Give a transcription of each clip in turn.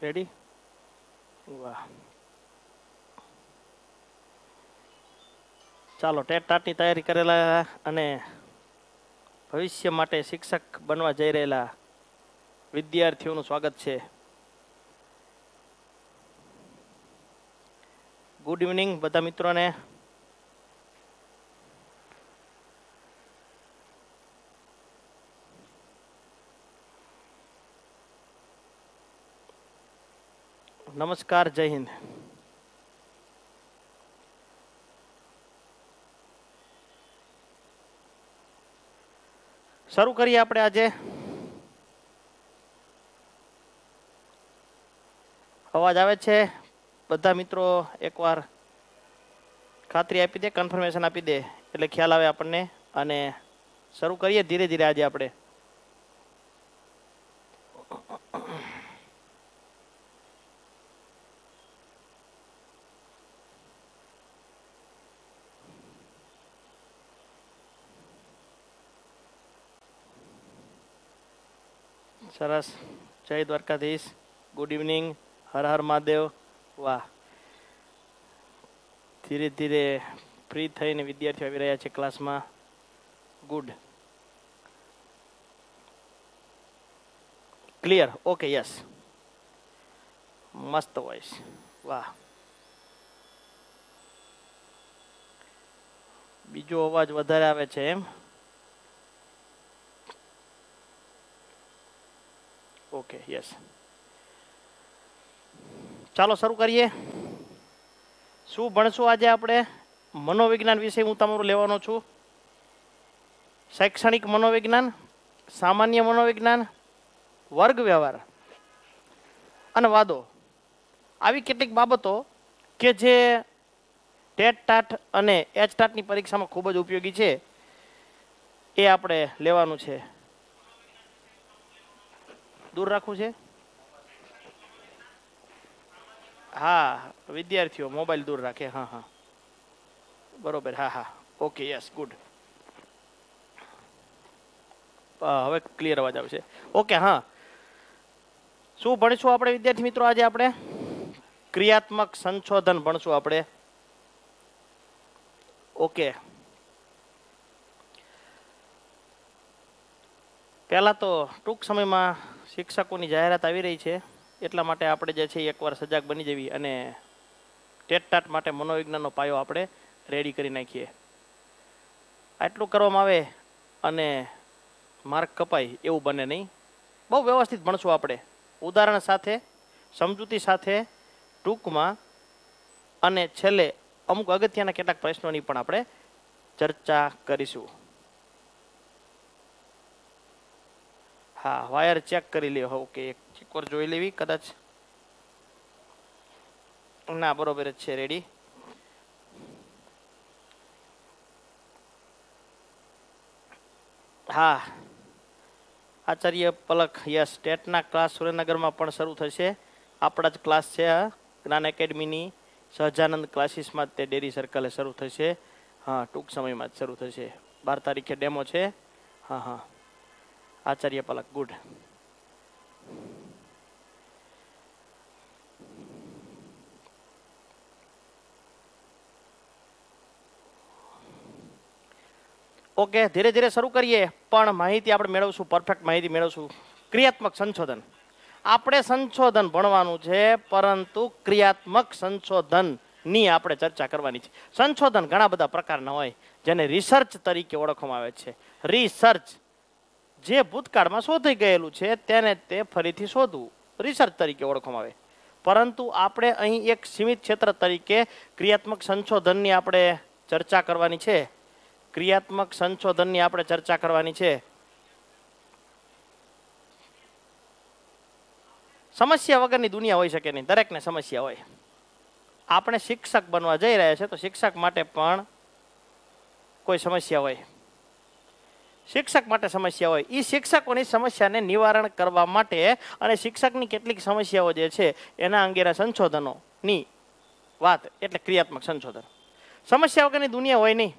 ready વાહ ચાલો TET તૈયારી કરેલા અને ભવિષ્ય માટે શિક્ષક બનવા જઈ રહેલા વિદ્યાર્થીઓનું સ્વાગત છે ગુડ ઇવનિંગ બધા મિત્રોને નમસ્કાર જય હિન્દ શરૂ કરીએ આપણે આજે અવાજ આવે છે બધા મિત્રો એકવાર ખાતરી આપી દે કન્ફર્મેશન આપી દે એટલે ખ્યાલ આવે આપણને અને શરૂ કરીએ ધીરે ધીરે આજે આપણે સરસ જય દ્વારકાધીશ ગુડ ઇવનિંગ હર હર મહાદેવ વાહ ધીરે ધીરે ફ્રી થઈને વિદ્યાર્થીઓ આવી રહ્યા છે ક્લાસમાં ગુડ ક્લિયર ઓકે યસ મસ્ત વોઇસ વાહ બીજો અવાજ વધારે આવે છે એમ ઓકે યસ ચાલો શરૂ કરીએ શું ભણશું આજે આપણે મનોવિજ્ઞાન વિશે હું તમારું લેવાનો છું શૈક્ષણિક મનોવિજ્ઞાન સામાન્ય મનોવિજ્ઞાન વર્ગ વ્યવહાર અને વાદો આવી કેટલીક બાબતો કે જે ટેટ ટાટ અને એચ ટાટની પરીક્ષામાં ખૂબ જ ઉપયોગી છે એ આપણે લેવાનું છે દૂર રાખવું છે હા વિદ્યાર્થીઓ મોબાઈલ દૂર રાખે હા હા બરોબર હા હા ઓકે યસ ગુડ હવે ક્લિયર અવાજ આવશે ઓકે હા શું ભણીશું આપણે વિદ્યાર્થી મિત્રો આજે આપણે ક્રિયાત્મક સંશોધન ભણશું આપણે ઓકે પહેલાં તો ટૂંક સમયમાં શિક્ષકોની જાહેરાત આવી રહી છે એટલા માટે આપણે જે છે એકવાર સજાગ બની જવી અને ટેટટાટ માટે મનોવિજ્ઞાનનો પાયો આપણે રેડી કરી નાખીએ આટલું કરવામાં આવે અને માર્ક કપાય એવું બને નહીં બહુ વ્યવસ્થિત ભણશું આપણે ઉદાહરણ સાથે સમજૂતી સાથે ટૂંકમાં અને છેલ્લે અમુક અગત્યના કેટલાક પ્રશ્નોની પણ આપણે ચર્ચા કરીશું હા વાયર ચેક કરી લે ઓકે એક ચીકોર જોઈ લેવી કદાચ ના બરોબર જ છે રેડી હા આચાર્ય પલક યસ સ્ટેટના ક્લાસ સુરેન્દ્રનગરમાં પણ શરૂ થશે આપણા જ ક્લાસ છે જ્ઞાન એકેડમીની સહજાનંદ ક્લાસીસમાં તે ડેરી સર્કલે શરૂ થશે હા ટૂંક સમયમાં જ શરૂ થશે બાર તારીખે ડેમો છે હા હા આચાર્ય પલક ગુડ ઓકે ધીરે ધીરે શરૂ કરીએ પણ માહિતી આપણે મેળવશું પરફેક્ટ માહિતી મેળવશું ક્રિયાત્મક સંશોધન આપણે સંશોધન ભણવાનું છે પરંતુ ક્રિયાત્મક સંશોધનની આપણે ચર્ચા કરવાની છે સંશોધન ઘણા બધા પ્રકારના હોય જેને રિસર્ચ તરીકે ઓળખવામાં આવે છે રિસર્ચ જે ભૂતકાળમાં શોધી ગયેલું છે તેને તે ફરીથી શોધવું રિસર્ચ તરીકે ઓળખવામાં આવે પરંતુ આપણે અહીં એક સીમિત ક્ષેત્ર તરીકે ક્રિયાત્મક સંશોધનની આપણે ચર્ચા કરવાની છે ક્રિયાત્મક સંશોધનની આપણે ચર્ચા કરવાની છે સમસ્યા વગરની દુનિયા હોઈ શકે નહીં દરેકને સમસ્યા હોય આપણે શિક્ષક બનવા જઈ રહ્યા છે તો શિક્ષક માટે પણ કોઈ સમસ્યા હોય શિક્ષક માટે સમસ્યા હોય એ શિક્ષકોની સમસ્યાને નિવારણ કરવા માટે અને શિક્ષકની કેટલીક સમસ્યાઓ જે છે એના અંગેના સંશોધનોની વાત એટલે ક્રિયાત્મક સંશોધન સમસ્યા વગરની દુનિયા હોય નહીં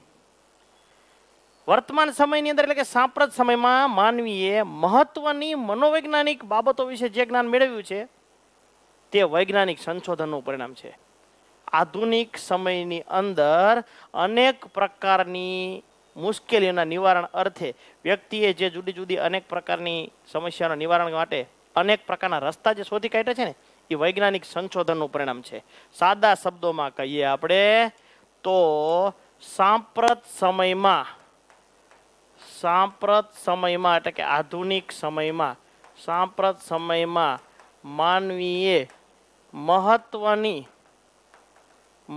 વર્તમાન સમયની અંદર એટલે કે સાંપ્રત સમયમાં માનવીએ મહત્વની મનોવૈજ્ઞાનિક બાબતો વિશે જે જ્ઞાન મેળવ્યું છે તે વૈજ્ઞાનિક સંશોધનનું પરિણામ છે આધુનિક સમયની અંદર અનેક પ્રકારની મુશ્કેલીઓના નિવારણ અર્થે વ્યક્તિએ જે જુદી જુદી અનેક પ્રકારની સમસ્યાઓના નિવારણ માટે અનેક પ્રકારના રસ્તા જે શોધી કાઢ્યા છે ને એ વૈજ્ઞાનિક સંશોધનનું પરિણામ છે સાદા શબ્દોમાં કહીએ આપણે તો સાંપ્રત સમયમાં સાંપ્રત સમયમાં એટલે કે આધુનિક સમયમાં સાંપ્રત સમયમાં માનવીએ મહત્વની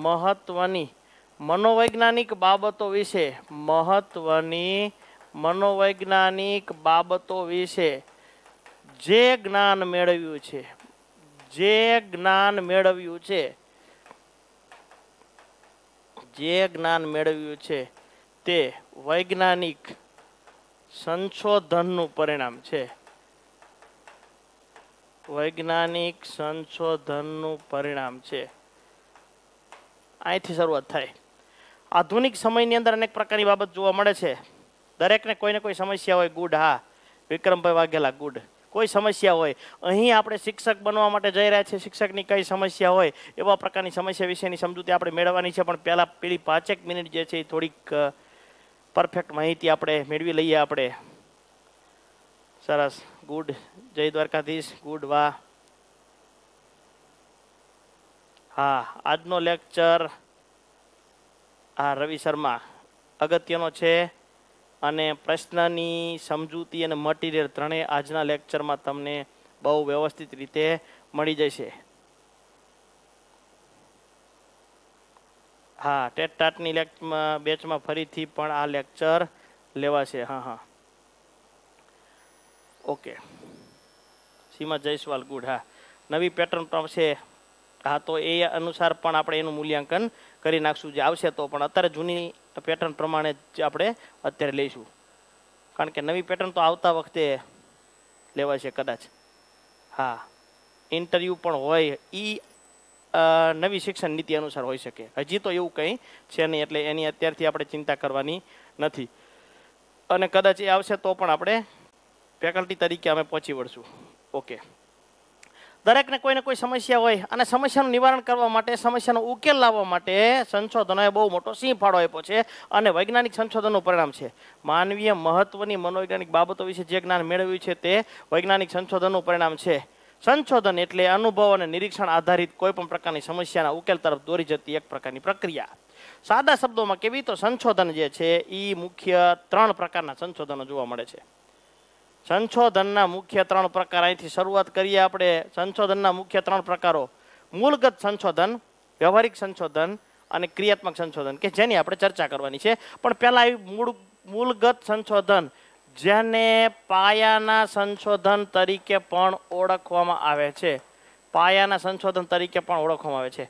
મહત્વની મનોવૈજ્ઞાનિક બાબતો વિશે મહત્વની મનોવૈજ્ઞાનિક બાબતો વિશે જે જ્ઞાન મેળવ્યું છે જે જ્ઞાન મેળવ્યું છે જે જ્ઞાન મેળવ્યું છે તે વૈજ્ઞાનિક સંશોધનનું પરિણામ છે વૈજ્ઞાનિક સંશોધનનું પરિણામ છે અહીંથી શરૂઆત થાય આધુનિક સમયની અંદર અનેક પ્રકારની બાબત જોવા મળે છે દરેકને કોઈને કોઈ સમસ્યા હોય ગુડ હા વિક્રમભાઈ વાઘેલા ગુડ કોઈ સમસ્યા હોય અહીં આપણે શિક્ષક બનવા માટે જઈ રહ્યા છીએ શિક્ષકની કઈ સમસ્યા હોય એવા પ્રકારની સમસ્યા વિશેની સમજૂતી આપણે મેળવવાની છે પણ પહેલા પેલી પાંચેક મિનિટ જે છે એ થોડીક પરફેક્ટ માહિતી આપણે મેળવી લઈએ આપણે સરસ ગુડ જય દ્વારકાધીશ ગુડ વાહ હા આજનો લેક્ચર આ રવિ શર્મા અગત્યનો છે અને પ્રશ્નની સમજૂતી અને મટીરિયલ ત્રણેય આજના લેક્ચરમાં તમને બહુ વ્યવસ્થિત રીતે મળી જશે હા ટેટ ટાટની લેક્ચમાં બેચમાં ફરીથી પણ આ લેક્ચર લેવાશે હા હા ઓકે સીમા જયસ્વાલ ગુડ હા નવી પેટર્ન પણ છે હા તો એ અનુસાર પણ આપણે એનું મૂલ્યાંકન કરી નાખશું જે આવશે તો પણ અત્યારે જૂની પેટર્ન પ્રમાણે જ આપણે અત્યારે લઈશું કારણ કે નવી પેટર્ન તો આવતા વખતે લેવાશે કદાચ હા ઇન્ટરવ્યૂ પણ હોય એ નવી શિક્ષણ નીતિ અનુસાર હોઈ શકે હજી તો એવું કંઈ છે નહીં એટલે એની અત્યારથી આપણે ચિંતા કરવાની નથી અને કદાચ એ આવશે તો પણ આપણે ફેકલ્ટી તરીકે અમે પહોંચી વળશું ઓકે દરેકને કોઈને કોઈ સમસ્યા હોય અને સમસ્યાનું નિવારણ કરવા માટે સમસ્યાનો ઉકેલ લાવવા માટે સંશોધનોએ બહુ મોટો સિંહ ફાળો આપ્યો છે અને વૈજ્ઞાનિક સંશોધનનું પરિણામ છે માનવીય મહત્વની મનોવૈજ્ઞાનિક બાબતો વિશે જે જ્ઞાન મેળવ્યું છે તે વૈજ્ઞાનિક સંશોધનનું પરિણામ છે સંશોધન એટલે અનુભવ અને નિરીક્ષણ આધારિત કોઈ પણ પ્રકારની સમસ્યાના ઉકેલ તરફ દોરી જતી એક પ્રકારની પ્રક્રિયા સાદા શબ્દોમાં કેવી તો સંશોધન જે છે એ મુખ્ય ત્રણ પ્રકારના સંશોધનો જોવા મળે છે સંશોધનના મુખ્ય ત્રણ પ્રકાર અહીંથી શરૂઆત કરીએ આપણે સંશોધનના મુખ્ય ત્રણ પ્રકારો મૂળગત સંશોધન વ્યવહારિક સંશોધન અને ક્રિયાત્મક સંશોધન કે જેની આપણે ચર્ચા કરવાની છે પણ પહેલાં મૂળ મૂળગત સંશોધન જેને પાયાના સંશોધન તરીકે પણ ઓળખવામાં આવે છે પાયાના સંશોધન તરીકે પણ ઓળખવામાં આવે છે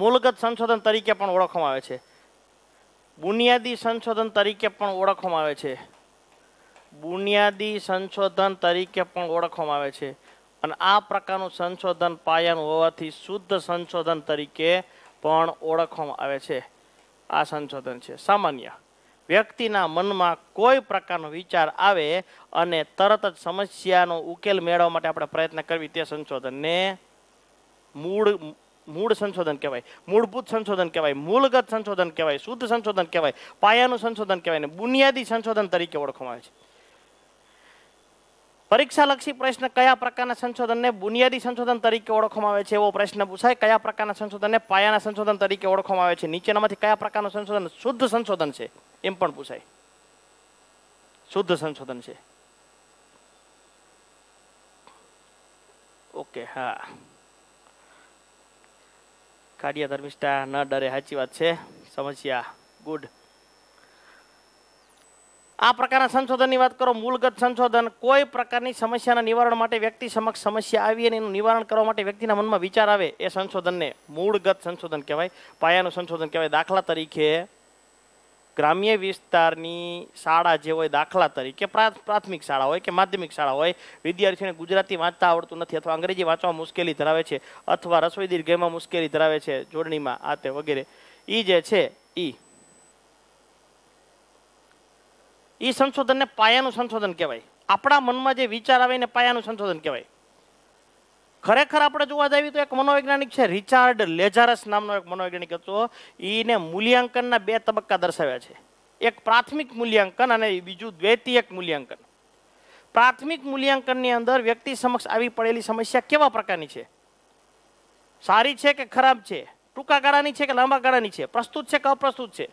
મૂળગત સંશોધન તરીકે પણ ઓળખવામાં આવે છે બુનિયાદી સંશોધન તરીકે પણ ઓળખવામાં આવે છે બુનિયાદી સંશોધન તરીકે પણ ઓળખવામાં આવે છે અને આ પ્રકારનું સંશોધન પાયાનું હોવાથી શુદ્ધ સંશોધન તરીકે પણ ઓળખવામાં આવે છે આ સંશોધન છે સામાન્ય વ્યક્તિના મનમાં કોઈ પ્રકારનો વિચાર આવે અને તરત જ સમસ્યાનો ઉકેલ મેળવવા માટે આપણે પ્રયત્ન કરવી તે સંશોધનને મૂળ મૂળ સંશોધન કહેવાય મૂળભૂત સંશોધન કહેવાય મૂળગત સંશોધન કહેવાય શુદ્ધ સંશોધન કહેવાય પાયાનું સંશોધન કહેવાય ને બુનિયાદી સંશોધન તરીકે ઓળખવામાં આવે છે પરીક્ષાલક્ષી પ્રશ્ન કયા પ્રકારના સંશોધનને બુનિયાદી સંશોધન તરીકે ઓળખવામાં આવે છે એવો પ્રશ્ન પૂછાય કયા પ્રકારના સંશોધનને પાયાના સંશોધન તરીકે ઓળખવામાં આવે છે નીચેનામાંથી કયા પ્રકારનું સંશોધન શુદ્ધ સંશોધન છે એમ પણ પૂછાય શુદ્ધ સંશોધન છે ઓકે હા કાઢિયા ધર્મિષ્ઠા ન ડરે સાચી વાત છે સમસ્યા ગુડ આ પ્રકારના સંશોધનની વાત કરો મૂળગત સંશોધન કોઈ પ્રકારની સમસ્યાના નિવારણ માટે વ્યક્તિ સમક્ષ સમસ્યા આવી અને એનું નિવારણ કરવા માટે વ્યક્તિના મનમાં વિચાર આવે એ સંશોધનને મૂળગત સંશોધન કહેવાય પાયાનું સંશોધન કહેવાય દાખલા તરીકે ગ્રામ્ય વિસ્તારની શાળા જે હોય દાખલા તરીકે પ્રાથમિક શાળા હોય કે માધ્યમિક શાળા હોય વિદ્યાર્થીઓને ગુજરાતી વાંચતા આવડતું નથી અથવા અંગ્રેજી વાંચવામાં મુશ્કેલી ધરાવે છે અથવા રસોઈ દીર્ઘમાં મુશ્કેલી ધરાવે છે જોડણીમાં આ તે વગેરે એ જે છે એ એ સંશોધનને પાયાનું સંશોધન કહેવાય આપણા મનમાં જે વિચાર આવે એને પાયાનું સંશોધન કહેવાય ખરેખર આપણે જોવા જઈએ તો એક મનોવૈજ્ઞાનિક છે રિચાર્ડ લેઝારસ નામનો એક મનોવૈજ્ઞાનિક હતો એને મૂલ્યાંકનના બે તબક્કા દર્શાવ્યા છે એક પ્રાથમિક મૂલ્યાંકન અને બીજું દ્વૈતીયક મૂલ્યાંકન પ્રાથમિક મૂલ્યાંકનની અંદર વ્યક્તિ સમક્ષ આવી પડેલી સમસ્યા કેવા પ્રકારની છે સારી છે કે ખરાબ છે ટૂંકા ગાળાની છે કે લાંબા ગાળાની છે પ્રસ્તુત છે કે અપ્રસ્તુત છે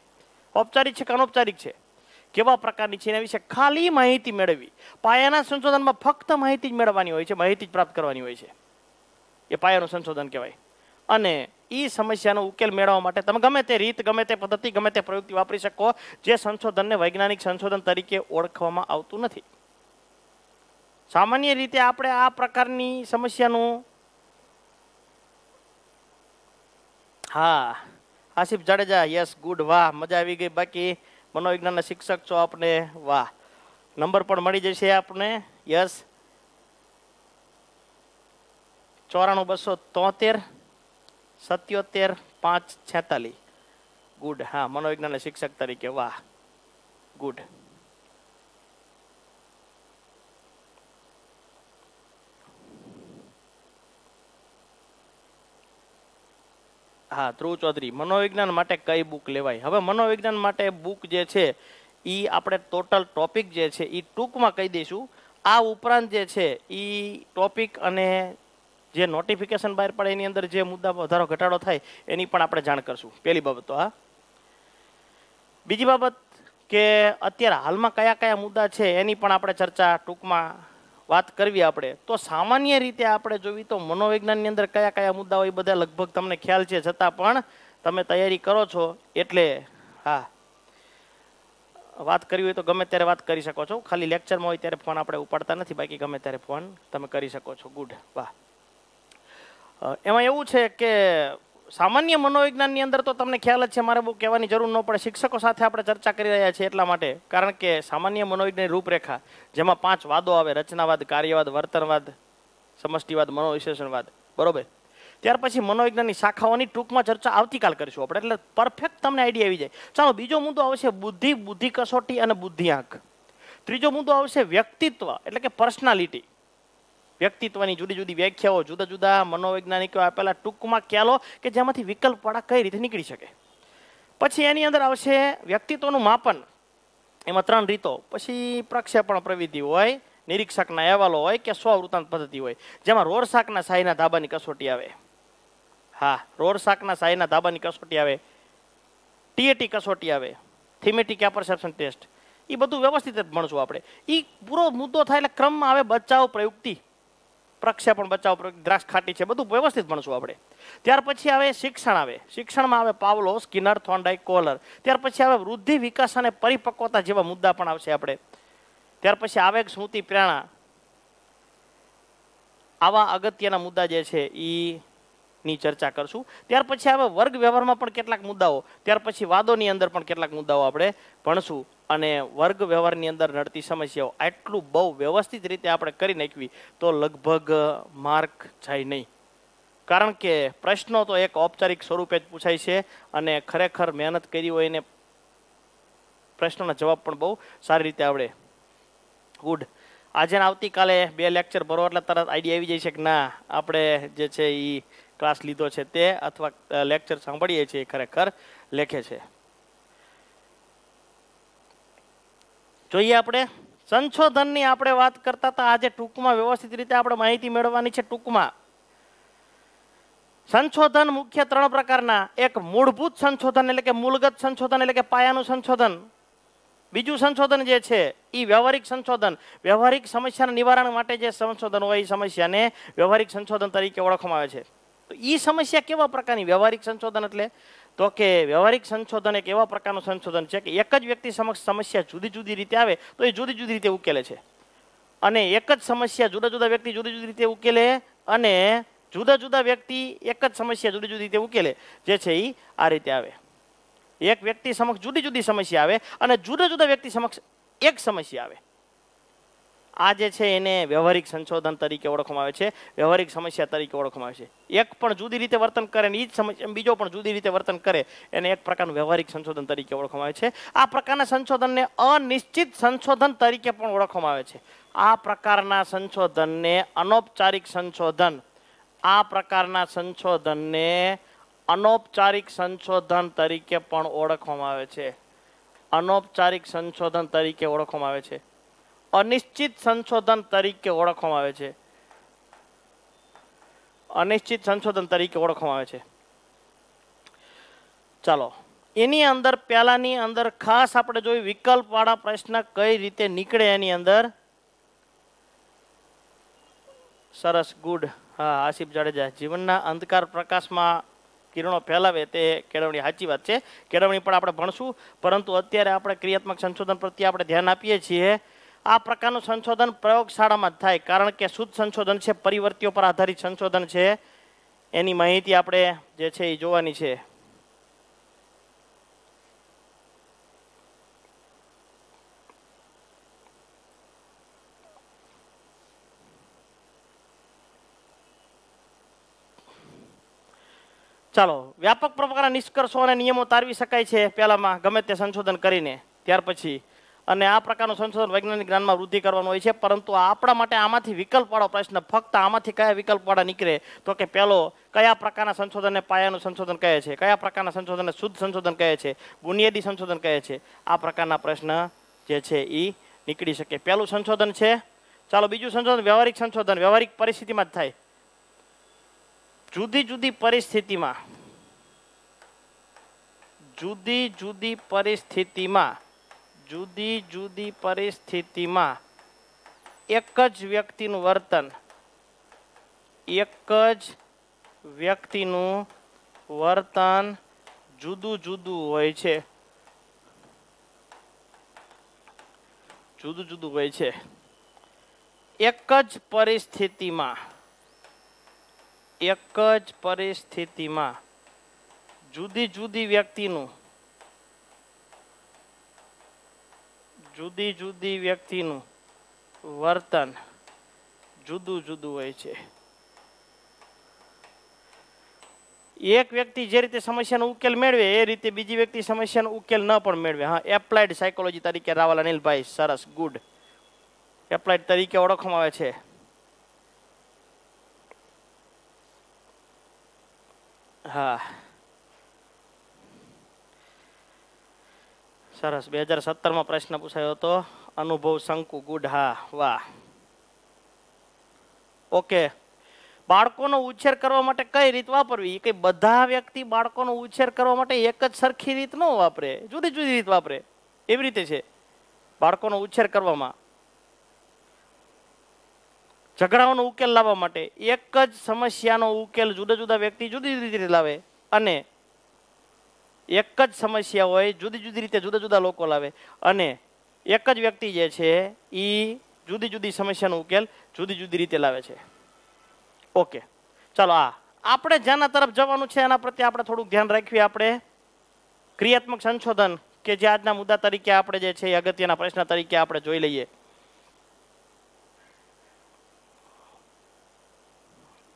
ઔપચારિક છે કે અનૌપચારિક છે કેવા પ્રકારની છે એના વિશે ખાલી માહિતી મેળવવી પાયાના સંશોધનમાં ફક્ત માહિતી જ મેળવવાની હોય છે માહિતી જ પ્રાપ્ત કરવાની હોય છે એ પાયાનું સંશોધન કહેવાય અને એ સમસ્યાનો ઉકેલ મેળવવા માટે તમે ગમે તે રીત ગમે તે પદ્ધતિ ગમે તે પ્રયુક્તિ વાપરી શકો જે સંશોધનને વૈજ્ઞાનિક સંશોધન તરીકે ઓળખવામાં આવતું નથી સામાન્ય રીતે આપણે આ પ્રકારની સમસ્યાનું હા આસિફ જાડેજા યસ ગુડ વાહ મજા આવી ગઈ બાકી મનોવિજ્ઞાનના શિક્ષક છો આપને વાહ નંબર પણ મળી જશે આપને યસ ચોરાણું બસો તોતેર સત્યોતેર પાંચ છેતાલીસ ગુડ હા મનોવિજ્ઞાનના શિક્ષક તરીકે વાહ ગુડ હા ધ્રુવ ચૌધરી મનોવિજ્ઞાન માટે કઈ બુક લેવાય હવે મનોવિજ્ઞાન માટે બુક જે છે એ આપણે ટોટલ ટોપિક જે છે એ ટૂંકમાં કહી દઈશું આ ઉપરાંત જે છે એ ટોપિક અને જે નોટિફિકેશન બહાર પડે એની અંદર જે મુદ્દા વધારો ઘટાડો થાય એની પણ આપણે જાણ કરશું પહેલી બાબત તો આ બીજી બાબત કે અત્યારે હાલમાં કયા કયા મુદ્દા છે એની પણ આપણે ચર્ચા ટૂંકમાં વાત કરવી આપણે તો સામાન્ય રીતે આપણે જોવી તો મનોવિજ્ઞાનની અંદર કયા કયા મુદ્દા હોય બધા લગભગ તમને ખ્યાલ છે છતાં પણ તમે તૈયારી કરો છો એટલે હા વાત કરવી હોય તો ગમે ત્યારે વાત કરી શકો છો ખાલી લેક્ચરમાં હોય ત્યારે ફોન આપણે ઉપાડતા નથી બાકી ગમે ત્યારે ફોન તમે કરી શકો છો ગુડ વાહ એમાં એવું છે કે સામાન્ય મનોવિજ્ઞાનની અંદર તો તમને ખ્યાલ જ છે મારે બહુ કહેવાની જરૂર ન પડે શિક્ષકો સાથે આપણે ચર્ચા કરી રહ્યા છીએ એટલા માટે કારણ કે સામાન્ય મનોવિજ્ઞાન રૂપરેખા જેમાં પાંચ વાદો આવે રચનાવાદ કાર્યવાદ વર્તનવાદ સમષ્ટિવાદ મનોવિશેષણવાદ બરોબર ત્યાર પછી મનોવિજ્ઞાનની શાખાઓની ટૂંકમાં ચર્ચા આવતીકાલ કરીશું આપણે એટલે પરફેક્ટ તમને આઈડિયા આવી જાય ચાલો બીજો મુદ્દો આવશે બુદ્ધિ બુદ્ધિ કસોટી અને બુદ્ધિ બુદ્ધિઆંક ત્રીજો મુદ્દો આવશે વ્યક્તિત્વ એટલે કે પર્સનાલિટી વ્યક્તિત્વની જુદી જુદી વ્યાખ્યાઓ જુદા જુદા મનોવૈજ્ઞાનિકો આપેલા ટૂંકમાં ખ્યાલો કે જેમાંથી વિકલ્પ વિકલ્પવાળા કઈ રીતે નીકળી શકે પછી એની અંદર આવશે વ્યક્તિત્વનું માપન એમાં ત્રણ રીતો પછી પ્રક્ષેપણ પ્રવિધિ હોય નિરીક્ષકના અહેવાલો હોય કે સ્વવૃત્તાંત પદ્ધતિ હોય જેમાં રોર શાકના સાયના ધાબાની કસોટી આવે હા રોર શાકના સાયના ધાબાની કસોટી આવે ટીએટી કસોટી આવે થીમેટિક એપરસેપ્શન ટેસ્ટ એ બધું વ્યવસ્થિત ભણશું આપણે એ પૂરો મુદ્દો થાય એટલે ક્રમમાં આવે બચાવ પ્રયુક્તિ પ્રક્ષેપણ બચાવ દ્રાક્ષ ખાટી છે બધું વ્યવસ્થિત ભણશું આપણે ત્યાર પછી આવે શિક્ષણ આવે શિક્ષણમાં આવે પાવલો સ્કિનર થોન્ડાઈ કોલર ત્યાર પછી આવે વૃદ્ધિ વિકાસ અને પરિપક્વતા જેવા મુદ્દા પણ આવશે આપણે ત્યાર પછી આવે સ્મૃતિ પ્રેરણા આવા અગત્યના મુદ્દા જે છે એ ની ચર્ચા કરશું ત્યાર પછી હવે વર્ગ વ્યવહારમાં પણ કેટલાક મુદ્દાઓ ત્યાર પછી વાદોની અંદર પણ કેટલાક મુદ્દાઓ આપણે ભણશું અને વર્ગ વ્યવહારની અંદર નડતી સમસ્યાઓ આટલું બહુ વ્યવસ્થિત રીતે આપણે કરી નાખવી તો લગભગ માર્ક જાય નહીં કારણ કે પ્રશ્નો તો એક ઔપચારિક સ્વરૂપે જ પૂછાય છે અને ખરેખર મહેનત કરી હોય એને પ્રશ્નોના જવાબ પણ બહુ સારી રીતે આવડે ગુડ આજે આવતીકાલે બે લેક્ચર ભરો એટલે તરત આઈડિયા આવી જાય છે કે ના આપણે જે છે એ ક્લાસ લીધો છે તે અથવા લેક્ચર સાંભળીએ છીએ ખરેખર લેખે છે જોઈએ આપણે સંશોધનની આપણે વાત કરતા હતા આજે ટૂંકમાં વ્યવસ્થિત રીતે આપણે માહિતી મેળવવાની છે ટૂંકમાં સંશોધન મુખ્ય ત્રણ પ્રકારના એક મૂળભૂત સંશોધન એટલે કે મૂળગત સંશોધન એટલે કે પાયાનું સંશોધન બીજું સંશોધન જે છે એ વ્યવહારિક સંશોધન વ્યવહારિક સમસ્યાના નિવારણ માટે જે સંશોધન હોય એ સમસ્યાને વ્યવહારિક સંશોધન તરીકે ઓળખવામાં આવે છે તો એ સમસ્યા કેવા પ્રકારની વ્યવહારિક સંશોધન એટલે તો કે વ્યવહારિક સંશોધન એક એવા પ્રકારનું સંશોધન છે કે એક જ વ્યક્તિ સમક્ષ સમસ્યા જુદી જુદી રીતે આવે તો એ જુદી જુદી રીતે ઉકેલે છે અને એક જ સમસ્યા જુદા જુદા વ્યક્તિ જુદી જુદી રીતે ઉકેલે અને જુદા જુદા વ્યક્તિ એક જ સમસ્યા જુદી જુદી રીતે ઉકેલે જે છે એ આ રીતે આવે એક વ્યક્તિ સમક્ષ જુદી જુદી સમસ્યા આવે અને જુદા જુદા વ્યક્તિ સમક્ષ એક સમસ્યા આવે આ જે છે એને વ્યવહારિક સંશોધન તરીકે ઓળખવામાં આવે છે વ્યવહારિક સમસ્યા તરીકે ઓળખવામાં આવે છે એક પણ જુદી રીતે વર્તન કરે ને એ જ સમસ્યા બીજો પણ જુદી રીતે વર્તન કરે એને એક પ્રકારનું વ્યવહારિક સંશોધન તરીકે ઓળખવામાં આવે છે આ પ્રકારના સંશોધનને અનિશ્ચિત સંશોધન તરીકે પણ ઓળખવામાં આવે છે આ પ્રકારના સંશોધનને અનૌપચારિક સંશોધન આ પ્રકારના સંશોધનને અનૌપચારિક સંશોધન તરીકે પણ ઓળખવામાં આવે છે અનૌપચારિક સંશોધન તરીકે ઓળખવામાં આવે છે અનિશ્ચિત સંશોધન તરીકે ઓળખવામાં આવે છે અનિશ્ચિત સંશોધન તરીકે ઓળખવામાં આવે છે ચાલો એની અંદર પહેલાંની અંદર ખાસ આપણે જોઈ વિકલ્પવાળા પ્રશ્ન કઈ રીતે નીકળે એની અંદર સરસ ગુડ હા આસિફ જાડેજા જીવનના અંધકાર પ્રકાશમાં કિરણો ફેલાવે તે કેળવણી સાચી વાત છે કેળવણી પણ આપણે ભણશું પરંતુ અત્યારે આપણે ક્રિયાત્મક સંશોધન પ્રત્યે આપણે ધ્યાન આપીએ છીએ આ પ્રકારનું સંશોધન પ્રયોગશાળામાં જ થાય કારણ કે શુદ્ધ સંશોધન છે પરિવર્તીઓ પર આધારિત સંશોધન છે એની માહિતી આપણે જે છે એ જોવાની છે ચાલો વ્યાપક પ્રકારના નિષ્કર્ષો અને નિયમો તારવી શકાય છે પહેલામાં ગમે તે સંશોધન કરીને ત્યાર પછી અને આ પ્રકારનું સંશોધન વૈજ્ઞાનિક જ્ઞાનમાં વૃદ્ધિ કરવાનું હોય છે પરંતુ આપણા માટે આમાંથી વિકલ્પવાળો પ્રશ્ન ફક્ત આમાંથી કયા વિકલ્પવાળા નીકળે તો કે પહેલો કયા પ્રકારના સંશોધનને પાયાનું સંશોધન કહે છે કયા પ્રકારના સંશોધનને શુદ્ધ સંશોધન કહે છે બુનિયાદી સંશોધન કહે છે આ પ્રકારના પ્રશ્ન જે છે એ નીકળી શકે પહેલું સંશોધન છે ચાલો બીજું સંશોધન વ્યવહારિક સંશોધન વ્યવહારિક પરિસ્થિતિમાં જ થાય જુદી જુદી પરિસ્થિતિમાં જુદી જુદી પરિસ્થિતિમાં જુદી જુદી પરિસ્થિતિમાં એક જ વ્યક્તિનું વર્તન એક જ વ્યક્તિનું વર્તન જુદું જુદું હોય છે જુદું જુદું હોય છે એક જ પરિસ્થિતિમાં એક જ પરિસ્થિતિમાં જુદી જુદી વ્યક્તિનું જુદી જુદી વ્યક્તિનું વર્તન જુદું જુદું હોય છે એક વ્યક્તિ જે રીતે સમસ્યાનો ઉકેલ મેળવે એ રીતે બીજી વ્યક્તિ સમસ્યાનો ઉકેલ ન પણ મેળવે હા એપ્લાઇડ સાયકોલોજી તરીકે રાવલ અનિલભાઈ સરસ ગુડ એપ્લાઇડ તરીકે ઓળખવામાં આવે છે હા સરસ બે હજાર સત્તરમાં પ્રશ્ન પૂછાયો હતો અનુભવ શંકુ ગુઢા હા વાહ ઓકે બાળકોનો ઉછેર કરવા માટે કઈ રીત વાપરવી કે બધા વ્યક્તિ બાળકોનો ઉછેર કરવા માટે એક જ સરખી રીત ન વાપરે જુદી જુદી રીત વાપરે એવી રીતે છે બાળકોનો ઉછેર કરવામાં ઝઘડાઓનો ઉકેલ લાવવા માટે એક જ સમસ્યાનો ઉકેલ જુદા જુદા વ્યક્તિ જુદી જુદી રીતે લાવે અને એક જ સમસ્યા હોય જુદી જુદી રીતે જુદા જુદા લોકો લાવે અને એક જ વ્યક્તિ જે છે એ જુદી જુદી સમસ્યાનો ઉકેલ જુદી જુદી રીતે લાવે છે ઓકે ચાલો આ આપણે જેના તરફ જવાનું છે એના પ્રત્યે આપણે થોડુંક ધ્યાન રાખીએ આપણે ક્રિયાત્મક સંશોધન કે જે આજના મુદ્દા તરીકે આપણે જે છે એ અગત્યના પ્રશ્ન તરીકે આપણે જોઈ લઈએ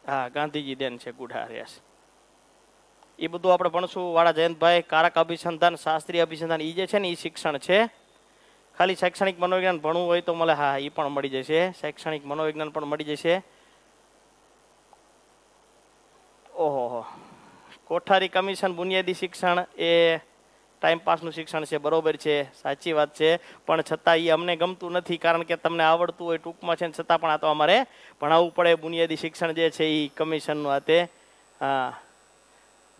હા ગાંધીજી દેન છે ગુડ હાર્યાસ એ બધું આપણે ભણશું વાળા જયંતભાઈ કારક અભિસંધાન શાસ્ત્રીય અભિસંધાન એ જે છે ને એ શિક્ષણ છે ખાલી શૈક્ષણિક મનોવિજ્ઞાન ભણવું હોય તો મને હા એ પણ મળી જશે શૈક્ષણિક મનોવિજ્ઞાન પણ મળી જશે ઓહો કોઠારી કમિશન બુનિયાદી શિક્ષણ એ ટાઈમપાસનું શિક્ષણ છે બરોબર છે સાચી વાત છે પણ છતાં એ અમને ગમતું નથી કારણ કે તમને આવડતું હોય ટૂંકમાં છે છતાં પણ આ તો અમારે ભણાવવું પડે બુનિયાદી શિક્ષણ જે છે એ કમિશનનું આ તે હા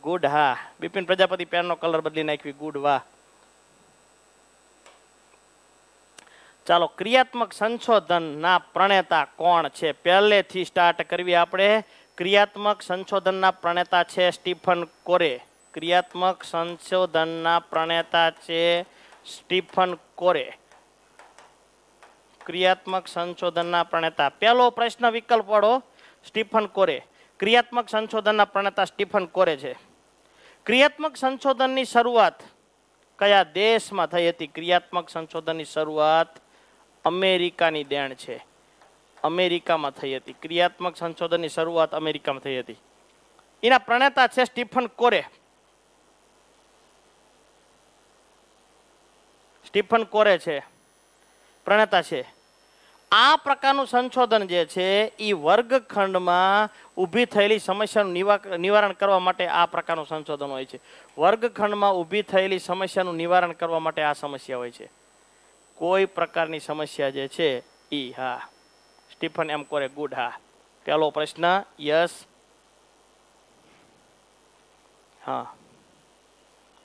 ગુડ હા બિપિન પ્રજાપતિ પેનનો કલર બદલી નાખવી ગુડ વાહ ચાલો ક્રિયાત્મક સંશોધનના પ્રણેતા કોણ છે પહેલેથી સ્ટાર્ટ કરવી આપણે ક્રિયાત્મક સંશોધનના પ્રણેતા છે સ્ટીફન કોરે ક્રિયાત્મક સંશોધનના પ્રણેતા છે સ્ટીફન કોરે ક્રિયાત્મક સંશોધનના પ્રણેતા પહેલો પ્રશ્ન વિકલ્પ વાળો સ્ટીફન કોરે ક્રિયાત્મક સંશોધનના પ્રણેતા સ્ટીફન કોરે છે ક્રિયાત્મક સંશોધનની શરૂઆત કયા દેશમાં થઈ હતી ક્રિયાત્મક સંશોધનની શરૂઆત અમેરિકાની દેણ છે અમેરિકામાં થઈ હતી ક્રિયાત્મક સંશોધનની શરૂઆત અમેરિકામાં થઈ હતી એના પ્રણેતા છે સ્ટીફન કોરે સ્ટીફન કોરે છે પ્રણેતા છે આ પ્રકારનું સંશોધન જે છે એ વર્ગખંડમાં ઊભી થયેલી સમસ્યાનું નિવારણ કરવા માટે આ પ્રકારનું સંશોધન હોય છે વર્ગખંડમાં ઊભી થયેલી સમસ્યાનું નિવારણ કરવા માટે આ સમસ્યા હોય છે કોઈ પ્રકારની સમસ્યા જે છે એ હા સ્ટીફન એમ કોરે ગુડ હા પહેલો પ્રશ્ન યસ હા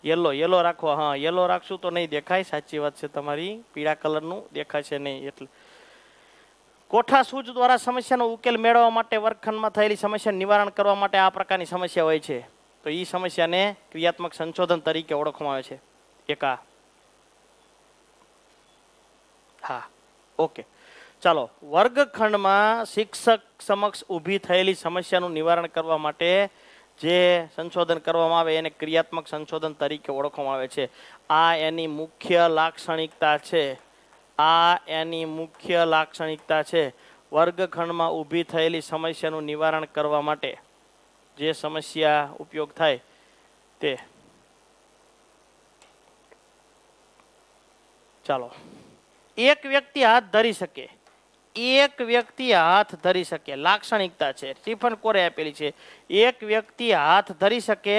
યલો યલો રાખો હા યલો રાખશું તો નહીં દેખાય સાચી વાત છે તમારી પીળા કલરનું દેખાશે નહીં એટલે કોઠા સૂજ દ્વારા સમસ્યાનો ઉકેલ મેળવવા માટે વર્ગખંડમાં થયેલી સમસ્યા નિવારણ કરવા માટે આ પ્રકારની સમસ્યા હોય છે તો એ સમસ્યાને ક્રિયાત્મક સંશોધન તરીકે ઓળખવામાં આવે છે એક આ હા ઓકે ચાલો વર્ગખંડમાં શિક્ષક સમક્ષ ઊભી થયેલી સમસ્યાનું નિવારણ કરવા માટે જે સંશોધન કરવામાં આવે એને ક્રિયાત્મક સંશોધન તરીકે ઓળખવામાં આવે છે આ એની મુખ્ય લાક્ષણિકતા છે આ એની મુખ્ય લાક્ષણિકતા છે વર્ગખંડમાં ઊભી થયેલી સમસ્યાનું નિવારણ કરવા માટે જે સમસ્યા ઉપયોગ થાય તે ચાલો એક વ્યક્તિ હાથ ધરી શકે એક વ્યક્તિ હાથ ધરી શકે લાક્ષણિકતા છે સ્ટીફન કોરે આપેલી છે એક વ્યક્તિ હાથ ધરી શકે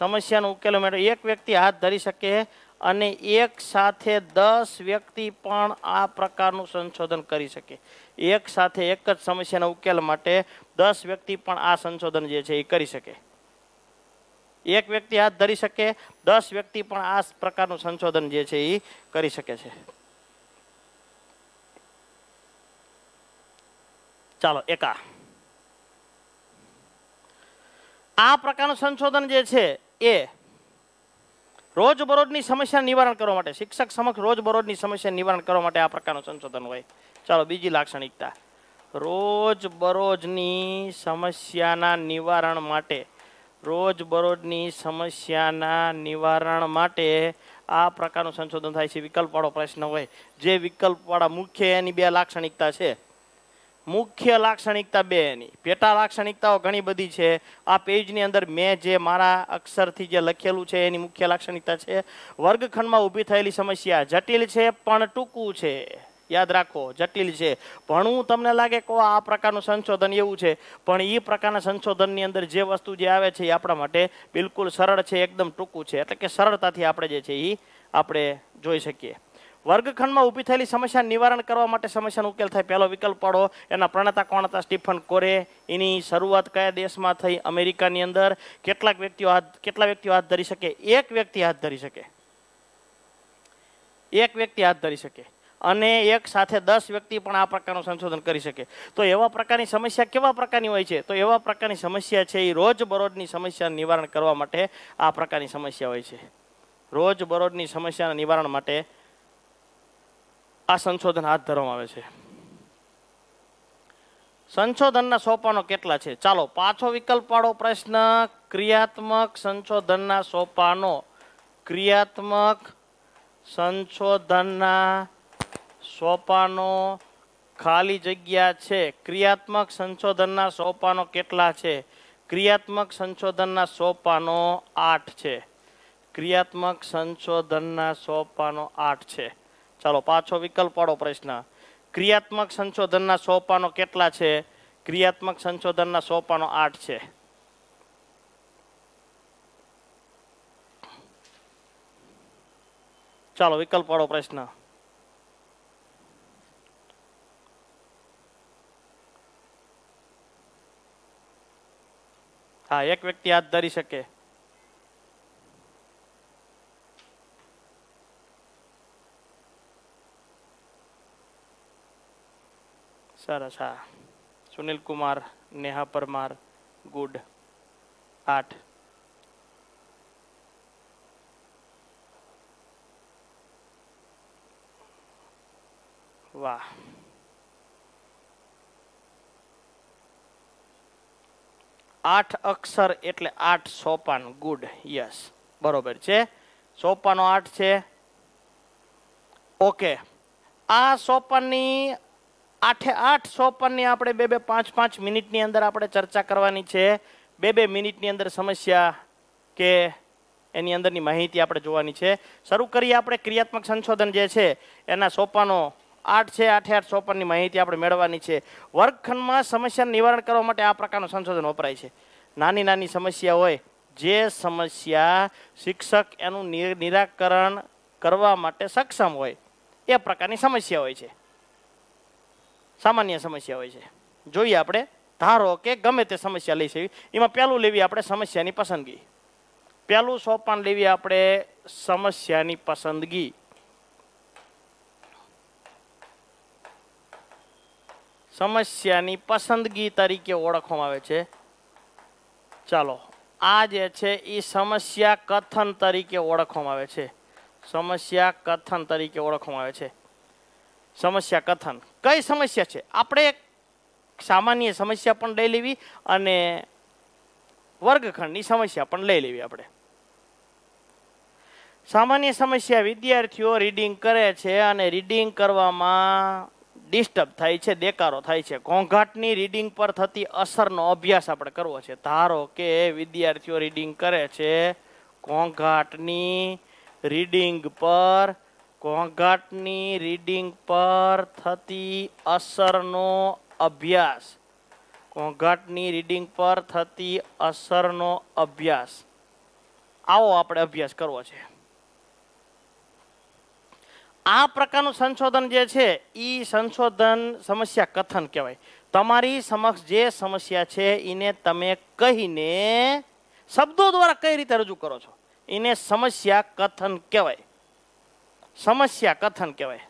સમસ્યાનો ઉકેલ માટે એક વ્યક્તિ હાથ ધરી શકે અને એક સાથે દસ વ્યક્તિ પણ આ પ્રકારનું સંશોધન કરી શકે એક સાથે એક જ સમસ્યાના ઉકેલ માટે દસ વ્યક્તિ પણ આ સંશોધન જે છે એ કરી શકે એક વ્યક્તિ હાથ ધરી શકે દસ વ્યક્તિ પણ આ પ્રકારનું સંશોધન જે છે એ કરી શકે છે ચાલો એકા આ પ્રકારનું સંશોધન જે છે એ રોજબરોજની સમસ્યા નિવારણ કરવા માટે શિક્ષક સમક્ષ રોજબરોજની સમસ્યા નિવારણ કરવા માટે આ પ્રકારનું સંશોધન હોય ચાલો બીજી લાક્ષણિકતા રોજબરોજની સમસ્યાના નિવારણ માટે રોજબરોજની સમસ્યાના નિવારણ માટે આ પ્રકારનું સંશોધન થાય છે વિકલ્પવાળો પ્રશ્ન હોય જે વિકલ્પવાળા મુખ્ય એની બે લાક્ષણિકતા છે મુખ્ય લાક્ષણિકતા બે એની પેટા લાક્ષણિકતાઓ ઘણી બધી છે આ પેજની અંદર મેં જે મારા અક્ષરથી જે લખેલું છે એની મુખ્ય લાક્ષણિકતા છે વર્ગખંડમાં ઊભી થયેલી સમસ્યા જટિલ છે પણ ટૂંકું છે યાદ રાખો જટિલ છે ભણવું તમને લાગે કહો આ પ્રકારનું સંશોધન એવું છે પણ એ પ્રકારના સંશોધનની અંદર જે વસ્તુ જે આવે છે એ આપણા માટે બિલકુલ સરળ છે એકદમ ટૂંકું છે એટલે કે સરળતાથી આપણે જે છે એ આપણે જોઈ શકીએ વર્ગખંડમાં ઊભી થયેલી સમસ્યા નિવારણ કરવા માટે સમસ્યાનો ઉકેલ થાય પહેલો વિકલ્પ પડો એના પ્રણેતા કોણ હતા સ્ટીફન કોરે એની શરૂઆત કયા દેશમાં થઈ અમેરિકાની અંદર કેટલાક વ્યક્તિઓ હાથ કેટલા વ્યક્તિઓ હાથ ધરી શકે એક વ્યક્તિ હાથ ધરી શકે એક વ્યક્તિ હાથ ધરી શકે અને એક સાથે દસ વ્યક્તિ પણ આ પ્રકારનું સંશોધન કરી શકે તો એવા પ્રકારની સમસ્યા કેવા પ્રકારની હોય છે તો એવા પ્રકારની સમસ્યા છે એ રોજ બરોજની સમસ્યા નિવારણ કરવા માટે આ પ્રકારની સમસ્યા હોય છે રોજ બરોજની સમસ્યાના નિવારણ માટે આ સંશોધન હાથ ધરવામાં આવે છે સંશોધનના સોપાનો કેટલા છે ચાલો પાછો વિકલ્પ વાળો પ્રશ્ન ક્રિયાત્મક સંશોધનના સોપાનો ક્રિયાત્મક સંશોધનના સોપાનો ખાલી જગ્યા છે ક્રિયાત્મક સંશોધનના સોપાનો કેટલા છે ક્રિયાત્મક સંશોધનના સોપાનો આઠ છે ક્રિયાત્મક સંશોધનના સોપાનો આઠ છે ચાલો પાછો વિકલ્પવાળો પ્રશ્ન ક્રિયાત્મક સંશોધનના સોપાનો કેટલા છે ક્રિયાત્મક સંશોધનના સોપાનો આઠ છે ચાલો વિકલ્પ વિકલ્પવાળો પ્રશ્ન હા એક વ્યક્તિ હાથ ધરી શકે સરસ હા સુનિલ કુમાર નેહા પરમાર ગુડ આઠ વાહ આઠ અક્ષર એટલે આઠ સોપાન ગુડ યસ બરોબર છે સોપાનો આઠ છે ઓકે આ સોપાનની આઠે આઠ સોપનની આપણે બે બે પાંચ પાંચ મિનિટની અંદર આપણે ચર્ચા કરવાની છે બે બે મિનિટની અંદર સમસ્યા કે એની અંદરની માહિતી આપણે જોવાની છે શરૂ કરીએ આપણે ક્રિયાત્મક સંશોધન જે છે એના સોપાનો આઠ છે આઠે આઠ સોપનની માહિતી આપણે મેળવવાની છે વર્ગખંડમાં સમસ્યા નિવારણ કરવા માટે આ પ્રકારનું સંશોધન વપરાય છે નાની નાની સમસ્યા હોય જે સમસ્યા શિક્ષક એનું નિરાકરણ કરવા માટે સક્ષમ હોય એ પ્રકારની સમસ્યા હોય છે સામાન્ય સમસ્યા હોય છે જોઈએ આપણે ધારો કે ગમે તે સમસ્યા લઈ શકીએ એમાં પહેલું લેવી આપણે સમસ્યાની પસંદગી પહેલું સોપાન લેવી આપણે સમસ્યાની પસંદગી સમસ્યાની પસંદગી તરીકે ઓળખવામાં આવે છે ચાલો આ જે છે એ સમસ્યા કથન તરીકે ઓળખવામાં આવે છે સમસ્યા કથન તરીકે ઓળખવામાં આવે છે સમસ્યા કથન કઈ સમસ્યા છે આપણે સામાન્ય સમસ્યા પણ લઈ લેવી અને વર્ગખંડની સમસ્યા પણ લઈ લેવી આપણે સામાન્ય સમસ્યા વિદ્યાર્થીઓ રીડિંગ કરે છે અને રીડિંગ કરવામાં ડિસ્ટર્બ થાય છે દેકારો થાય છે ઘોંઘાટની રીડિંગ પર થતી અસરનો અભ્યાસ આપણે કરવો છે ધારો કે વિદ્યાર્થીઓ રીડિંગ કરે છે ઘોંઘાટની રીડિંગ પર ઘોંઘાટની રીડિંગ પર થતી અસરનો અભ્યાસ ઘોંઘાટની રીડિંગ પર થતી અસરનો અભ્યાસ આવો આપણે અભ્યાસ કરવો છે આ પ્રકારનું સંશોધન જે છે એ સંશોધન સમસ્યા કથન કહેવાય તમારી સમક્ષ જે સમસ્યા છે એને તમે કહીને શબ્દો દ્વારા કઈ રીતે રજૂ કરો છો એને સમસ્યા કથન કહેવાય સમસ્યા કથન કહેવાય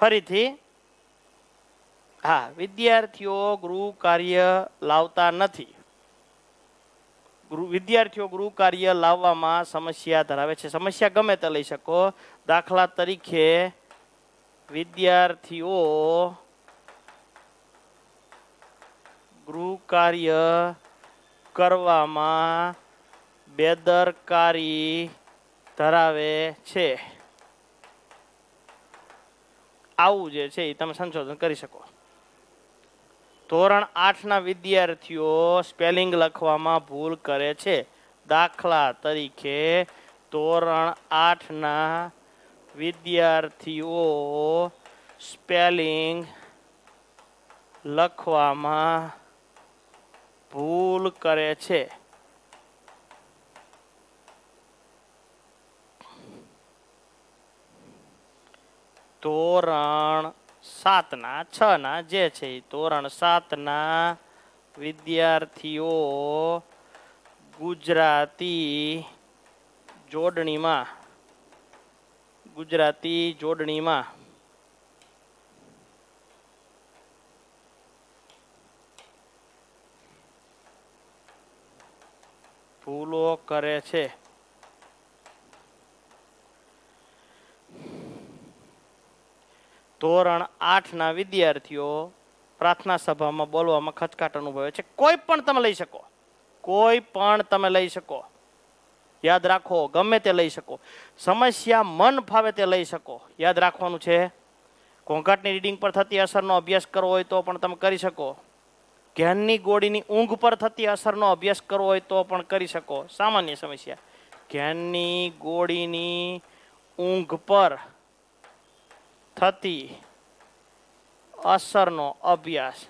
ફરીથી હા વિદ્યાર્થીઓ ગૃહ કાર્ય લાવતા નથી વિદ્યાર્થીઓ ગૃહ કાર્ય લાવવામાં સમસ્યા ધરાવે છે સમસ્યા ગમે તે લઈ શકો દાખલા તરીકે વિદ્યાર્થીઓ ગૃહ કાર્ય કરવામાં બેદરકારી ધરાવે છે આવું જે છે એ તમે સંશોધન કરી શકો ધોરણ આઠના વિદ્યાર્થીઓ સ્પેલિંગ લખવામાં ભૂલ કરે છે દાખલા તરીકે ધોરણ આઠના વિદ્યાર્થીઓ સ્પેલિંગ લખવામાં ભૂલ કરે છે ધોરણ સાતના છના જે છે એ ધોરણ સાતના વિદ્યાર્થીઓ ગુજરાતી જોડણીમાં ગુજરાતી જોડણીમાં ભૂલો કરે છે ધોરણ આઠના વિદ્યાર્થીઓ પ્રાર્થના સભામાં બોલવામાં ખચકાટ અનુભવે છે કોઈ પણ તમે લઈ શકો કોઈ પણ તમે લઈ શકો યાદ રાખો ગમે તે લઈ શકો સમસ્યા મન ફાવે તે લઈ શકો યાદ રાખવાનું છે ઘોંઘાટની રીડિંગ પર થતી અસરનો અભ્યાસ કરવો હોય તો પણ તમે કરી શકો ઘ્યાનની ગોળીની ઊંઘ પર થતી અસરનો અભ્યાસ કરવો હોય તો પણ કરી શકો સામાન્ય સમસ્યા ઘ્યાનની ગોળીની ઊંઘ પર થતી અસરનો અભ્યાસ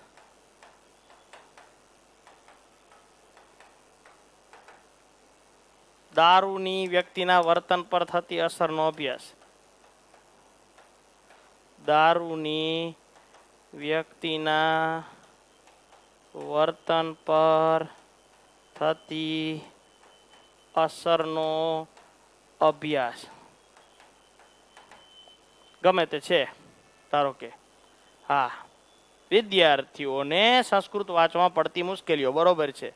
દારૂની વ્યક્તિના વર્તન પર થતી અસરનો અભ્યાસ દારૂની વ્યક્તિના વર્તન પર થતી અસરનો અભ્યાસ ગમે તે છે ધારો કે હા વિદ્યાર્થીઓને સંસ્કૃત વાંચવા પડતી મુશ્કેલીઓ બરોબર છે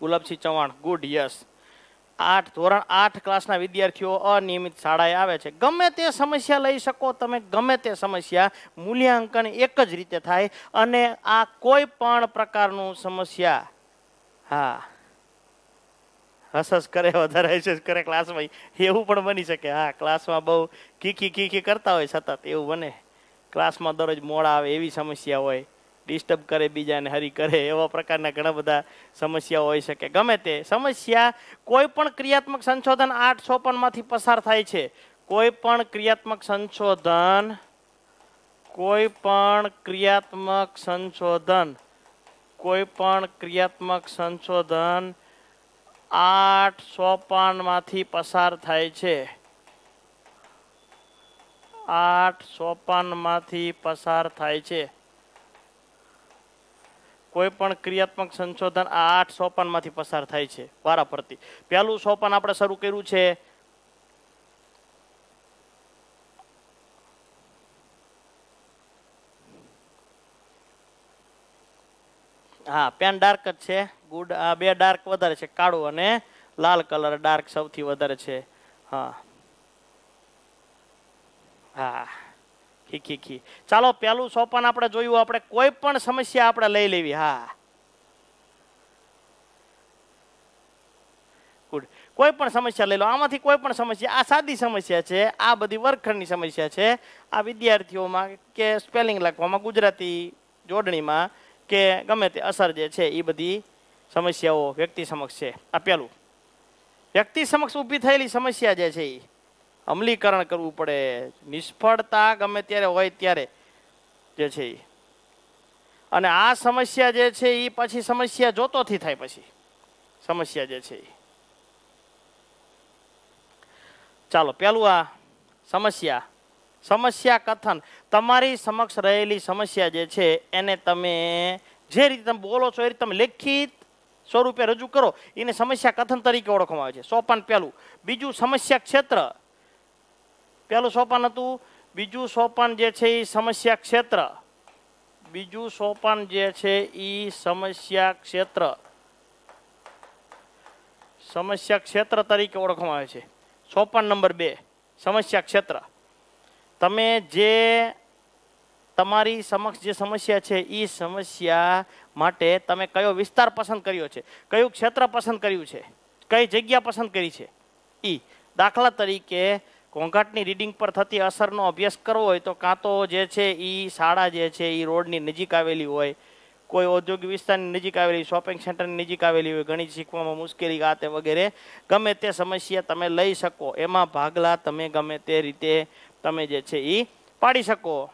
ગુલાબસિંહ ચૌહાણ ગુડ યસ આઠ ધોરણ આઠ ક્લાસના વિદ્યાર્થીઓ અનિયમિત શાળાએ આવે છે ગમે તે સમસ્યા લઈ શકો તમે ગમે તે સમસ્યા મૂલ્યાંકન એક જ રીતે થાય અને આ કોઈ પણ પ્રકારનું સમસ્યા હા હસસ કરે વધારે હસસ કરે ક્લાસમાં એવું પણ બની શકે હા ક્લાસમાં બહુ કીકી કીકી કરતા હોય સતત એવું બને ક્લાસમાં દરરોજ મોડા આવે એવી સમસ્યા હોય ડિસ્ટર્બ કરે બીજાને હરી કરે એવા પ્રકારના ઘણા બધા સમસ્યાઓ હોઈ શકે ગમે તે સમસ્યા કોઈ પણ ક્રિયાત્મક સંશોધન આઠ ચોપનમાંથી પસાર થાય છે કોઈ પણ ક્રિયાત્મક સંશોધન કોઈ પણ ક્રિયાત્મક સંશોધન કોઈ પણ ક્રિયાત્મક સંશોધન આઠ સોપાનમાંથી પસાર થાય છે આઠ સોપાનમાંથી પસાર થાય છે કોઈ પણ ક્રિયાત્મક સંશોધન આ આઠ સોપાનમાંથી પસાર થાય છે વારાફરતી પહેલું સોપાન આપણે શરૂ કર્યું છે હા પેન ડાર્ક જ છે ગુડ આ બે ડાર્ક વધારે છે કાળું અને લાલ કલર ડાર્ક સૌથી વધારે છે હા હા ખી ખી ખી ચાલો પહેલું સોપાન આપણે જોયું આપણે કોઈ પણ સમસ્યા આપણે લઈ લેવી હા ગુડ કોઈ પણ સમસ્યા લઈ લો આમાંથી કોઈ પણ સમસ્યા આ સાદી સમસ્યા છે આ બધી વર્ગખંડની સમસ્યા છે આ વિદ્યાર્થીઓમાં કે સ્પેલિંગ લખવામાં ગુજરાતી જોડણીમાં કે ગમે તે અસર જે છે એ બધી સમસ્યાઓ વ્યક્તિ સમક્ષ છે આ પહેલું વ્યક્તિ સમક્ષ ઊભી થયેલી સમસ્યા જે છે એ અમલીકરણ કરવું પડે નિષ્ફળતા ગમે ત્યારે હોય ત્યારે જે છે એ અને આ સમસ્યા જે છે એ પછી સમસ્યા જોતોથી થાય પછી સમસ્યા જે છે એ ચાલો પહેલું આ સમસ્યા સમસ્યા કથન તમારી સમક્ષ રહેલી સમસ્યા જે છે એને તમે જે રીતે તમે બોલો છો એ રીતે તમે લેખિત સ્વરૂપે રજૂ કરો એને સમસ્યા કથન તરીકે ઓળખવામાં આવે છે સોપાન પહેલું બીજું સમસ્યા ક્ષેત્ર પહેલું સોપાન હતું બીજું સોપાન જે છે એ સમસ્યા ક્ષેત્ર બીજું સોપાન જે છે એ સમસ્યા ક્ષેત્ર સમસ્યા ક્ષેત્ર તરીકે ઓળખવામાં આવે છે સોપાન નંબર બે સમસ્યા ક્ષેત્ર તમે જે તમારી સમક્ષ જે સમસ્યા છે એ સમસ્યા માટે તમે કયો વિસ્તાર પસંદ કર્યો છે કયું ક્ષેત્ર પસંદ કર્યું છે કઈ જગ્યા પસંદ કરી છે એ દાખલા તરીકે ઘોંઘાટની રીડિંગ પર થતી અસરનો અભ્યાસ કરવો હોય તો કાં તો જે છે એ શાળા જે છે એ રોડની નજીક આવેલી હોય કોઈ ઔદ્યોગિક વિસ્તારની નજીક આવેલી શોપિંગ સેન્ટરની નજીક આવેલી હોય ગણિત શીખવામાં મુશ્કેલી આ તે વગેરે ગમે તે સમસ્યા તમે લઈ શકો એમાં ભાગલા તમે ગમે તે રીતે તમે જે છે એ પાડી શકો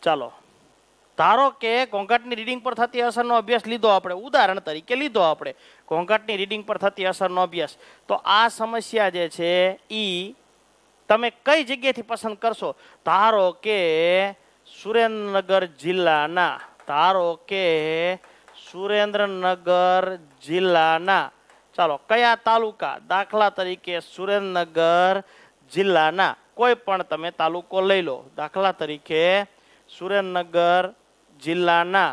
ચાલો ધારો કે ઘોંઘાટની રીડિંગ પર થતી અસરનો અભ્યાસ લીધો આપણે ઉદાહરણ તરીકે લીધો આપણે ઘોંઘાટની રીડિંગ પર થતી અસરનો અભ્યાસ તો આ સમસ્યા જે છે એ તમે કઈ જગ્યાથી પસંદ કરશો ધારો કે સુરેન્દ્રનગર જિલ્લાના ધારો કે સુરેન્દ્રનગર જિલ્લાના ચાલો કયા તાલુકા દાખલા તરીકે સુરેન્દ્રનગર જિલ્લાના કોઈ પણ તમે તાલુકો લઈ લો દાખલા તરીકે સુરેન્દ્રનગર જિલ્લાના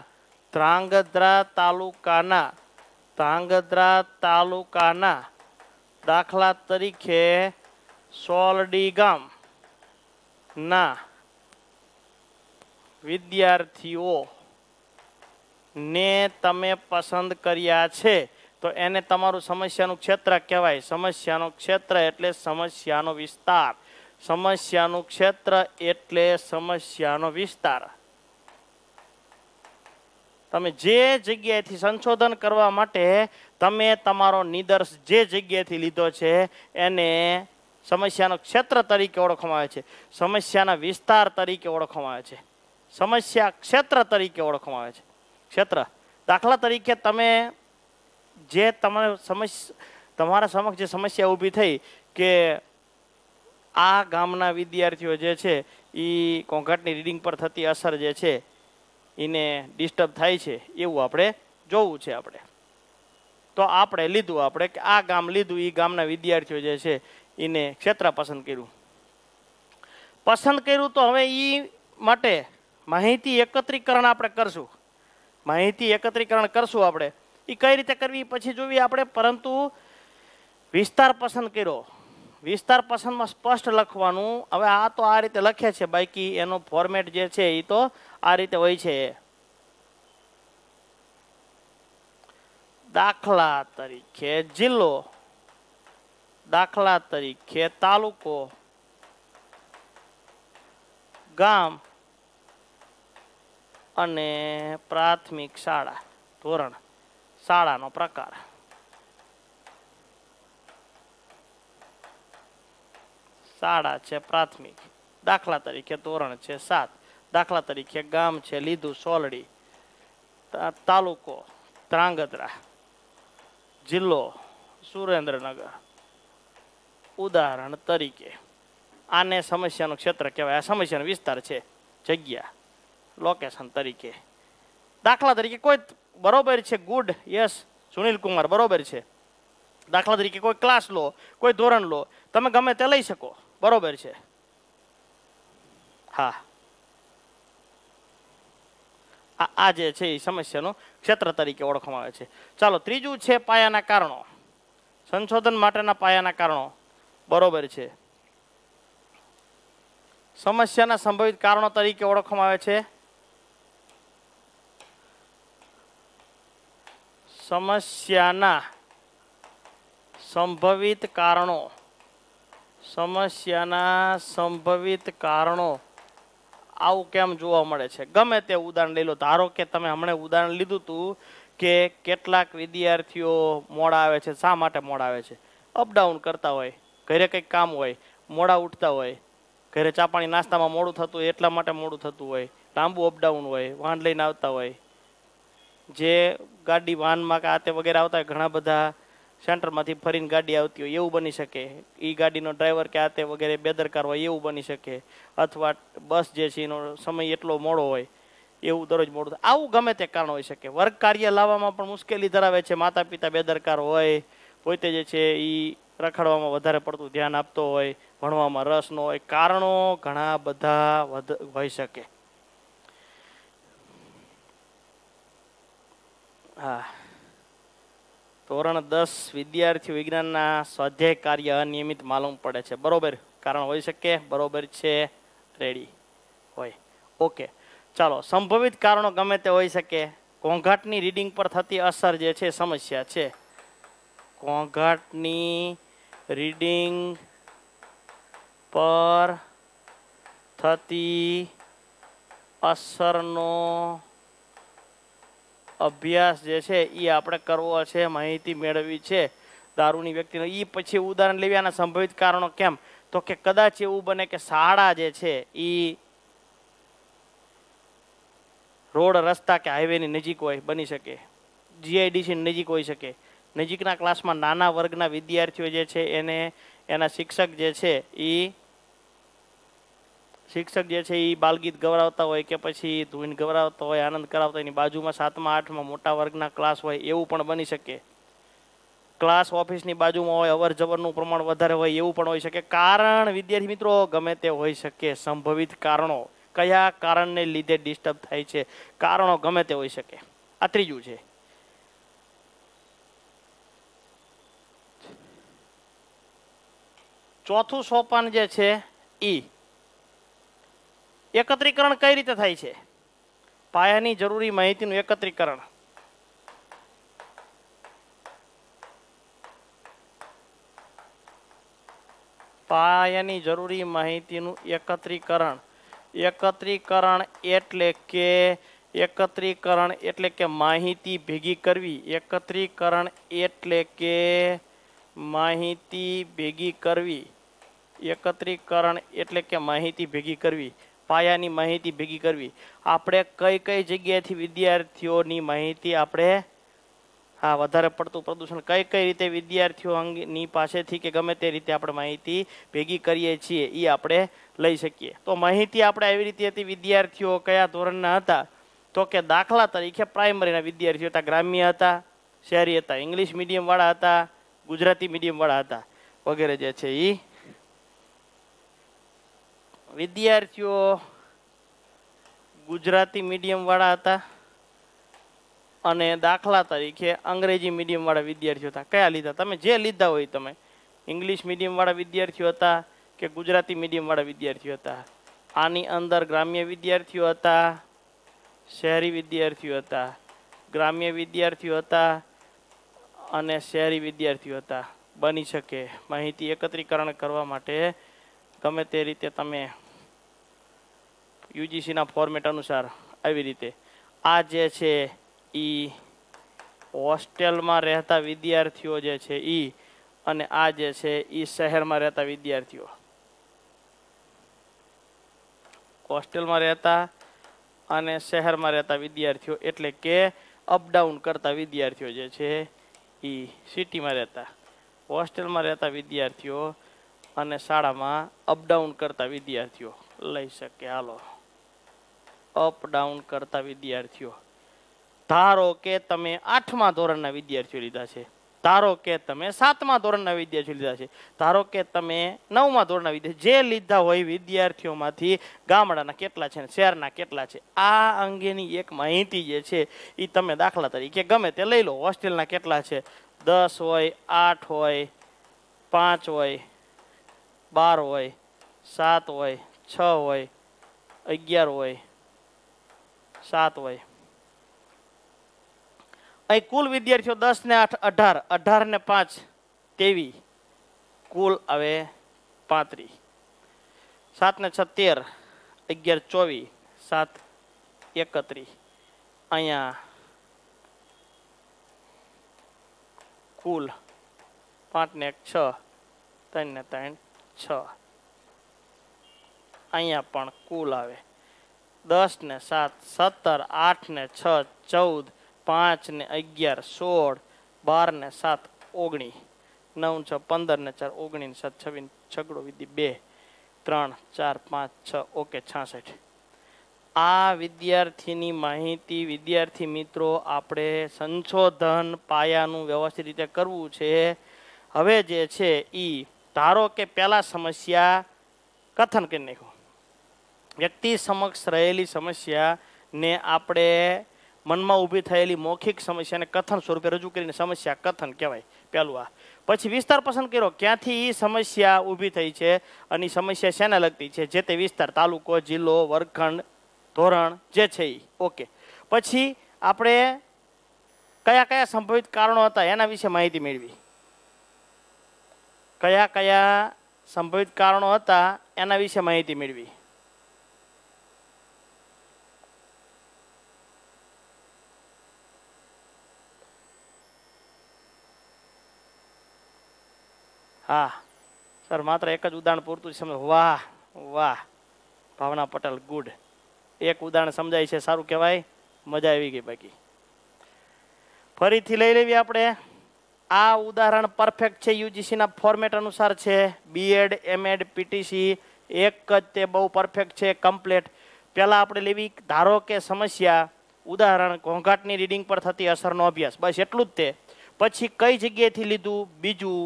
ધ્રાંગધ્રા તાલુકાના ધ્રાંગધ્રા તાલુકાના દાખલા તરીકે સોલડી ગામ ના વિદ્યાર્થીઓ ને તમે પસંદ કર્યા છે તો એને તમારું સમસ્યાનું ક્ષેત્ર કહેવાય સમસ્યાનું ક્ષેત્ર એટલે સમસ્યાનો વિસ્તાર સમસ્યાનું ક્ષેત્ર એટલે સમસ્યાનો વિસ્તાર તમે જે જગ્યાએથી સંશોધન કરવા માટે તમે તમારો નિદર્શ જે જગ્યાએથી લીધો છે એને સમસ્યાનું ક્ષેત્ર તરીકે ઓળખવામાં આવે છે સમસ્યાના વિસ્તાર તરીકે ઓળખવામાં આવે છે સમસ્યા ક્ષેત્ર તરીકે ઓળખવામાં આવે છે ક્ષેત્ર દાખલા તરીકે તમે જે તમારે સમસ્યા તમારા સમક્ષ જે સમસ્યા ઊભી થઈ કે આ ગામના વિદ્યાર્થીઓ જે છે એ કોંઘાટની રીડિંગ પર થતી અસર જે છે એને ડિસ્ટર્બ થાય છે એવું આપણે જોવું છે આપણે તો આપણે લીધું આપણે કે આ ગામ લીધું એ ગામના વિદ્યાર્થીઓ જે છે એને ક્ષેત્ર પસંદ કર્યું પસંદ કર્યું તો હવે એ માટે માહિતી એકત્રીકરણ આપણે કરશું માહિતી એકત્રીકરણ કરશું આપણે એ કઈ રીતે કરવી પછી જોવી આપણે પરંતુ વિસ્તાર પસંદ કર્યો વિસ્તાર પસંદમાં સ્પષ્ટ લખવાનું હવે આ તો આ રીતે લખે છે બાકી એનો ફોર્મેટ જે છે એ તો આ રીતે હોય છે દાખલા તરીકે જિલ્લો દાખલા તરીકે તાલુકો ગામ અને પ્રાથમિક શાળા ધોરણ શાળાનો પ્રકાર શાળા છે પ્રાથમિક દાખલા તરીકે ધોરણ છે સાત દાખલા તરીકે ગામ છે લીધું સોલડી તાલુકો ત્રાંગધ્રા જિલ્લો સુરેન્દ્રનગર ઉદાહરણ તરીકે આને સમસ્યાનું ક્ષેત્ર કહેવાય આ સમસ્યાનો વિસ્તાર છે જગ્યા લોકેશન તરીકે દાખલા તરીકે કોઈ બરોબર છે ગુડ યસ સુનિલ કુમાર બરોબર છે દાખલા તરીકે કોઈ ક્લાસ લો કોઈ ધોરણ લો તમે ગમે તે લઈ શકો બરોબર છે હા આ જે છે એ સમસ્યાનું ક્ષેત્ર તરીકે ઓળખવામાં આવે છે ચાલો ત્રીજું છે પાયાના કારણો સંશોધન માટેના પાયાના કારણો બરોબર છે સમસ્યાના સંભવિત કારણો તરીકે ઓળખવામાં આવે છે સમસ્યાના સંભવિત કારણો સમસ્યાના સંભવિત કારણો આવું કેમ જોવા મળે છે ગમે તે ઉદાહરણ લઈ લો ધારો કે તમે હમણાં ઉદાહરણ લીધું હતું કે કેટલાક વિદ્યાર્થીઓ મોડા આવે છે શા માટે મોડા આવે છે અપડાઉન કરતા હોય ઘરે કંઈક કામ હોય મોડા ઉઠતા હોય ઘરે ચા પાણી નાસ્તામાં મોડું થતું હોય એટલા માટે મોડું થતું હોય લાંબુ અપડાઉન હોય વાંધ લઈને આવતા હોય જે ગાડી વાહનમાં કે આતે વગેરે આવતા ઘણા બધા સેન્ટરમાંથી ફરીને ગાડી આવતી હોય એવું બની શકે એ ગાડીનો ડ્રાઈવર કે આતે વગેરે બેદરકાર હોય એવું બની શકે અથવા બસ જે છે એનો સમય એટલો મોડો હોય એવું દરરોજ મોડું થાય આવું ગમે તે કારણ હોઈ શકે વર્ગ કાર્ય લાવવામાં પણ મુશ્કેલી ધરાવે છે માતા પિતા બેદરકાર હોય પોતે જે છે એ રખડવામાં વધારે પડતું ધ્યાન આપતો હોય ભણવામાં રસ ન હોય કારણો ઘણા બધા વધ હોઈ શકે હા ધોરણ દસ વિદ્યાર્થી વિજ્ઞાનના સ્વાધ્યાય કાર્ય અનિયમિત માલુમ પડે છે બરોબર કારણ હોઈ શકે બરોબર છે રેડી હોય ઓકે ચાલો સંભવિત કારણો ગમે તે હોઈ શકે ઘોંઘાટની રીડિંગ પર થતી અસર જે છે સમસ્યા છે ઘોંઘાટની રીડિંગ પર થતી અસરનો અભ્યાસ જે છે એ આપણે કરવો છે માહિતી મેળવવી છે દારૂની વ્યક્તિનો એ પછી ઉદાહરણ લેવી આના સંભવિત કારણો કેમ તો કે કદાચ એવું બને કે શાળા જે છે એ રોડ રસ્તા કે હાઈવેની નજીક હોય બની શકે જીઆઈડીસીની નજીક હોઈ શકે નજીકના ક્લાસમાં નાના વર્ગના વિદ્યાર્થીઓ જે છે એને એના શિક્ષક જે છે એ શિક્ષક જે છે એ બાલગીત ગવરાવતા હોય કે પછી ધૂન ગવરાવતા હોય આનંદ કરાવતા હોય એની બાજુમાં સાતમા આઠમાં મોટા વર્ગના ક્લાસ હોય એવું પણ બની શકે ક્લાસ ઓફિસની બાજુમાં હોય અવર જવરનું પ્રમાણ વધારે હોય એવું પણ હોઈ શકે કારણ વિદ્યાર્થી મિત્રો ગમે તે હોઈ શકે સંભવિત કારણો કયા કારણને લીધે ડિસ્ટર્બ થાય છે કારણો ગમે તે હોઈ શકે આ ત્રીજું છે ચોથું સોપાન જે છે ઈ એકત્રીકરણ કઈ રીતે થાય છે પાયાની જરૂરી માહિતીનું એકત્રીકરણ પાયાની જરૂરી માહિતીનું એકત્રીકરણ એકત્રીકરણ એટલે કે એકત્રીકરણ એટલે કે માહિતી ભેગી કરવી એકત્રીકરણ એટલે કે માહિતી ભેગી કરવી એકત્રીકરણ એટલે કે માહિતી ભેગી કરવી પાયાની માહિતી ભેગી કરવી આપણે કઈ કઈ જગ્યાએથી વિદ્યાર્થીઓની માહિતી આપણે હા વધારે પડતું પ્રદૂષણ કઈ કઈ રીતે વિદ્યાર્થીઓ અંગેની પાસેથી કે ગમે તે રીતે આપણે માહિતી ભેગી કરીએ છીએ એ આપણે લઈ શકીએ તો માહિતી આપણે આવી રીતે હતી વિદ્યાર્થીઓ કયા ધોરણના હતા તો કે દાખલા તરીકે પ્રાઇમરીના વિદ્યાર્થીઓ હતા ગ્રામ્ય હતા શહેરી હતા ઇંગ્લિશ મીડિયમવાળા હતા ગુજરાતી મીડિયમવાળા હતા વગેરે જે છે એ વિદ્યાર્થીઓ ગુજરાતી મીડિયમવાળા હતા અને દાખલા તરીકે અંગ્રેજી મીડિયમવાળા વિદ્યાર્થીઓ હતા કયા લીધા તમે જે લીધા હોય તમે ઇંગ્લિશ મીડિયમવાળા વિદ્યાર્થીઓ હતા કે ગુજરાતી મીડિયમવાળા વિદ્યાર્થીઓ હતા આની અંદર ગ્રામ્ય વિદ્યાર્થીઓ હતા શહેરી વિદ્યાર્થીઓ હતા ગ્રામ્ય વિદ્યાર્થીઓ હતા અને શહેરી વિદ્યાર્થીઓ હતા બની શકે માહિતી એકત્રીકરણ કરવા માટે ગમે તે રીતે તમે યુજીસીના ફોર્મેટ અનુસાર આવી રીતે આ જે છે એ હોસ્ટેલમાં રહેતા વિદ્યાર્થીઓ જે છે એ અને આ જે છે એ શહેરમાં રહેતા વિદ્યાર્થીઓ હોસ્ટેલમાં રહેતા અને શહેરમાં રહેતા વિદ્યાર્થીઓ એટલે કે અપડાઉન કરતા વિદ્યાર્થીઓ જે છે એ સિટીમાં રહેતા હોસ્ટેલમાં રહેતા વિદ્યાર્થીઓ અને શાળામાં અપડાઉન કરતા વિદ્યાર્થીઓ લઈ શકે હાલો અપડાઉન કરતા વિદ્યાર્થીઓ ધારો કે તમે આઠમા ધોરણના વિદ્યાર્થીઓ લીધા છે ધારો કે તમે સાતમા ધોરણના વિદ્યાર્થીઓ લીધા છે ધારો કે તમે નવમા ધોરણના વિદ્યાર્થી જે લીધા હોય વિદ્યાર્થીઓમાંથી ગામડાના કેટલા છે શહેરના કેટલા છે આ અંગેની એક માહિતી જે છે એ તમે દાખલા તરીકે ગમે તે લઈ લો હોસ્ટેલના કેટલા છે દસ હોય આઠ હોય પાંચ હોય બાર હોય સાત હોય છ હોય અગિયાર હોય સાત હોય અહીં કુલ વિદ્યાર્થીઓ દસ ને આઠ અઢાર અઢાર ને પાંચ તેવી કુલ આવે પાંત્રી સાત ને છત્તેર અગિયાર ચોવીસ સાત એકત્રીસ અહીંયા કુલ પાંચ ને એક છ ત્રણ ને ત્રણ છ અહીંયા પણ કુલ આવે દસ ને સાત સત્તર આઠ ને છ ચૌદ પાંચ ને અગિયાર સોળ બાર ને સાત ઓગણી નવ છ પંદર ને ચાર ઓગણી સાત છવ્વીસ છગડો વિધિ બે ત્રણ ચાર પાંચ છ ઓકે છાસઠ આ વિદ્યાર્થીની માહિતી વિદ્યાર્થી મિત્રો આપણે સંશોધન પાયાનું વ્યવસ્થિત રીતે કરવું છે હવે જે છે એ ધારો કે પહેલાં સમસ્યા કથન કરી નાખ્યું વ્યક્તિ સમક્ષ રહેલી સમસ્યાને આપણે મનમાં ઊભી થયેલી મૌખિક સમસ્યાને કથન સ્વરૂપે રજૂ કરીને સમસ્યા કથન કહેવાય પહેલું આ પછી વિસ્તાર પસંદ કર્યો ક્યાંથી એ સમસ્યા ઊભી થઈ છે અને સમસ્યા શેને લગતી છે જે તે વિસ્તાર તાલુકો જિલ્લો વર્ગખંડ ધોરણ જે છે એ ઓકે પછી આપણે કયા કયા સંભવિત કારણો હતા એના વિશે માહિતી મેળવી કયા કયા સંભવિત કારણો હતા એના વિશે માહિતી મેળવી હા સર માત્ર એક જ ઉદાહરણ પૂરતું સમજ વાહ વાહ ભાવના પટેલ ગુડ એક ઉદાહરણ સમજાય છે સારું કહેવાય મજા આવી ગઈ બાકી ફરીથી લઈ લેવી આપણે આ ઉદાહરણ પરફેક્ટ છે યુજીસીના ફોર્મેટ અનુસાર છે બીએડ એમએડ પીટીસી એક જ તે બહુ પરફેક્ટ છે કમ્પ્લેટ પહેલાં આપણે લેવી ધારો કે સમસ્યા ઉદાહરણ ઘોંઘાટની રીડિંગ પર થતી અસરનો અભ્યાસ બસ એટલું જ તે પછી કઈ જગ્યાએથી લીધું બીજું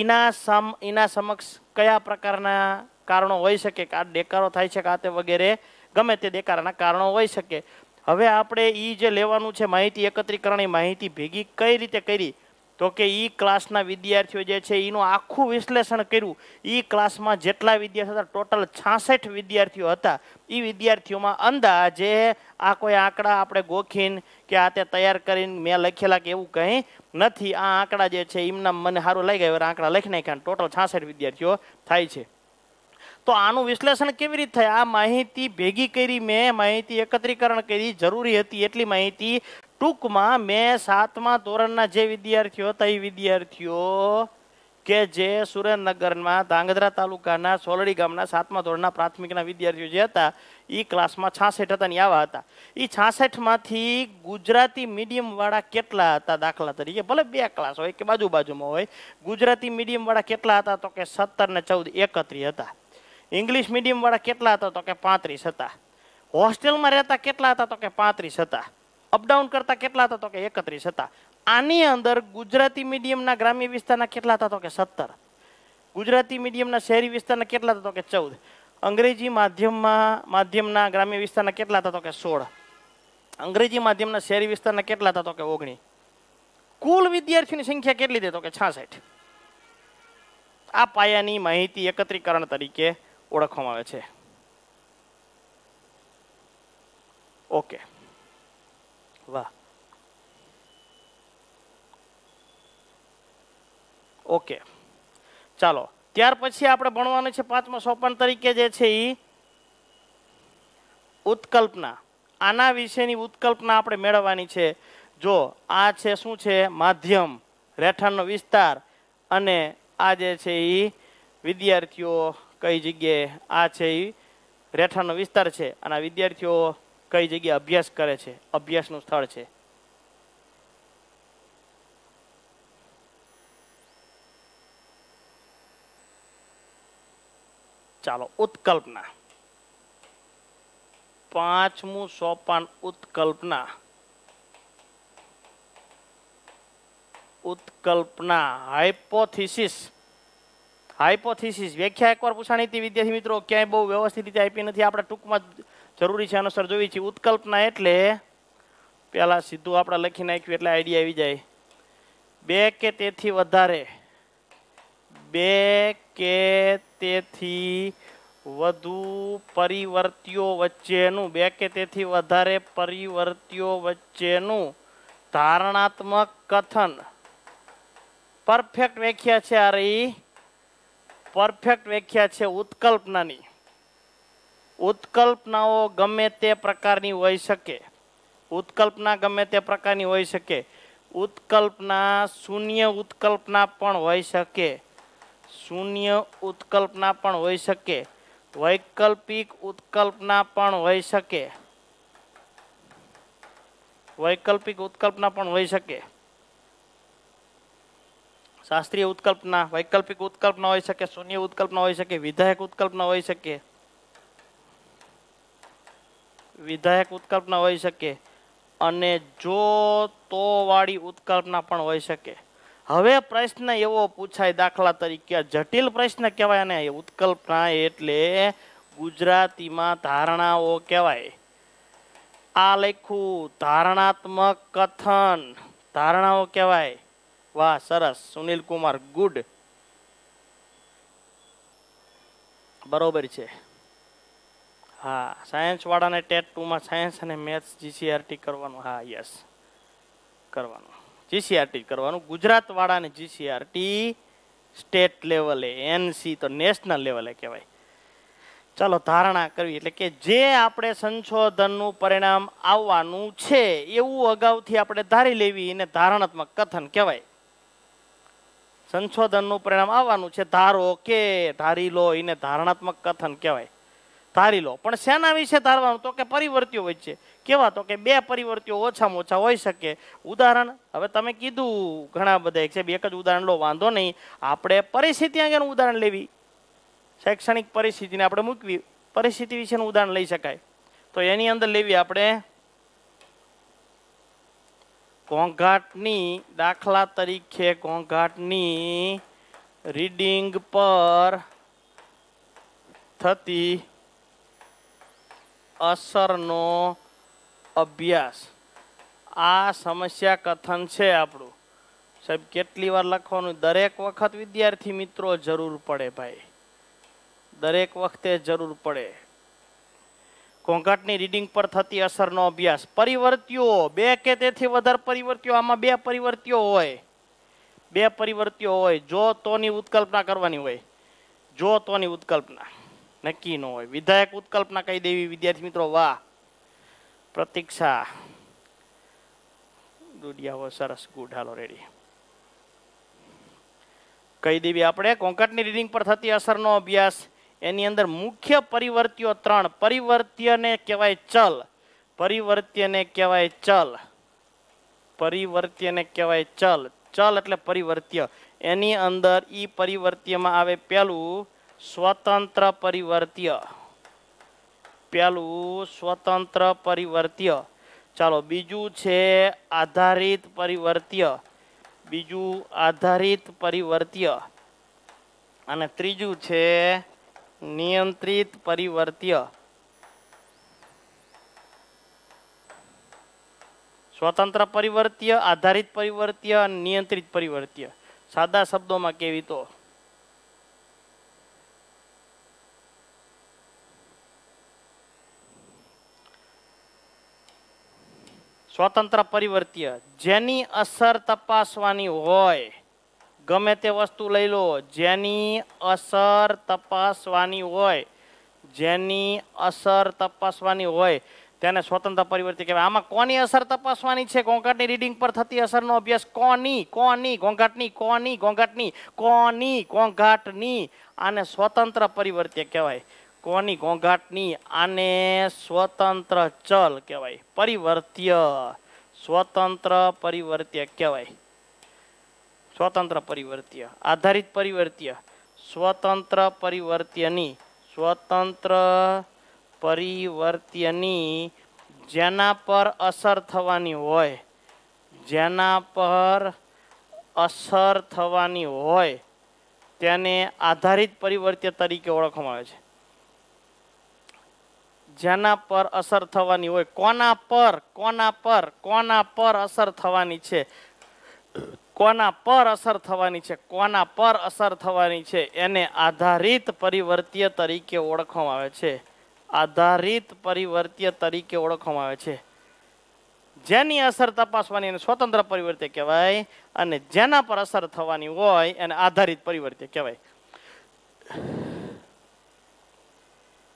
એના સમ એના સમક્ષ કયા પ્રકારના કારણો હોઈ શકે કે આ દેકારો થાય છે કાતે વગેરે ગમે તે દેકારાના કારણો હોઈ શકે હવે આપણે એ જે લેવાનું છે માહિતી એકત્રીકરણ માહિતી ભેગી કઈ રીતે કરી તો કે એ ક્લાસના વિદ્યાર્થીઓ જે છે એનું આખું વિશ્લેષણ કર્યું એ ક્લાસમાં જેટલા વિદ્યાર્થીઓ હતા ટોટલ છાસઠ વિદ્યાર્થીઓ હતા એ વિદ્યાર્થીઓમાં અંદાજે આ કોઈ આંકડા આપણે ગોખીને કે આ તે તૈયાર કરીને મેં લખેલા કે એવું કંઈ નથી આ આંકડા જે છે એમના મને સારું લઈ ગયા આંકડા લખી નાખ્યા ટોટલ છાસઠ વિદ્યાર્થીઓ થાય છે તો આનું વિશ્લેષણ કેવી રીતે થાય આ માહિતી ભેગી કરી મેં માહિતી એકત્રીકરણ કરી જરૂરી હતી એટલી માહિતી ટૂંકમાં મેં સાતમા ધોરણના જે વિદ્યાર્થીઓ હતા એ વિદ્યાર્થીઓ કે જે સુરેન્દ્રનગરમાં ધાંગધ્રા તાલુકાના સોલડી ગામના સાતમા ધોરણના પ્રાથમિકના વિદ્યાર્થીઓ જે હતા એ ક્લાસમાં છાસઠ હતા ને આવા હતા એ છાસઠમાંથી ગુજરાતી મીડિયમવાળા કેટલા હતા દાખલા તરીકે ભલે બે ક્લાસ હોય કે બાજુ બાજુમાં હોય ગુજરાતી મીડિયમવાળા કેટલા હતા તો કે સત્તર ને ચૌદ એકત્રીસ હતા ઇંગ્લિશ મીડિયમવાળા કેટલા હતા તો કે પાંત્રીસ હતા હોસ્ટેલમાં રહેતા કેટલા હતા તો કે પાંત્રીસ હતા અપડાઉન કરતા કેટલા હતા તો કે એકત્રીસ હતા આની અંદર ગુજરાતી મીડિયમના ગ્રામ્ય વિસ્તારના કેટલા હતા તો કે સત્તર ગુજરાતી મીડિયમના શહેરી વિસ્તારના કેટલા હતા તો કે ચૌદ અંગ્રેજી માધ્યમમાં માધ્યમના ગ્રામ્ય વિસ્તારના કેટલા હતા તો કે સોળ અંગ્રેજી માધ્યમના શહેરી વિસ્તારના કેટલા હતા તો કે ઓગણી કુલ વિદ્યાર્થીઓની સંખ્યા કેટલી થઈ તો કે છાસઠ આ પાયાની માહિતી એકત્રીકરણ તરીકે ઓળખવામાં આવે છે ઓકે વાહ ઓકે ચાલો ત્યાર પછી આપણે ભણવાનું છે પાંચમો સોપન તરીકે જે છે એ ઉત્કલ્પના આના વિશેની ઉત્કલ્પના આપણે મેળવવાની છે જો આ છે શું છે માધ્યમ રહેઠાણનો વિસ્તાર અને આ જે છે એ વિદ્યાર્થીઓ કઈ જગ્યાએ આ છે એ રહેઠાણનો વિસ્તાર છે અને વિદ્યાર્થીઓ કઈ જગ્યાએ અભ્યાસ કરે છે અભ્યાસનું સ્થળ છે ચાલો ઉત્કલ્પના પાંચમું સોપાન ઉત્કલ્પના ઉત્કલ્પના હાઇપોથિસિસ હાઇપોથિસિસ વ્યાખ્યા એકવાર પૂછાણી હતી વિદ્યાર્થી મિત્રો ક્યાંય બહુ વ્યવસ્થિત રીતે આપી નથી આપણે ટૂંકમાં જરૂરી છે અનુસાર જોઈએ છીએ ઉત્કલ્પના એટલે પહેલાં સીધું આપણે લખી નાખ્યું એટલે આઈડિયા આવી જાય બે કે તેથી વધારે બે કે તેથી વધુ પરિવર્તીઓ વચ્ચેનું બે કે તેથી વધારે પરિવર્તીઓ વચ્ચેનું ધારણાત્મક કથન પરફેક્ટ વ્યાખ્યા છે આ રહી પરફેક્ટ વ્યાખ્યા છે ઉત્કલ્પનાની उत्कल्पनाओ गमे प्रकार की हो सके उत्कल्पना गमे प्रकार की हो सके उत्कल्पना शून्य उत्कल्पना हो सके शून्य उत्कल्पना हो सके वैकल्पिक उत्कल्पना हो सके वैकल्पिक उत्कल्पना हो सके शास्त्रीय उत्कल्पना वैकल्पिक उत्कल्पना हो सके शून्य उत्कल्पना हो सके विधायक उत्कल्पना हो सके વિધાયક ઉત્કલ્પના હોઈ શકે અને જો તો વાળી ઉત્કલ્પના પણ હોઈ શકે હવે પ્રશ્ન એવો પૂછાય દાખલા તરીકે જટિલ પ્રશ્ન કહેવાય ને ઉત્કલ્પના એટલે ગુજરાતીમાં ધારણાઓ કહેવાય આ લખું ધારણાત્મક કથન ધારણાઓ કહેવાય વાહ સરસ સુનિલ કુમાર ગુડ બરોબર છે હા સાયન્સવાળાને ટેટ ટુમાં સાયન્સ અને મેથ્સ જીસીઆરટી કરવાનું હા યસ કરવાનું જીસીઆરટી કરવાનું ગુજરાતવાળાને જીસીઆરટી સ્ટેટ લેવલે એનસી તો નેશનલ લેવલે કહેવાય ચાલો ધારણા કરવી એટલે કે જે આપણે સંશોધનનું પરિણામ આવવાનું છે એવું અગાઉથી આપણે ધારી લેવી એને ધારણાત્મક કથન કહેવાય સંશોધનનું પરિણામ આવવાનું છે ધારો કે ધારી લો એને ધારણાત્મક કથન કહેવાય ધારી લો પણ શેના વિશે ધારવાનું તો કે પરિવર્તીઓ વચ્ચે કેવા તો કે બે પરિવર્તિઓ ઓછામાં ઓછા હોઈ શકે ઉદાહરણ હવે તમે કીધું ઘણા બધા એક એક જ ઉદાહરણ લો વાંધો નહીં આપણે પરિસ્થિતિ અંગેનું ઉદાહરણ લેવી શૈક્ષણિક પરિસ્થિતિને આપણે મૂકવી પરિસ્થિતિ વિશેનું ઉદાહરણ લઈ શકાય તો એની અંદર લેવી આપણે ઘોંઘાટની દાખલા તરીકે ઘોંઘાટની રીડિંગ પર થતી અસરનો અભ્યાસ આ સમસ્યા કથન છે આપણું સાહેબ કેટલી વાર લખવાનું દરેક વખત વિદ્યાર્થી મિત્રો જરૂર પડે ભાઈ દરેક વખતે જરૂર પડે ઘોંઘાટની રીડિંગ પર થતી અસરનો અભ્યાસ પરિવર્તિઓ બે કે તેથી વધારે પરિવર્તિઓ આમાં બે પરિવર્તિઓ હોય બે પરિવર્તિઓ હોય જો તોની ઉત્કલ્પના કરવાની હોય જો તોની ઉત્કલ્પના નક્કી ન હોય વિધાયક ઉત્કલ્પના કહી દેવી વિદ્યાર્થી મિત્રો વાહ પ્રતીક્ષા દુડિયાઓ સરસ ગુઢાલો હાલો રેડી કહી દેવી આપણે કોંકટની રીડિંગ પર થતી અસરનો અભ્યાસ એની અંદર મુખ્ય પરિવર્તીઓ ત્રણ પરિવર્ત્યને કહેવાય ચલ પરિવર્ત્યને કહેવાય ચલ પરિવર્ત્યને કહેવાય ચલ ચલ એટલે પરિવર્ત્ય એની અંદર ઈ પરિવર્ત્યમાં આવે પહેલું સ્વતંત્ર પરિવર્ત્ય પેલું સ્વતંત્ર પરિવર્ત્ય ચાલો બીજું છે આધારિત પરિવર્ત્ય બીજું આધારિત પરિવર્ત્ય અને ત્રીજું છે નિયંત્રિત પરિવર્ત્ય સ્વતંત્ર પરિવર્ત્ય આધારિત પરિવર્ત્ય નિયંત્રિત પરિવર્ત્ય સાદા શબ્દોમાં કેવી તો સ્વતંત્ર પરિવર્તીય જેની અસર તપાસવાની હોય ગમે તે વસ્તુ લઈ લો જેની અસર તપાસવાની હોય જેની અસર તપાસવાની હોય તેને સ્વતંત્ર પરિવર્તી કહેવાય આમાં કોની અસર તપાસવાની છે ઘોંઘાટની રીડિંગ પર થતી અસરનો અભ્યાસ કોની કોની ઘોંઘાટની કોની ઘોંઘાટની કોની ઘોંઘાટની આને સ્વતંત્ર પરિવર્તી કહેવાય કોની ઘોંઘાટની આને સ્વતંત્ર ચલ કહેવાય પરિવર્ત્ય સ્વતંત્ર પરિવર્ત્ય કહેવાય સ્વતંત્ર પરિવર્ત્ય આધારિત પરિવર્ત્ય સ્વતંત્ર પરિવર્ત્યની સ્વતંત્ર પરિવર્ત્યની જેના પર અસર થવાની હોય જેના પર અસર થવાની હોય તેને આધારિત પરિવર્ત્ય તરીકે ઓળખવામાં આવે છે જેના પર અસર થવાની હોય કોના પર કોના પર કોના પર અસર થવાની છે કોના પર અસર થવાની છે કોના પર અસર થવાની છે એને આધારિત પરિવર્તીય તરીકે ઓળખવામાં આવે છે આધારિત પરિવર્તીય તરીકે ઓળખવામાં આવે છે જેની અસર તપાસવાની એને સ્વતંત્ર પરિવર્તે કહેવાય અને જેના પર અસર થવાની હોય એને આધારિત પરિવર્તે કહેવાય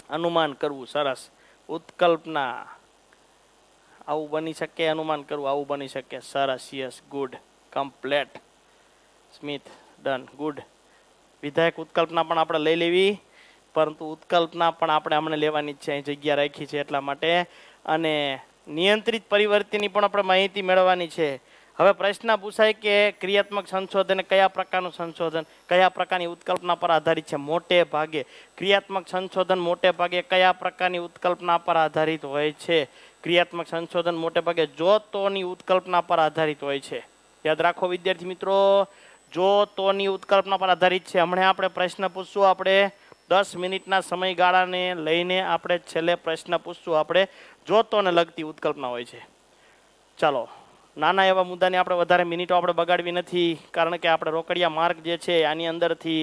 અનુમાન કરવું સરસ ઉત્કલ્પના આવું બની શકે અનુમાન કરવું આવું બની શકે સરસ યસ ગુડ કમ્પ્લેટ સ્મિથ ડન ગુડ વિધાયક ઉત્કલ્પના પણ આપણે લઈ લેવી પરંતુ ઉત્કલ્પના પણ આપણે હમણાં લેવાની છે અહીં જગ્યા રાખી છે એટલા માટે અને નિયંત્રિત પરિવર્તનની પણ આપણે માહિતી મેળવવાની છે હવે પ્રશ્ન પૂછાય કે ક્રિયાત્મક સંશોધન કયા પ્રકારનું સંશોધન કયા પ્રકારની ઉત્કલ્પના પર આધારિત છે મોટે ભાગે ક્રિયાત્મક સંશોધન મોટે ભાગે કયા પ્રકારની ઉત્કલ્પના પર આધારિત હોય છે ક્રિયાત્મક સંશોધન મોટે ભાગે જોતોની ઉત્કલ્પના પર આધારિત હોય છે યાદ રાખો વિદ્યાર્થી મિત્રો જોતોની ઉત્કલ્પના પર આધારિત છે હમણાં આપણે પ્રશ્ન પૂછશું આપણે દસ મિનિટના સમયગાળાને લઈને આપણે છેલ્લે પ્રશ્ન પૂછશું આપણે જોતોને લગતી ઉત્કલ્પના હોય છે ચાલો નાના એવા મુદ્દાને આપણે વધારે મિનિટો આપણે બગાડવી નથી કારણ કે આપણે રોકડિયા માર્ગ જે છે આની અંદરથી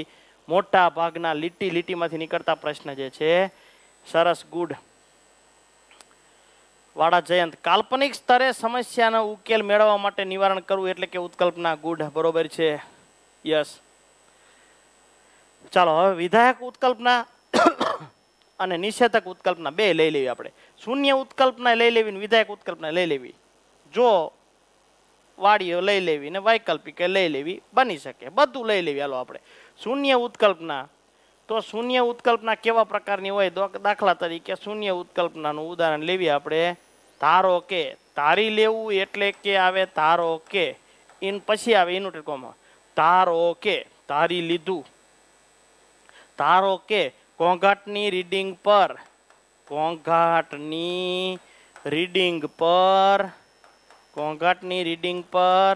મોટા ભાગના લીટી લીટીમાંથી નીકળતા પ્રશ્ન જે છે સરસ ગુડ વાડા જયંત કાલ્પનિક સ્તરે સમસ્યાનો ઉકેલ મેળવવા માટે નિવારણ કરવું એટલે કે ઉત્કલ્પના ગુડ બરોબર છે યસ ચાલો હવે વિધાયક ઉત્કલ્પના અને નિષેધક ઉત્કલ્પના બે લઈ લેવી આપણે શૂન્ય ઉત્કલ્પના લઈ લેવી વિધાયક ઉત્કલ્પના લઈ લેવી જો વાડીઓ લઈ લેવી ને વૈકલ્પિકે લઈ લેવી બની શકે બધું લઈ લેવી હાલો આપણે શૂન્ય ઉત્કલ્પના તો શૂન્ય ઉત્કલ્પના કેવા પ્રકારની હોય દાખલા તરીકે શૂન્ય ઉત્કલ્પનાનું ઉદાહરણ લેવી આપણે ધારો કે તારી લેવું એટલે કે આવે ધારો કે ઇન પછી આવે ઇન્વર્ટેડ કોમા ધારો કે તારી લીધું ધારો કે ઘોંઘાટની રીડિંગ પર ઘોંઘાટની રીડિંગ પર ઘોંઘાટની રીડિંગ પર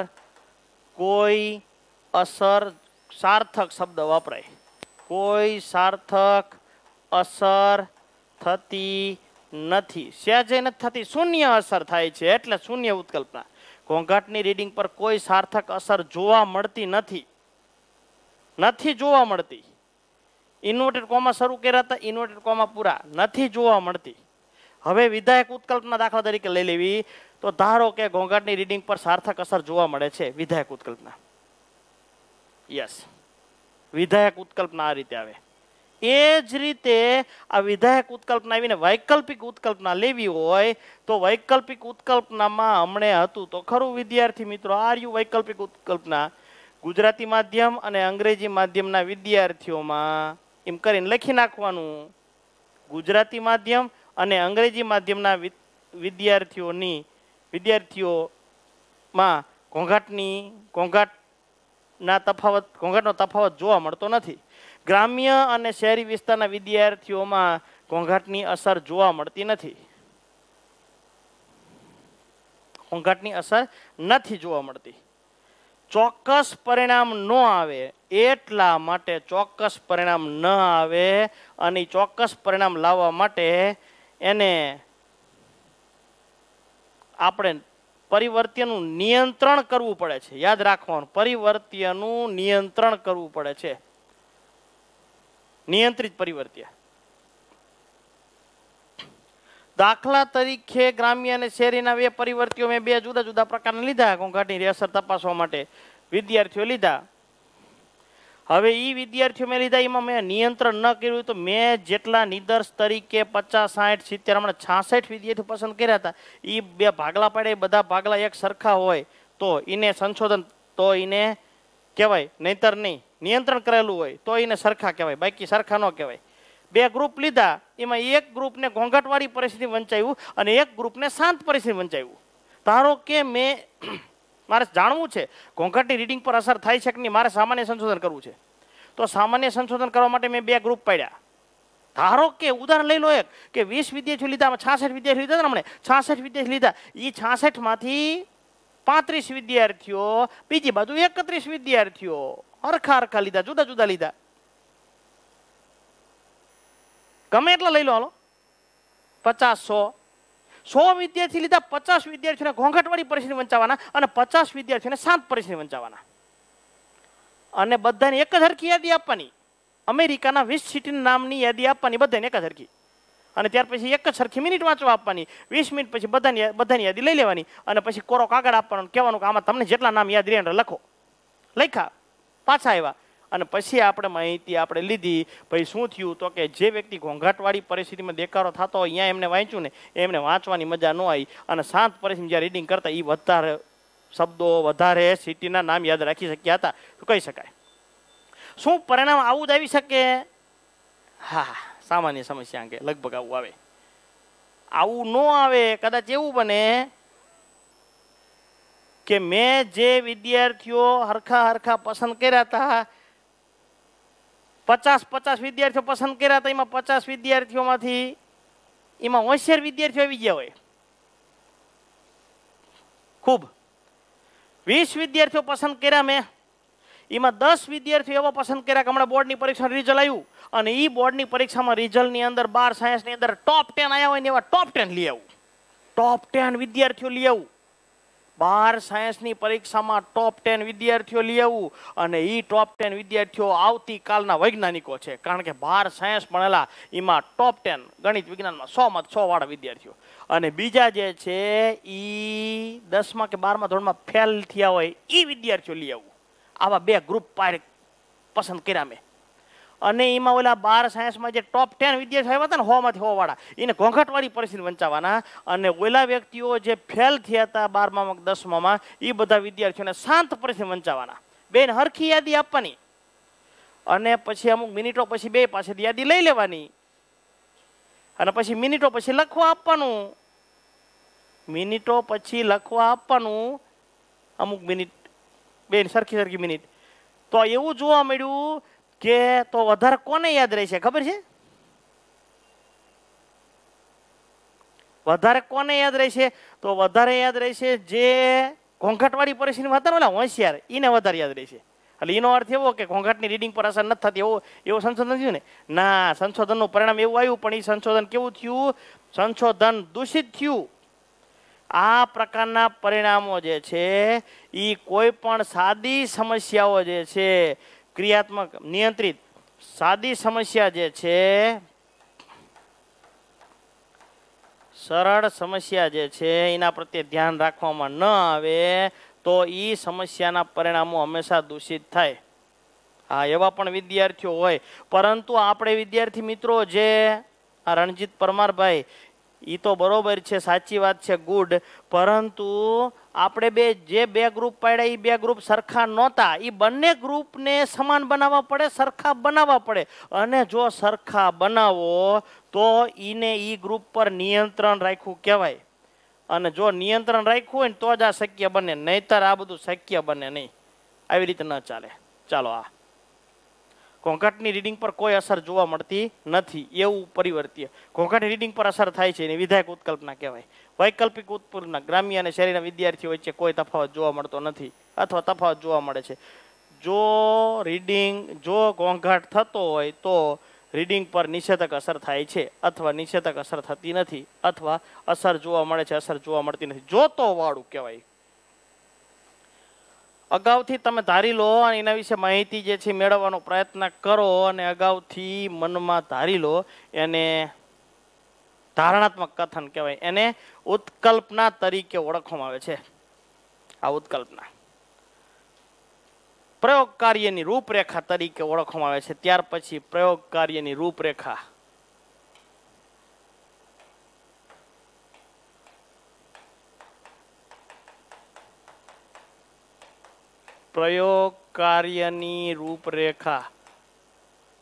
કોઈ અસર સાર્થક શબ્દ વપરાય કોઈ સાર્થક અસર થતી નથી સહેજે નથી થતી શૂન્ય અસર થાય છે એટલે શૂન્ય ઉત્કલ્પના ઘોંઘાટની રીડિંગ પર કોઈ સાર્થક અસર જોવા મળતી નથી નથી જોવા મળતી ઇન્વર્ટેડ કોમા શરૂ કર્યા હતા ઇન્વર્ટેડ કોમા પૂરા નથી જોવા મળતી હવે વિધાયક ઉત્કલ્પના દાખલા તરીકે લઈ લેવી તો ધારો કે ઘોંઘાટની રીડિંગ પર સાર્થક અસર જોવા મળે છે વિધાયક ઉત્કલ્પના યસ વિધાયક ઉત્કલ્પના આ રીતે આવે એ જ રીતે આ વિધાયક ઉત્કલ્પના આવીને વૈકલ્પિક ઉત્કલ્પના લેવી હોય તો વૈકલ્પિક ઉત્કલ્પનામાં હમણે હતું તો ખરું વિદ્યાર્થી મિત્રો આ યુ વૈકલ્પિક ઉત્કલ્પના ગુજરાતી માધ્યમ અને અંગ્રેજી માધ્યમના વિદ્યાર્થીઓમાં એમ કરીને લખી નાખવાનું ગુજરાતી માધ્યમ અને અંગ્રેજી માધ્યમના વિદ્યાર્થીઓની વિદ્યાર્થીઓમાં ઘોંઘાટની ઘોંઘાટના તફાવત ઘોંઘાટનો તફાવત જોવા મળતો નથી ગ્રામ્ય અને શહેરી વિસ્તારના વિદ્યાર્થીઓમાં ઘોંઘાટની અસર જોવા મળતી નથી ઘોંઘાટની અસર નથી જોવા મળતી ચોક્કસ પરિણામ ન આવે એટલા માટે ચોક્કસ પરિણામ ન આવે અને ચોક્કસ પરિણામ લાવવા માટે એને આપણે પરિવર્ત્યનું નિયંત્રણ કરવું પડે છે યાદ રાખવાનું પરિવર્ત્યનું નિયંત્રણ કરવું પડે છે નિયંત્રિત પરિવર્ત્ય દાખલા તરીકે ગ્રામ્ય અને શહેરીના બે પરિવર્તીઓ મેં બે જુદા જુદા પ્રકારને લીધા ઘોંઘાટની અસર તપાસવા માટે વિદ્યાર્થીઓ લીધા હવે એ વિદ્યાર્થીઓ મેં લીધા એમાં મેં નિયંત્રણ ન કર્યું તો મેં જેટલા નિદર્શ તરીકે પચાસ સાઠ સિત્તેર હમણાં છાસઠ વિદ્યાર્થીઓ પસંદ કર્યા હતા એ બે ભાગલા પાડે બધા ભાગલા એક સરખા હોય તો એને સંશોધન તો એને કહેવાય નહીતર નહીં નિયંત્રણ કરેલું હોય તો એને સરખા કહેવાય બાકી સરખા ન કહેવાય બે ગ્રુપ લીધા એમાં એક ગ્રુપને ઘોંઘાટવાળી પરિસ્થિતિ વંચાયું અને એક ગ્રુપને શાંત પરિસ્થિતિ વંચાયું ધારો કે મેં મારે જાણવું છે ઘોંઘાટની રીડિંગ પર અસર થાય છે કે નહીં મારે સામાન્ય સંશોધન કરવું છે તો સામાન્ય સંશોધન કરવા માટે મેં બે ગ્રુપ પાડ્યા ધારો કે ઉદાહરણ લઈ લો એક કે વીસ વિદ્યાર્થીઓ લીધા છાસઠ વિદ્યાર્થીઓ લીધા ને હમણે છાસઠ વિદ્યાર્થી લીધા એ છાસઠમાંથી પાંત્રીસ વિદ્યાર્થીઓ બીજી બાજુ એકત્રીસ વિદ્યાર્થીઓ હરખા હરખા લીધા જુદા જુદા લીધા ગમે એટલા લઈ લો હાલો પચાસ સો સો વિદ્યાર્થી લીધા પચાસ વિદ્યાર્થીઓને ઘોંઘાટવાળી પરિસ્થિતિ વંચાવવાના અને પચાસ વિદ્યાર્થીઓને શાંત પરિસ્થિતિ વંચાવવાના અને બધાને એક જ હરખી યાદી આપવાની અમેરિકાના વીસ સિટીના નામની યાદી આપવાની બધાને એક જ હરખી અને ત્યાર પછી એક જ સરખી મિનિટ વાંચવા આપવાની વીસ મિનિટ પછી બધાની બધાની યાદી લઈ લેવાની અને પછી કોરો કાગળ આપવાનો કહેવાનું કે આમાં તમને જેટલા નામ યાદ રહે લખો લખ્યા પાછા આવ્યા અને પછી આપણે માહિતી આપણે લીધી ભાઈ શું થયું તો કે જે વ્યક્તિ ઘોંઘાટવાળી પરિસ્થિતિમાં દેખાડો થતો હોય અહીંયા એમને વાંચ્યું ને એમને વાંચવાની મજા ન આવી અને શાંત પરિસ્થિતિ જ્યાં રીડિંગ કરતા એ વધારે શબ્દો વધારે સિટીના નામ યાદ રાખી શક્યા હતા કહી શકાય શું પરિણામ આવું જ આવી શકે હા સામાન્ય સમસ્યા અંગે લગભગ આવું આવે આવું ન આવે કદાચ એવું બને કે મેં જે વિદ્યાર્થીઓ હરખા હરખા પસંદ કર્યા હતા પચાસ પચાસ વિદ્યાર્થીઓ પસંદ કર્યા હતા એમાં પચાસ વિદ્યાર્થીઓમાંથી એમાં હોશિયાર વિદ્યાર્થીઓ આવી ગયા હોય ખૂબ વીસ વિદ્યાર્થીઓ પસંદ કર્યા મેં એમાં દસ વિદ્યાર્થીઓ એવા પસંદ કર્યા કે હમણાં બોર્ડની પરીક્ષાનું રિઝલ્ટ આવ્યું અને એ બોર્ડની પરીક્ષામાં રિઝલ્ટની અંદર બાર સાયન્સની અંદર ટોપ ટેન આવ્યા હોય ને એવા ટોપ ટેન લઈ આવું ટોપ ટેન વિદ્યાર્થીઓ લઈ આવું બહાર સાયન્સની પરીક્ષામાં ટોપ ટેન વિદ્યાર્થીઓ લઈ આવવું અને એ ટોપ ટેન વિદ્યાર્થીઓ આવતીકાલના વૈજ્ઞાનિકો છે કારણ કે બહાર સાયન્સ ભણેલા એમાં ટોપ ટેન ગણિત વિજ્ઞાનમાં સોમાં સો વાળા વિદ્યાર્થીઓ અને બીજા જે છે એ દસમાં કે બારમા ધોરણમાં ફેલ થયા હોય એ વિદ્યાર્થીઓ લઈ આવવું આવા બે ગ્રુપ પાર પસંદ કર્યા મેં અને એમાં ઓલા બાર સાયન્સમાં જે ટોપ ટેન વિદ્યાર્થીઓ આવ્યા હતા ને હોમાંથી હોવાળા એને ઘોંઘાટવાળી પરિસ્થિતિ વંચાવવાના અને ઓલા વ્યક્તિઓ જે ફેલ થયા હતા બારમામાં દસમામાં એ બધા વિદ્યાર્થીઓને શાંત પરિસ્થિતિ વંચાવવાના બેન હરખી યાદી આપવાની અને પછી અમુક મિનિટો પછી બે પાસેથી યાદી લઈ લેવાની અને પછી મિનિટો પછી લખવા આપવાનું મિનિટો પછી લખવા આપવાનું અમુક મિનિટ બેન સરખી સરખી મિનિટ તો એવું જોવા મળ્યું કે તો વધારે કોને યાદ રહેશે ખબર છે વધારે કોને યાદ રહેશે તો વધારે યાદ રહેશે જે ઘોંઘાટવાળી પરિસ્થિતિ હતા ને ઓલા હોશિયાર એને વધારે યાદ રહેશે એટલે એનો અર્થ એવો કે ઘોંઘાટની રીડિંગ પર અસર નથી થતી એવો એવું સંશોધન થયું ને ના સંશોધનનું પરિણામ એવું આવ્યું પણ એ સંશોધન કેવું થયું સંશોધન દૂષિત થયું આ પ્રકારના પરિણામો જે છે એ કોઈ પણ સાદી સમસ્યાઓ જે છે ક્રિયાત્મક નિયંત્રિત સાદી સમસ્યા જે છે સરળ સમસ્યા જે છે એના પ્રત્યે ધ્યાન રાખવામાં ન આવે તો એ સમસ્યાના પરિણામો હંમેશા દૂષિત થાય હા એવા પણ વિદ્યાર્થીઓ હોય પરંતુ આપણે વિદ્યાર્થી મિત્રો જે આ રણજીત પરમારભાઈ એ તો બરોબર છે સાચી વાત છે ગુડ પરંતુ આપણે બે જે બે ગ્રુપ પાડ્યા એ બે ગ્રુપ સરખા નહોતા એ બંને ગ્રુપને સમાન બનાવવા પડે સરખા બનાવવા પડે અને જો સરખા બનાવો તો એને એ ગ્રુપ પર નિયંત્રણ રાખવું કહેવાય અને જો નિયંત્રણ રાખવું હોય ને તો જ આ શક્ય બને નહીતર આ બધું શક્ય બને નહીં આવી રીતે ન ચાલે ચાલો આ ઘોંઘાટની રીડિંગ પર કોઈ અસર જોવા મળતી નથી એવું પરિવર્તીય ઘોંઘાટની રીડિંગ પર અસર થાય છે એને વિધાયક ઉત્કલ્પના કહેવાય વૈકલ્પિક ઉત્કલ્પના ગ્રામ્ય અને શહેરીના વિદ્યાર્થીઓ વચ્ચે કોઈ તફાવત જોવા મળતો નથી અથવા તફાવત જોવા મળે છે જો રીડિંગ જો ઘોંઘાટ થતો હોય તો રીડિંગ પર નિષેધક અસર થાય છે અથવા નિષેધક અસર થતી નથી અથવા અસર જોવા મળે છે અસર જોવા મળતી નથી જોતો વાળું કહેવાય અગાઉથી તમે ધારી લો અને એના વિશે માહિતી જે છે મેળવવાનો પ્રયત્ન કરો અને અગાઉથી મનમાં ધારી લો એને ધારણાત્મક કથન કહેવાય એને ઉત્કલ્પના તરીકે ઓળખવામાં આવે છે આ ઉત્કલ્પના પ્રયોગ કાર્યની રૂપરેખા તરીકે ઓળખવામાં આવે છે ત્યાર પછી પ્રયોગ કાર્યની રૂપરેખા પ્રયોગ કાર્યની રૂપરેખા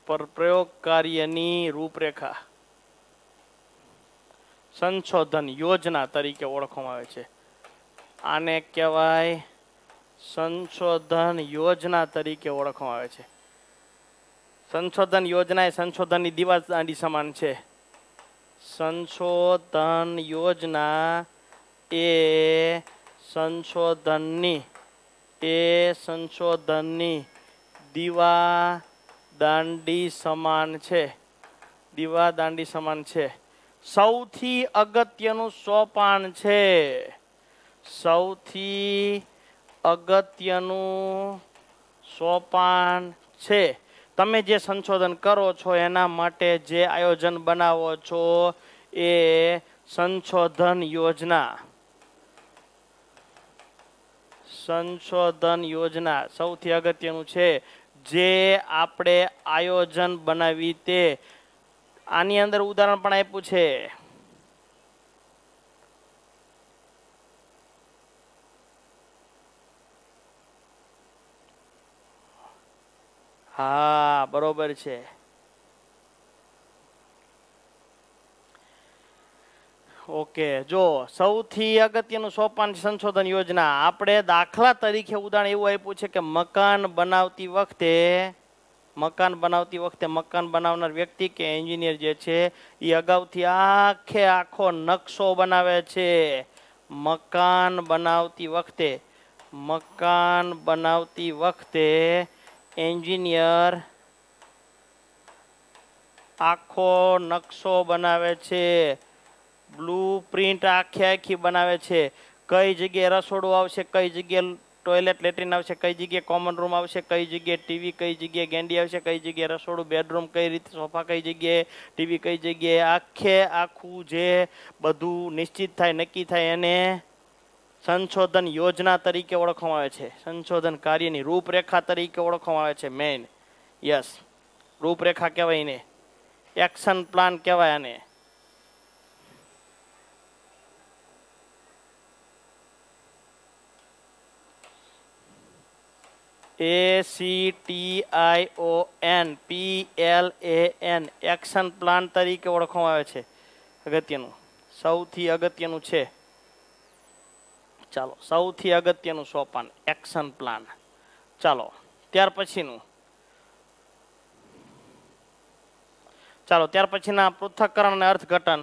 પર પ્રયોગ કાર્યની રૂપરેખા સંશોધન યોજના તરીકે ઓળખવામાં આવે છે આને કહેવાય સંશોધન યોજના તરીકે ઓળખવામાં આવે છે સંશોધન યોજના એ સંશોધનની દિવાલ દાંડી સમાન છે સંશોધન યોજના એ સંશોધનની એ સંશોધનની દીવા દાંડી સમાન છે દીવા દાંડી સમાન છે સૌથી અગત્યનું સોપાન છે સૌથી અગત્યનું સોપાન છે તમે જે સંશોધન કરો છો એના માટે જે આયોજન બનાવો છો એ સંશોધન યોજના સંશોધન યોજના સૌથી અગત્યનું છે જે આપણે આયોજન બનાવી તે આની અંદર ઉદાહરણ પણ આપ્યું છે હા બરોબર છે ઓકે જો સૌથી અગત્યનું સોપાન સંશોધન યોજના આપણે દાખલા તરીકે ઉદાહરણ એવું આપ્યું છે કે મકાન બનાવતી વખતે મકાન બનાવતી વખતે મકાન બનાવનાર વ્યક્તિ કે એન્જિનિયર જે છે એ અગાઉથી આખે આખો નકશો બનાવે છે મકાન બનાવતી વખતે મકાન બનાવતી વખતે એન્જિનિયર આખો નકશો બનાવે છે બ્લુ પ્રિન્ટ આખી આખી બનાવે છે કઈ જગ્યાએ રસોડું આવશે કઈ જગ્યાએ ટોયલેટ લેટ્રિન આવશે કઈ જગ્યાએ કોમન રૂમ આવશે કઈ જગ્યાએ ટીવી કઈ જગ્યાએ ગેંડી આવશે કઈ જગ્યાએ રસોડું બેડરૂમ કઈ રીતે સોફા કઈ જગ્યાએ ટીવી કઈ જગ્યાએ આખે આખું જે બધું નિશ્ચિત થાય નક્કી થાય એને સંશોધન યોજના તરીકે ઓળખવામાં આવે છે સંશોધન કાર્યની રૂપરેખા તરીકે ઓળખવામાં આવે છે મેઇન યસ રૂપરેખા કહેવાય એને એક્શન પ્લાન કહેવાય આને A C T I O N P L A N action plan તરીકે ઓળખવામાં આવે છે અગત્યનું સૌથી અગત્યનું છે ચાલો સૌથી અગત્યનું સોપાન એક્શન પ્લાન ચાલો ત્યાર પછીનું ચાલો ત્યાર પછીના પૃથક્કરણ અને અર્થઘટન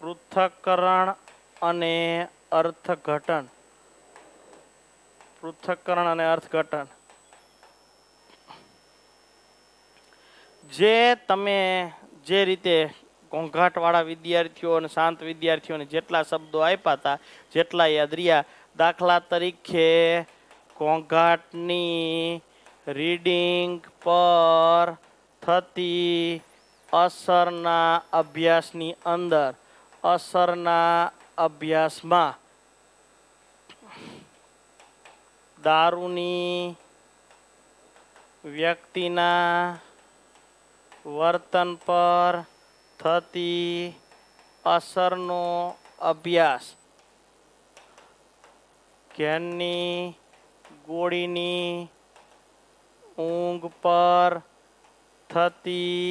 પૃથ્થકરણ અને અર્થઘટન પૃથ્થકરણ અને અર્થઘટન જે તમે જે રીતે ઘોંઘાટવાળા વિદ્યાર્થીઓ અને શાંત વિદ્યાર્થીઓને જેટલા શબ્દો આપ્યા હતા જેટલા યાદ રહ્યા દાખલા તરીકે ઘોંઘાટની રીડિંગ પર થતી અસરના અભ્યાસની અંદર અસરના અભ્યાસમાં દારૂની વ્યક્તિના વર્તન પર થતી અસરનો અભ્યાસ ઘેનની ગોળીની ઊંઘ પર થતી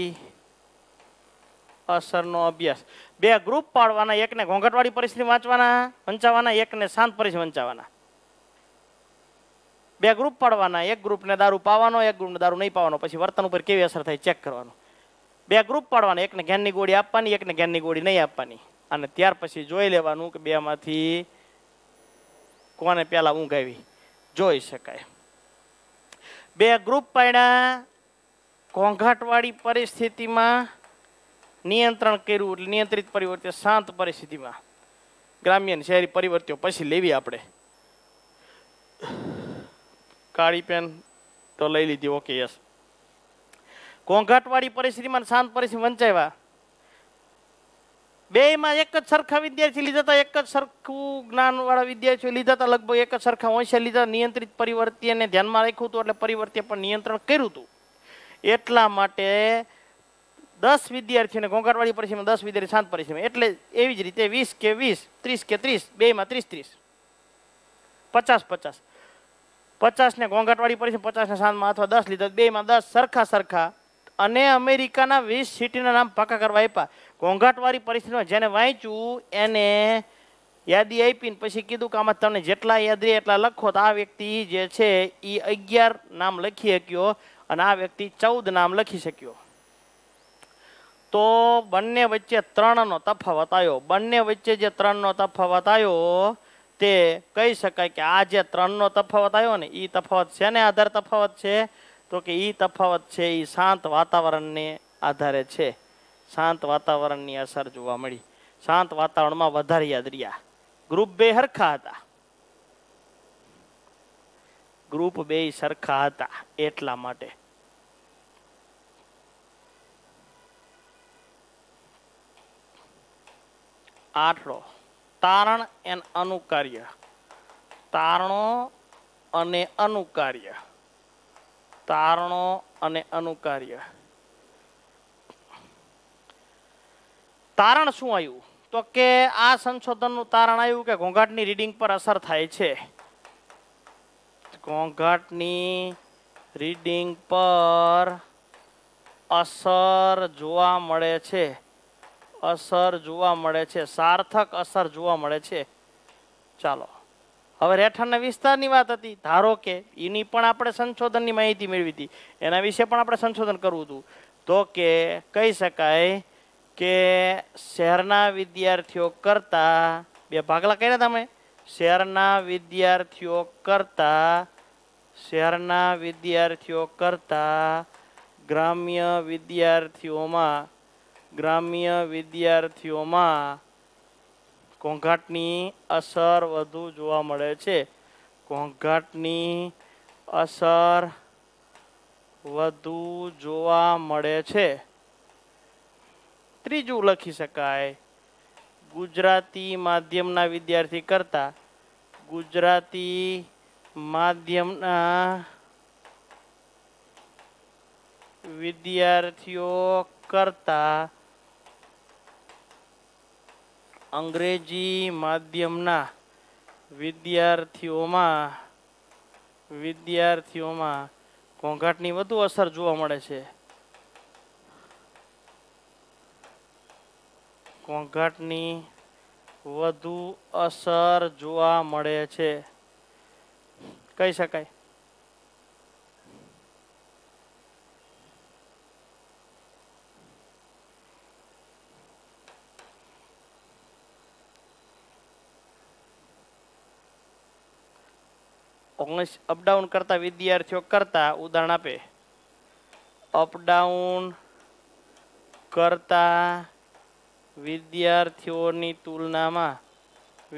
અસરનો અભ્યાસ બે ગ્રુપ પાડવાના એકને ઘોંઘટવાળી પરિસ્થિતિ વાંચવાના વંચાવાના એકને શાંત પરિસ્થિતિ વંચાવાના બે ગ્રુપ પાડવાના એક ગ્રુપને દારૂ પાવાનો એક ગ્રુપને દારૂ નહીં પાવાનો પછી વર્તન ઉપર કેવી અસર થાય ચેક કરવાનું બે ગ્રુપ પાડવાના એકને ઘેનની ગોળી આપવાની એકને ઘેનની ગોળી નહીં આપવાની અને ત્યાર પછી જોઈ લેવાનું કે બેમાંથી કોને પહેલા ઊંઘ આવી જોઈ શકાય બે ગ્રુપ પાડ્યા ઘોંઘાટવાળી પરિસ્થિતિમાં નિયંત્રણ કર્યું એટલે નિયંત્રિત પરિવર્ત્ય શાંત પરિસ્થિતિમાં ગ્રામ્ય શહેરી પરિવર્ત્યો પછી લેવી આપણે કાળી પેન તો લઈ લીધી ઓકે યસ ઘોંઘાટવાળી પરિસ્થિતિમાં શાંત પરિસ્થિતિ વંચાવ્યા બેમાં એક જ સરખા વિદ્યાર્થી લીધા હતા એક જ સરખું જ્ઞાન વાળા વિદ્યાર્થીઓ લીધા હતા લગભગ એક જ સરખા હોંશે લીધા નિયંત્રિત પરિવર્તીને ધ્યાનમાં રાખ્યું હતું એટલે પરિવર્તીએ પણ નિયંત્રણ કર્યું હતું એટલા માટે દસ વિદ્યાર્થીઓને ઘોંઘાટવાળી પરીક્ષામાં દસ વિદ્યાર્થી શાંત પરીક્ષામાં એટલે એવી જ રીતે વીસ કે વીસ ત્રીસ કે ત્રીસ બેમાં ત્રીસ ત્રીસ પચાસ પચાસ પચાસને ઘોંઘાટવાળી પરીક્ષા પચાસને શાંતમાં અથવા દસ લીધા બેમાં દસ સરખા સરખા અને અમેરિકાના વીસ સિટીના નામ પાકા કરવા આપ્યા ઘોંઘાટવાળી પરિસ્થિતિમાં જેને વાંચ્યું એને યાદી આપીને પછી કીધું કે આમાં તમને જેટલા યાદ રહે એટલા લખો તો આ વ્યક્તિ જે છે એ અગિયાર નામ લખી શક્યો અને આ વ્યક્તિ ચૌદ નામ લખી શક્યો તો બંને વચ્ચે ત્રણનો તફાવત આવ્યો બંને વચ્ચે જે ત્રણનો તફાવત આવ્યો તે કહી શકાય કે આ જે ત્રણનો તફાવત આવ્યો ને એ તફાવત શેને આધાર તફાવત છે તો કે એ તફાવત છે એ શાંત વાતાવરણને આધારે છે શાંત વાતાવરણની અસર જોવા મળી શાંત વાતાવરણમાં વધારે યાદ રહ્યા ગ્રુપ બે સરખા હતા ગ્રુપ બે સરખા હતા એટલા માટે આઠડો તારણ એન અનુકાર્ય તારણો અને અનુકાર્ય તારણો અને અનુકાર્ય તારણ શું આવ્યું તો કે આ સંશોધનનું તારણ આવ્યું કે ઘોંઘાટની રીડિંગ પર અસર થાય છે ઘોંઘાટની રીડિંગ પર અસર જોવા મળે છે અસર જોવા મળે છે સાર્થક અસર જોવા મળે છે ચાલો હવે રહેઠાણના વિસ્તારની વાત હતી ધારો કે એની પણ આપણે સંશોધનની માહિતી મેળવી હતી એના વિશે પણ આપણે સંશોધન કરવું હતું તો કે કહી શકાય કે શહેરના વિદ્યાર્થીઓ કરતાં બે ભાગલા કહીને તમે શહેરના વિદ્યાર્થીઓ કરતાં શહેરના વિદ્યાર્થીઓ કરતાં ગ્રામ્ય વિદ્યાર્થીઓમાં ગ્રામ્ય વિદ્યાર્થીઓમાં ઘોંઘાટની અસર વધુ જોવા મળે છે ઘોંઘાટની અસર વધુ જોવા મળે છે ત્રીજું લખી શકાય ગુજરાતી માધ્યમના વિદ્યાર્થી કરતા ગુજરાતી માધ્યમના વિદ્યાર્થીઓ કરતા અંગ્રેજી માધ્યમના વિદ્યાર્થીઓમાં વિદ્યાર્થીઓમાં ઘોંઘાટની વધુ અસર જોવા મળે છે ઘોંઘાટની વધુ અસર જોવા મળે છે કહી શકાય ઓગણીસ અપડાઉન કરતા વિદ્યાર્થીઓ કરતા ઉદાહરણ આપે અપડાઉન કરતા વિદ્યાર્થીઓની તુલનામાં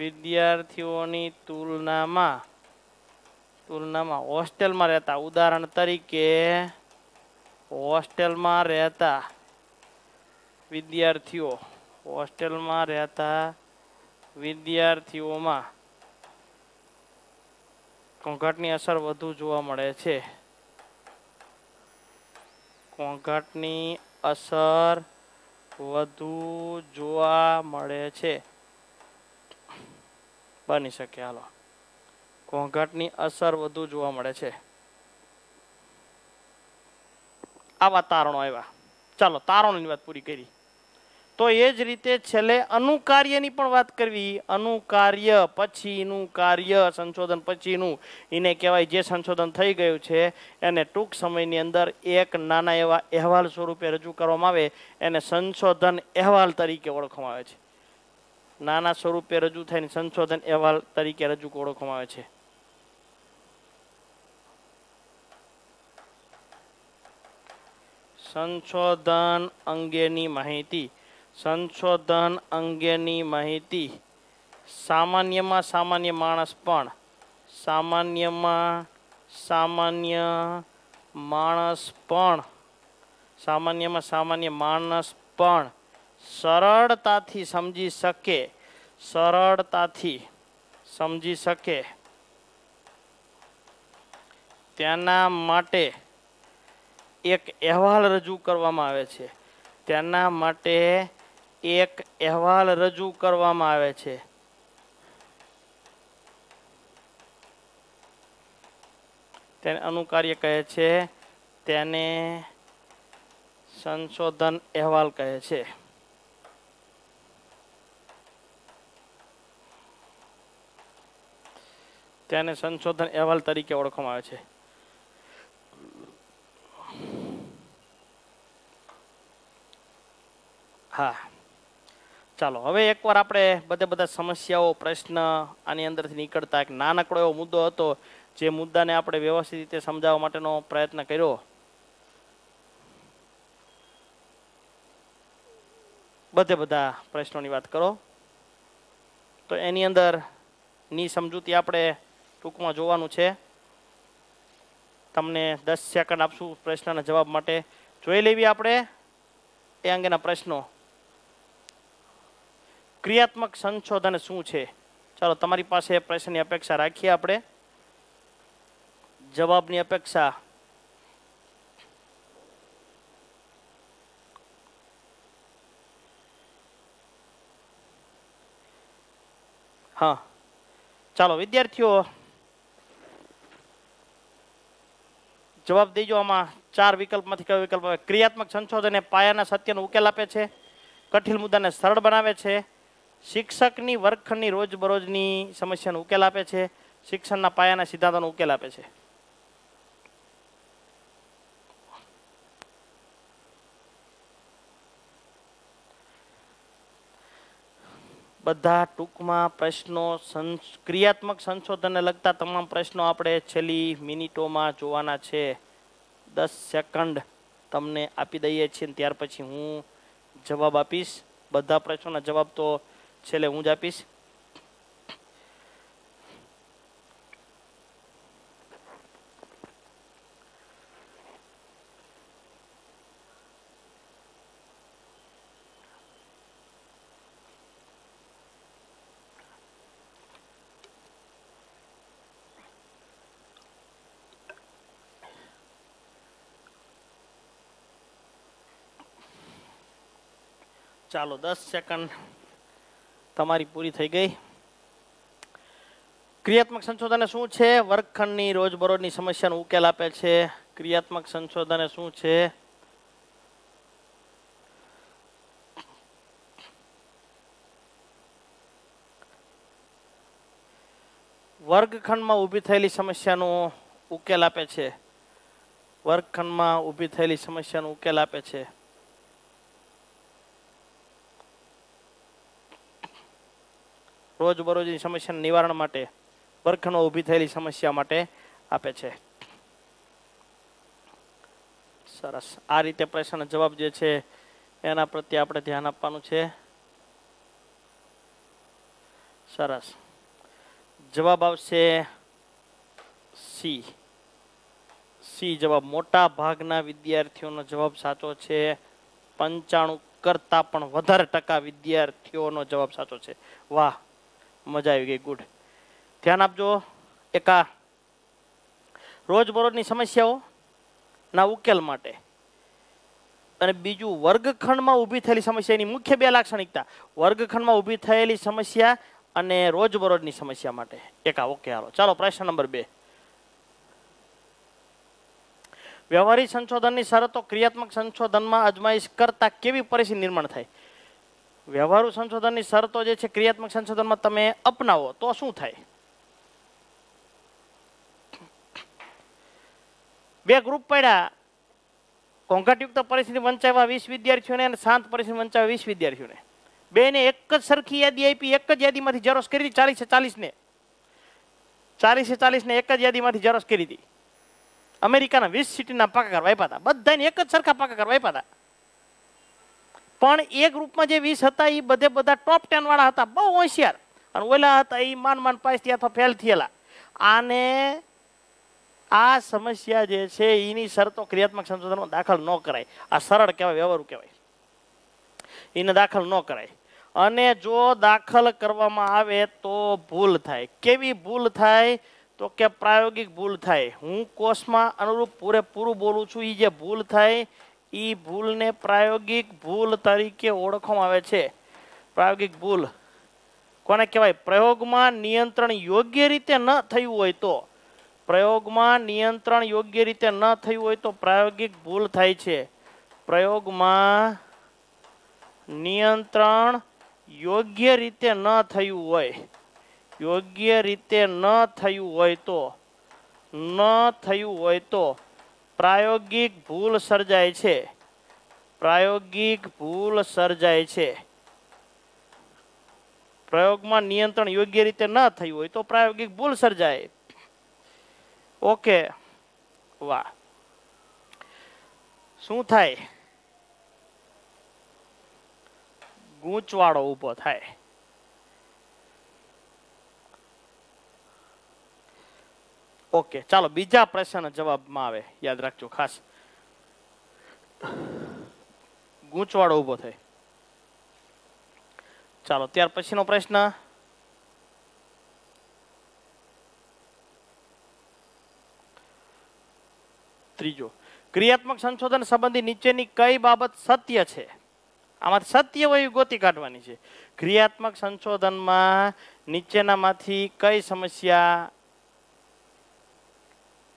વિદ્યાર્થીઓની તુલનામાં તુલનામાં હોસ્ટેલમાં રહેતા ઉદાહરણ તરીકે હોસ્ટેલમાં રહેતા વિદ્યાર્થીઓ હોસ્ટેલમાં રહેતા વિદ્યાર્થીઓમાં ઘોંઘાટની અસર વધુ જોવા મળે છે ઘોંઘાટની અસર વધુ જોવા મળે છે બની શકે હાલો ઘોંઘાટની અસર વધુ જોવા મળે છે આવા તારણો આવ્યા ચાલો તારણોની વાત પૂરી કરી તો એ જ રીતે છેલ્લે અનુકાર્યની પણ વાત કરવી અનુકાર્ય પછીનું કાર્ય સંશોધન પછીનું એને કહેવાય જે સંશોધન થઈ ગયું છે એને ટૂંક સમયની અંદર એક નાના એવા અહેવાલ સ્વરૂપે રજૂ કરવામાં આવે એને સંશોધન અહેવાલ તરીકે ઓળખવામાં આવે છે નાના સ્વરૂપે રજૂ થઈને સંશોધન અહેવાલ તરીકે રજૂ ઓળખવામાં આવે છે સંશોધન અંગેની માહિતી સંશોધન અંગેની માહિતી સામાન્યમાં સામાન્ય માણસ પણ સામાન્યમાં સામાન્ય માણસ પણ સામાન્યમાં સામાન્ય માણસ પણ સરળતાથી સમજી શકે સરળતાથી સમજી શકે તેના માટે એક અહેવાલ રજૂ કરવામાં આવે છે તેના માટે એક અહેવાલ રજૂ કરવામાં આવે છે તેને અનુકાર્ય કહે છે તેને સંશોધન અહેવાલ કહે છે તેને સંશોધન અહેવાલ તરીકે ઓળખવામાં આવે છે હા ચાલો હવે એકવાર આપણે બધે બધા સમસ્યાઓ પ્રશ્ન આની અંદરથી નીકળતા એક નાનકડો એવો મુદ્દો હતો જે મુદ્દાને આપણે વ્યવસ્થિત રીતે સમજાવવા માટેનો પ્રયત્ન કર્યો બધે બધા પ્રશ્નોની વાત કરો તો એની અંદર ની સમજૂતી આપણે ટૂંકમાં જોવાનું છે તમને દસ સેકન્ડ આપશું પ્રશ્નના જવાબ માટે જોઈ લેવી આપણે એ અંગેના પ્રશ્નો ક્રિયાત્મક સંશોધન શું છે ચાલો તમારી પાસે પ્રશ્નની અપેક્ષા રાખીએ આપણે જવાબની અપેક્ષા હા ચાલો વિદ્યાર્થીઓ જવાબ દેજો આમાં ચાર વિકલ્પમાંથી કયો વિકલ્પ ક્રિયાત્મક સંશોધન એ પાયાના સત્યનો ઉકેલ આપે છે કઠિન મુદ્દાને સરળ બનાવે છે શિક્ષકની વર્ગખંડની રોજબરોજની સમસ્યાનો ઉકેલ આપે છે શિક્ષણના પાયાના સિદ્ધાંતોનો ઉકેલ આપે છે બધા ટૂંકમાં પ્રશ્નો ક્રિયાત્મક સંશોધનને લગતા તમામ પ્રશ્નો આપણે છેલ્લી મિનિટોમાં જોવાના છે દસ સેકન્ડ તમને આપી દઈએ છીએ ત્યાર પછી હું જવાબ આપીશ બધા પ્રશ્નોના જવાબ તો છેલ્લે હું જ આપીશ ચાલો દસ સેકન્ડ તમારી પૂરી થઈ ગઈ ક્રિયાત્મક સંશોધન શું છે વર્ગખંડની રોજબરોજની સમસ્યાનો ઉકેલ આપે છે ક્રિયાત્મક સંશોધન શું છે વર્ગખંડમાં ઊભી થયેલી સમસ્યાનો ઉકેલ આપે છે વર્ગખંડમાં ઊભી થયેલી સમસ્યાનો ઉકેલ આપે છે રોજબરોજની સમસ્યાના નિવારણ માટે પરખણો ઊભી થયેલી સમસ્યા માટે આપે છે સરસ આ રીતે પ્રશ્ન જવાબ જે છે એના પ્રત્યે આપણે ધ્યાન આપવાનું છે સરસ જવાબ આવશે સી સી જવાબ મોટા ભાગના વિદ્યાર્થીઓનો જવાબ સાચો છે પંચાણું કરતા પણ વધારે ટકા વિદ્યાર્થીઓનો જવાબ સાચો છે વાહ મજા આવી ગઈ ગુડ ધ્યાન આપજો એક આ રોજબરોજની ના ઉકેલ માટે અને બીજું વર્ગખંડમાં ઊભી થયેલી સમસ્યાની મુખ્ય બે લાક્ષણિકતા વર્ગખંડમાં ઊભી થયેલી સમસ્યા અને રોજબરોજની સમસ્યા માટે એકા ઓકે હાલો ચાલો પ્રશ્ન નંબર બે વ્યવહારિક સંશોધનની શરતો ક્રિયાત્મક સંશોધનમાં અજમાઈશ કરતા કેવી પરિસ્થિતિ નિર્માણ થાય વ્યવહારુ સંશોધનની શરતો જે છે ક્રિયાત્મક સંશોધનમાં તમે અપનાવો તો શું થાય બે ગ્રુપ પડ્યા કોંઘાટયુક્ત પરિસ્થિતિ વંચાવ્યા વીસ વિદ્યાર્થીઓને અને શાંત પરિસ્થિતિ વંચાવ્યા વીસ વિદ્યાર્થીઓને બેને એક જ સરખી યાદી આપી એક જ યાદીમાંથી ઝેરોસ કરી હતી ચાલીસે ચાલીસને ચાલીસે ચાલીસને એક જ યાદીમાંથી ઝેરોસ કરી હતી અમેરિકાના વીસ સિટીના પાકા કરવા આપ્યા હતા બધાને એક જ સરખા પાકા કરવા આપ્યા હતા પણ એ ગ્રુપમાં જે વીસ હતા એ બધે બધા ટોપ ટેનવાળા હતા બહુ હોશિયાર અને ઓલા હતા એ માન માન પાસ ત્યાં ફેલ થયેલા આને આ સમસ્યા જે છે એની શરતો ક્રિયાત્મક સંશોધનમાં દાખલ ન કરાય આ સરળ કહેવાય વ્યવહારુ કહેવાય એને દાખલ ન કરાય અને જો દાખલ કરવામાં આવે તો ભૂલ થાય કેવી ભૂલ થાય તો કે પ્રાયોગિક ભૂલ થાય હું કોષમાં અનુરૂપ પૂરેપૂરું બોલું છું એ જે ભૂલ થાય એ ભૂલને પ્રાયોગિક ભૂલ તરીકે ઓળખવામાં આવે છે પ્રાયોગિક ભૂલ કોને કહેવાય પ્રયોગમાં નિયંત્રણ યોગ્ય રીતે ન થયું હોય તો પ્રયોગમાં નિયંત્રણ યોગ્ય રીતે ન થયું હોય તો પ્રાયોગિક ભૂલ થાય છે પ્રયોગમાં નિયંત્રણ યોગ્ય રીતે ન થયું હોય યોગ્ય રીતે ન થયું હોય તો ન થયું હોય તો પ્રાયોગિક ભૂલ સર્જાય છે પ્રાયોગિક ભૂલ સર્જાય છે પ્રયોગમાં નિયંત્રણ યોગ્ય રીતે ના થયું હોય તો પ્રાયોગિક ભૂલ સર્જાય ઓકે વાહ શું થાય ગૂંચવાળો ઊભો થાય ઓકે ચાલો બીજા પ્રશ્ન જવાબમાં આવે યાદ રાખજો ખાસ ગૂંચવાડો ઊભો થાય ચાલો ત્યાર પછીનો પ્રશ્ન ત્રીજો ક્રિયાત્મક સંશોધન સંબંધી નીચેની કઈ બાબત સત્ય છે આમાં સત્ય વયુ ગોતી કાઢવાની છે ક્રિયાત્મક સંશોધનમાં નીચેનામાંથી કઈ સમસ્યા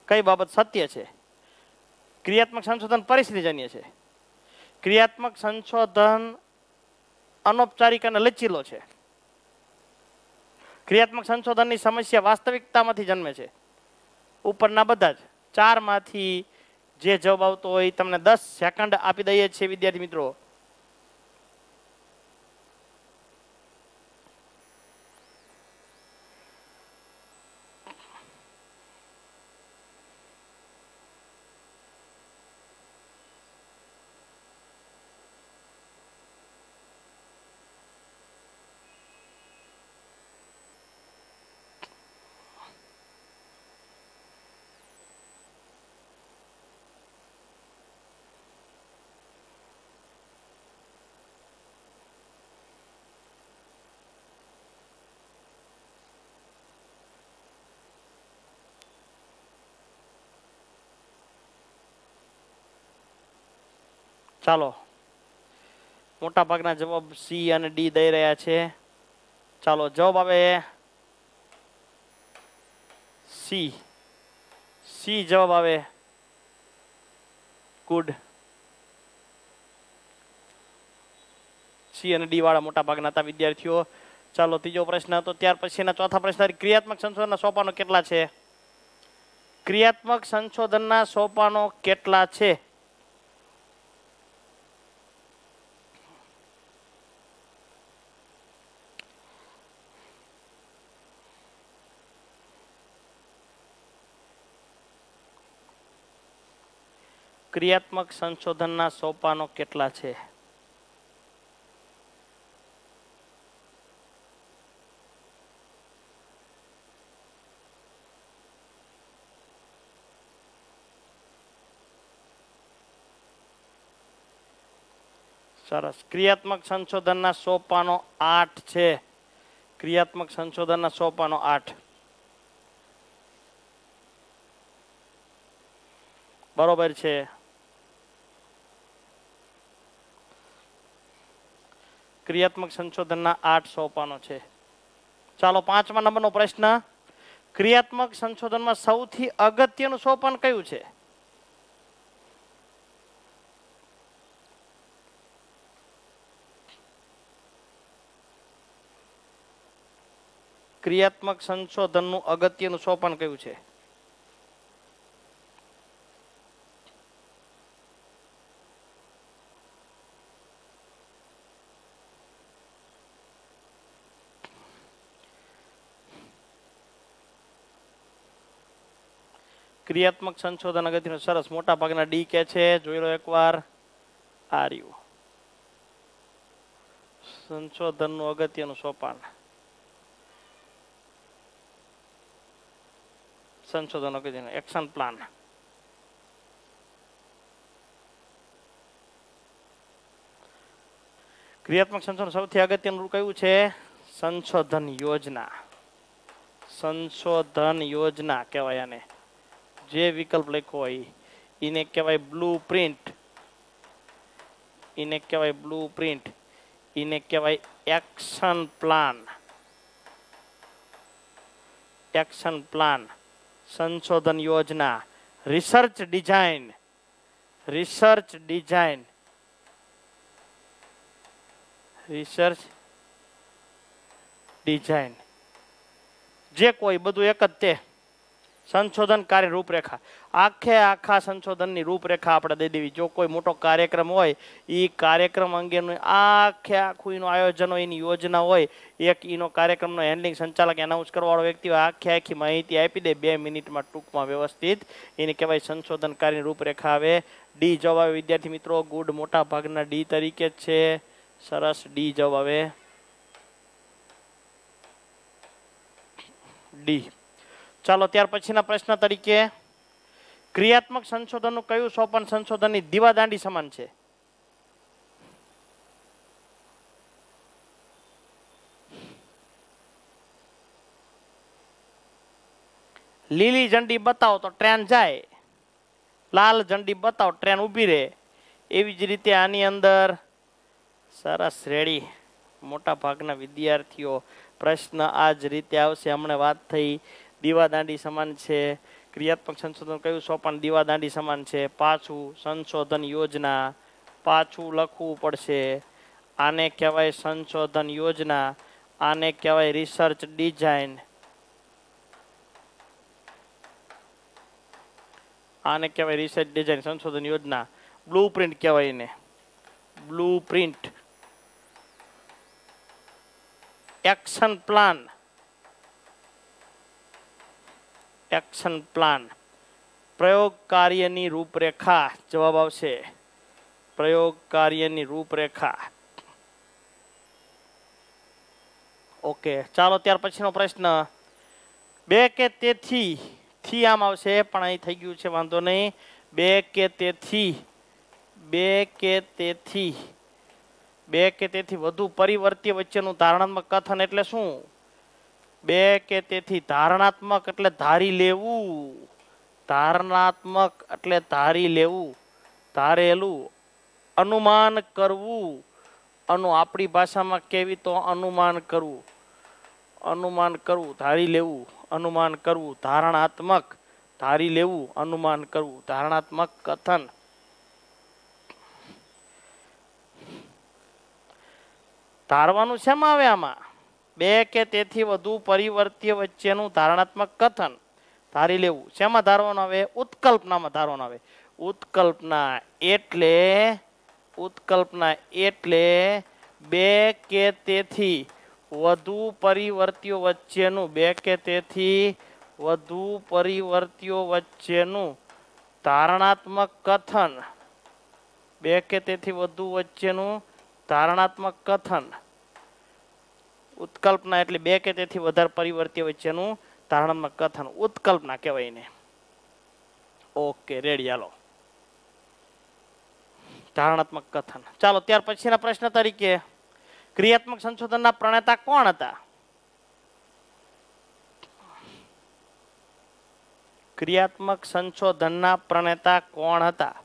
કઈ બાબત સત્ય છે ક્રિયાત્મક સંશોધન પરિસ્થિતિજન્ય છે ક્રિયાત્મક સંશોધન અનૌપચારિક અને લચીલો છે ક્રિયાત્મક સંશોધનની સમસ્યા વાસ્તવિકતામાંથી જન્મે છે ઉપરના બધા જ ચારમાંથી જે જવાબ આવતો હોય તમને દસ સેકન્ડ આપી દઈએ છીએ વિદ્યાર્થી મિત્રો ચાલો મોટાભાગના જવાબ સી અને ડી દઈ રહ્યા છે ચાલો જવાબ આવે સી સી જવાબ આવે ગુડ સી અને ડી વાળા મોટાભાગના હતા વિદ્યાર્થીઓ ચાલો ત્રીજો પ્રશ્ન હતો ત્યાર પછીના ચોથા પ્રશ્ન ક્રિયાત્મક સંશોધનના સોપાનો કેટલા છે ક્રિયાત્મક સંશોધનના સોપાનો કેટલા છે ક્રિયાત્મક સંશોધનના સોપાનો કેટલા છે સરસ ક્રિયાત્મક સંશોધનના સોપાનો આઠ છે ક્રિયાત્મક સંશોધનના સોપાનો આઠ બરોબર છે ક્રિયાત્મક સંશોધનના આઠ સોપાનો છે ચાલો પાંચમા નંબરનો પ્રશ્ન ક્રિયાત્મક સંશોધનમાં સૌથી અગત્યનું સોપાન કયું છે ક્રિયાત્મક સંશોધનનું અગત્યનું સોપાન કયું છે ક્રિયાત્મક સંશોધન અગત્યનું સરસ મોટા ભાગના ડી કે છે જોઈ લો એકવાર આ રહ્યું સંશોધનનું અગત્યનું સોપાન સંશોધન અગત્યનું એક્શન પ્લાન ક્રિયાત્મક સંશોધન સૌથી અગત્યનું કયું છે સંશોધન યોજના સંશોધન યોજના કહેવાય આને જે વિકલ્પ લખ્યો હોય એને કહેવાય બ્લુ પ્રિન્ટ એને કહેવાય બ્લુ પ્રિન્ટ એને કહેવાય એક્શન પ્લાન એક્શન પ્લાન સંશોધન યોજના research design research design research design જે કોઈ બધું એક જ તે સંશોધન કાર્ય રૂપરેખા આખે આખા સંશોધનની રૂપરેખા આપણે દઈ દેવી જો કોઈ મોટો કાર્યક્રમ હોય એ કાર્યક્રમ અંગેનું આખે આખું એનું આયોજન હોય એની યોજના હોય એક એનો કાર્યક્રમનો હેન્ડલિંગ સંચાલક એનાઉન્સ કરવાવાળો વ્યક્તિ હોય આખે આખી માહિતી આપી દે બે મિનિટમાં ટૂંકમાં વ્યવસ્થિત એને કહેવાય સંશોધન કાર્યની રૂપરેખા આવે ડી જવાબ આવે વિદ્યાર્થી મિત્રો ગુડ મોટા ભાગના ડી તરીકે છે સરસ ડી જવાબ આવે ડી ચાલો ત્યાર પછીના પ્રશ્ન તરીકે ક્રિયાત્મક સંશોધનનું કયું સોપાન સંશોધનની દીવાદાંડી સમાન છે લીલી ઝંડી બતાવો તો ટ્રેન જાય લાલ ઝંડી બતાવો ટ્રેન ઊભી રહે એવી જ રીતે આની અંદર સરસ રેડી મોટા ભાગના વિદ્યાર્થીઓ પ્રશ્ન આ જ રીતે આવશે હમણાં વાત થઈ દીવાદાંડી સમાન છે ક્રિયાત્મક સંશોધન કયું સોપાન દીવાદાંડી સમાન છે પાછું સંશોધન યોજના પાછું લખવું પડશે આને કહેવાય સંશોધન યોજના આને કહેવાય રિસર્ચ ડિઝાઇન આને કહેવાય રિસર્ચ ડિઝાઇન સંશોધન યોજના બ્લુ પ્રિન્ટ કહેવાય એને blueprint action plan action plan પ્રયોગ કાર્યની રૂપરેખા જવાબ આવશે પ્રયોગ કાર્યની રૂપરેખા ઓકે ચાલો ત્યાર પછીનો પ્રશ્ન બે કે તેથી થી આમ આવશે પણ અહીં થઈ ગયું છે વાંધો નહીં બે કે તેથી બે કે તેથી બે કે તેથી વધુ પરિવર્તીય વચ્ચેનું ધારણાત્મક કથન એટલે શું બે કે તેથી ધારણાત્મક એટલે ધારી લેવું ધારણાત્મક એટલે ધારી લેવું ધારેલું અનુમાન કરવું અનુ આપણી ભાષામાં કેવી તો અનુમાન કરવું અનુમાન કરવું ધારી લેવું અનુમાન કરવું ધારણાત્મક ધારી લેવું અનુમાન કરવું ધારણાત્મક કથન ધારવાનું શેમાં આવે આમાં બે કે તેથી વધુ પરિવર્તીય વચ્ચેનું ધારણાત્મક કથન ધારી લેવું શેમાં ધારવાનું આવે ઉત્કલ્પનામાં ધારવાનું આવે ઉત્કલ્પના એટલે ઉત્કલ્પના એટલે બે કે તેથી વધુ પરિવર્તીઓ વચ્ચેનું બે કે તેથી વધુ પરિવર્તીઓ વચ્ચેનું ધારણાત્મક કથન બે કે તેથી વધુ વચ્ચેનું ધારણાત્મક કથન ઉત્કલ્પના એટલે બે કે તેથી વધારે પરિવર્તી વચ્ચેનું ધારણમાં કથન ઉત્કલ્પના કહેવાય એને ઓકે રેડી હાલો ધારણાત્મક કથન ચાલો ત્યાર પછીના પ્રશ્ન તરીકે ક્રિયાત્મક સંશોધનના પ્રણેતા કોણ હતા ક્રિયાત્મક સંશોધનના પ્રણેતા કોણ હતા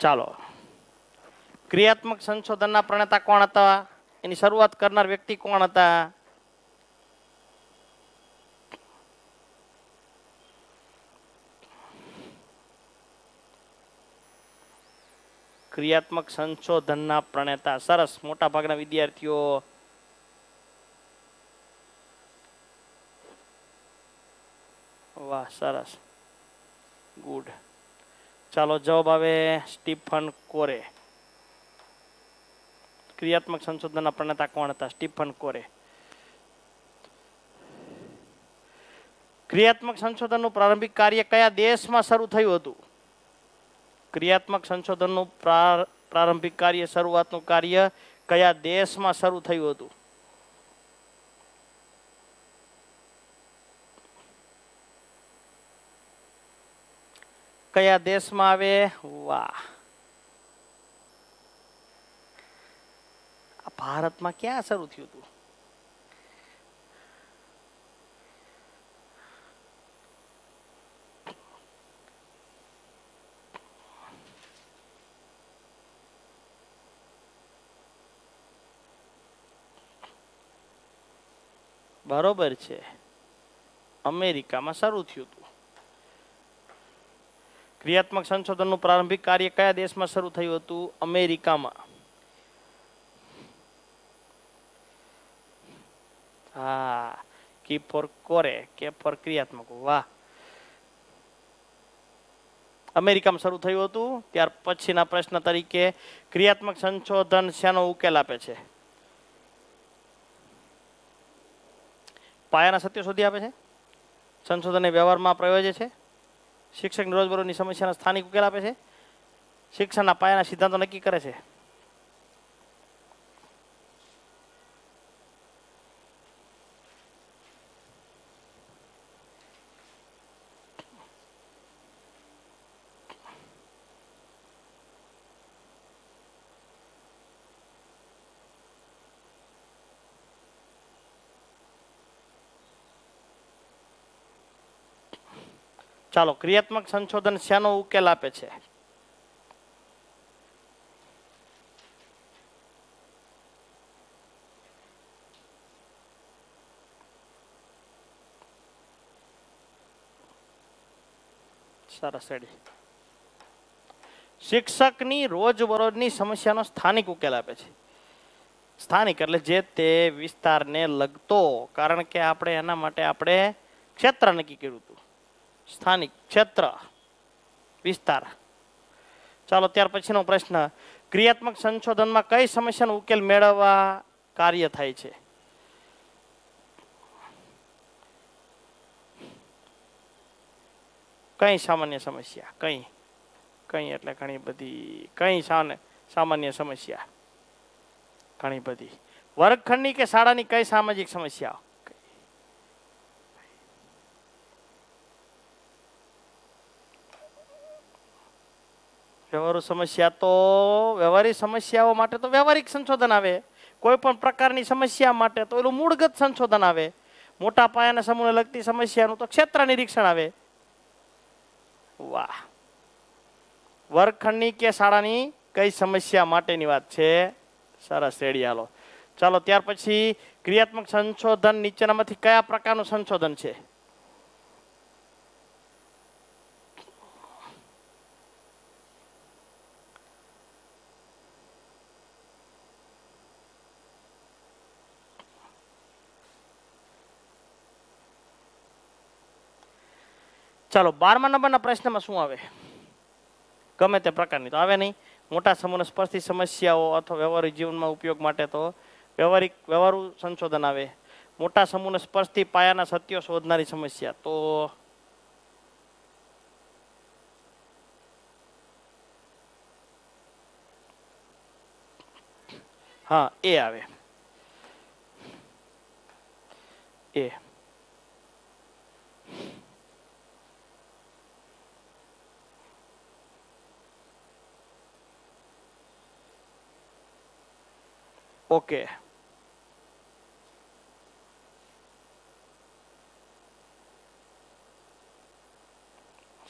ચાલો ક્રિયાત્મક સંશોધનના પ્રણેતા કોણ હતા એની શરૂઆત કરનાર વ્યક્તિ કોણ હતા ક્રિયાત્મક સંશોધનના પ્રણેતા સરસ મોટા ભાગના વિદ્યાર્થીઓ વાહ સરસ ગુડ ચાલો જવાબ આવે સ્ટીફન કોરે ક્રિયાત્મક સંશોધન પ્રણેતા કોણ હતા સ્ટીફન કોરે ક્રિયાત્મક સંશોધનનું પ્રારંભિક કાર્ય કયા દેશમાં શરૂ થયું હતું ક્રિયાત્મક સંશોધનનું પ્રારંભિક કાર્ય શરૂઆતનું કાર્ય કયા દેશમાં શરૂ થયું હતું કયા દેશમાં આવે વાહ ભારતમાં ક્યાં શરૂ થયું હતું બરોબર છે અમેરિકામાં શરૂ થયું હતું ક્રિયાત્મક સંશોધનનું પ્રારંભિક કાર્ય કયા દેશમાં શરૂ થયું હતું અમેરિકામાં હા કી ફોર કોરે કે ફોર ક્રિયાત્મક વાહ અમેરિકામાં શરૂ થયું હતું ત્યાર પછીના પ્રશ્ન તરીકે ક્રિયાત્મક સંશોધન શેનો ઉકેલ આપે છે પાયાના સત્યો શોધી આપે છે સંશોધનને વ્યવહારમાં પ્રયોજે છે શિક્ષકની રોજબરોજની સમસ્યાના સ્થાનિક ઉકેલ આપે છે શિક્ષણના પાયાના સિદ્ધાંતો નક્કી કરે છે ચાલો ક્રિયાત્મક સંશોધન શેનો ઉકેલ આપે છે સરસ શિક્ષકની રોજબરોજની સમસ્યાનો સ્થાનિક ઉકેલ આપે છે સ્થાનિક એટલે જે તે વિસ્તારને લગતો કારણ કે આપણે એના માટે આપણે ક્ષેત્ર નક્કી કર્યું હતું સ્થાનિક ક્ષેત્ર વિસ્તાર ચાલો ત્યાર પછીનો પ્રશ્ન ક્રિયાત્મક સંશોધનમાં કઈ સમસ્યાનો ઉકેલ મેળવવા કાર્ય થાય છે કઈ સામાન્ય સમસ્યા કઈ કઈ એટલે ઘણી બધી કઈ સામાન્ય સમસ્યા ઘણી બધી વર્ગખંડની કે શાળાની કઈ સામાજિક સમસ્યાઓ વ્યવહારુ સમસ્યા તો વ્યવહારિક સમસ્યાઓ માટે તો વ્યવહારિક સંશોધન આવે કોઈ પણ પ્રકારની સમસ્યા માટે તો એનું મૂળગત સંશોધન આવે મોટા પાયાના સમૂહને લગતી સમસ્યાનું તો ક્ષેત્ર નિરીક્ષણ આવે વાહ વર્ગખંડની કે શાળાની કઈ સમસ્યા માટેની વાત છે સરસ રેડી હાલો ચાલો ત્યાર પછી ક્રિયાત્મક સંશોધન નીચેનામાંથી કયા પ્રકારનું સંશોધન છે ચાલો બારમા નંબરના પ્રશ્નમાં શું આવે ગમે તે પ્રકારની તો આવે નહીં મોટા સમૂહને સ્પર્શી સમસ્યાઓ અથવા વ્યવહારિક જીવનમાં ઉપયોગ માટે તો વ્યવહારિક વ્યવહારુ સંશોધન આવે મોટા સમૂહને સ્પર્શથી પાયાના સત્યો શોધનારી સમસ્યા તો હા એ આવે એ ઓકે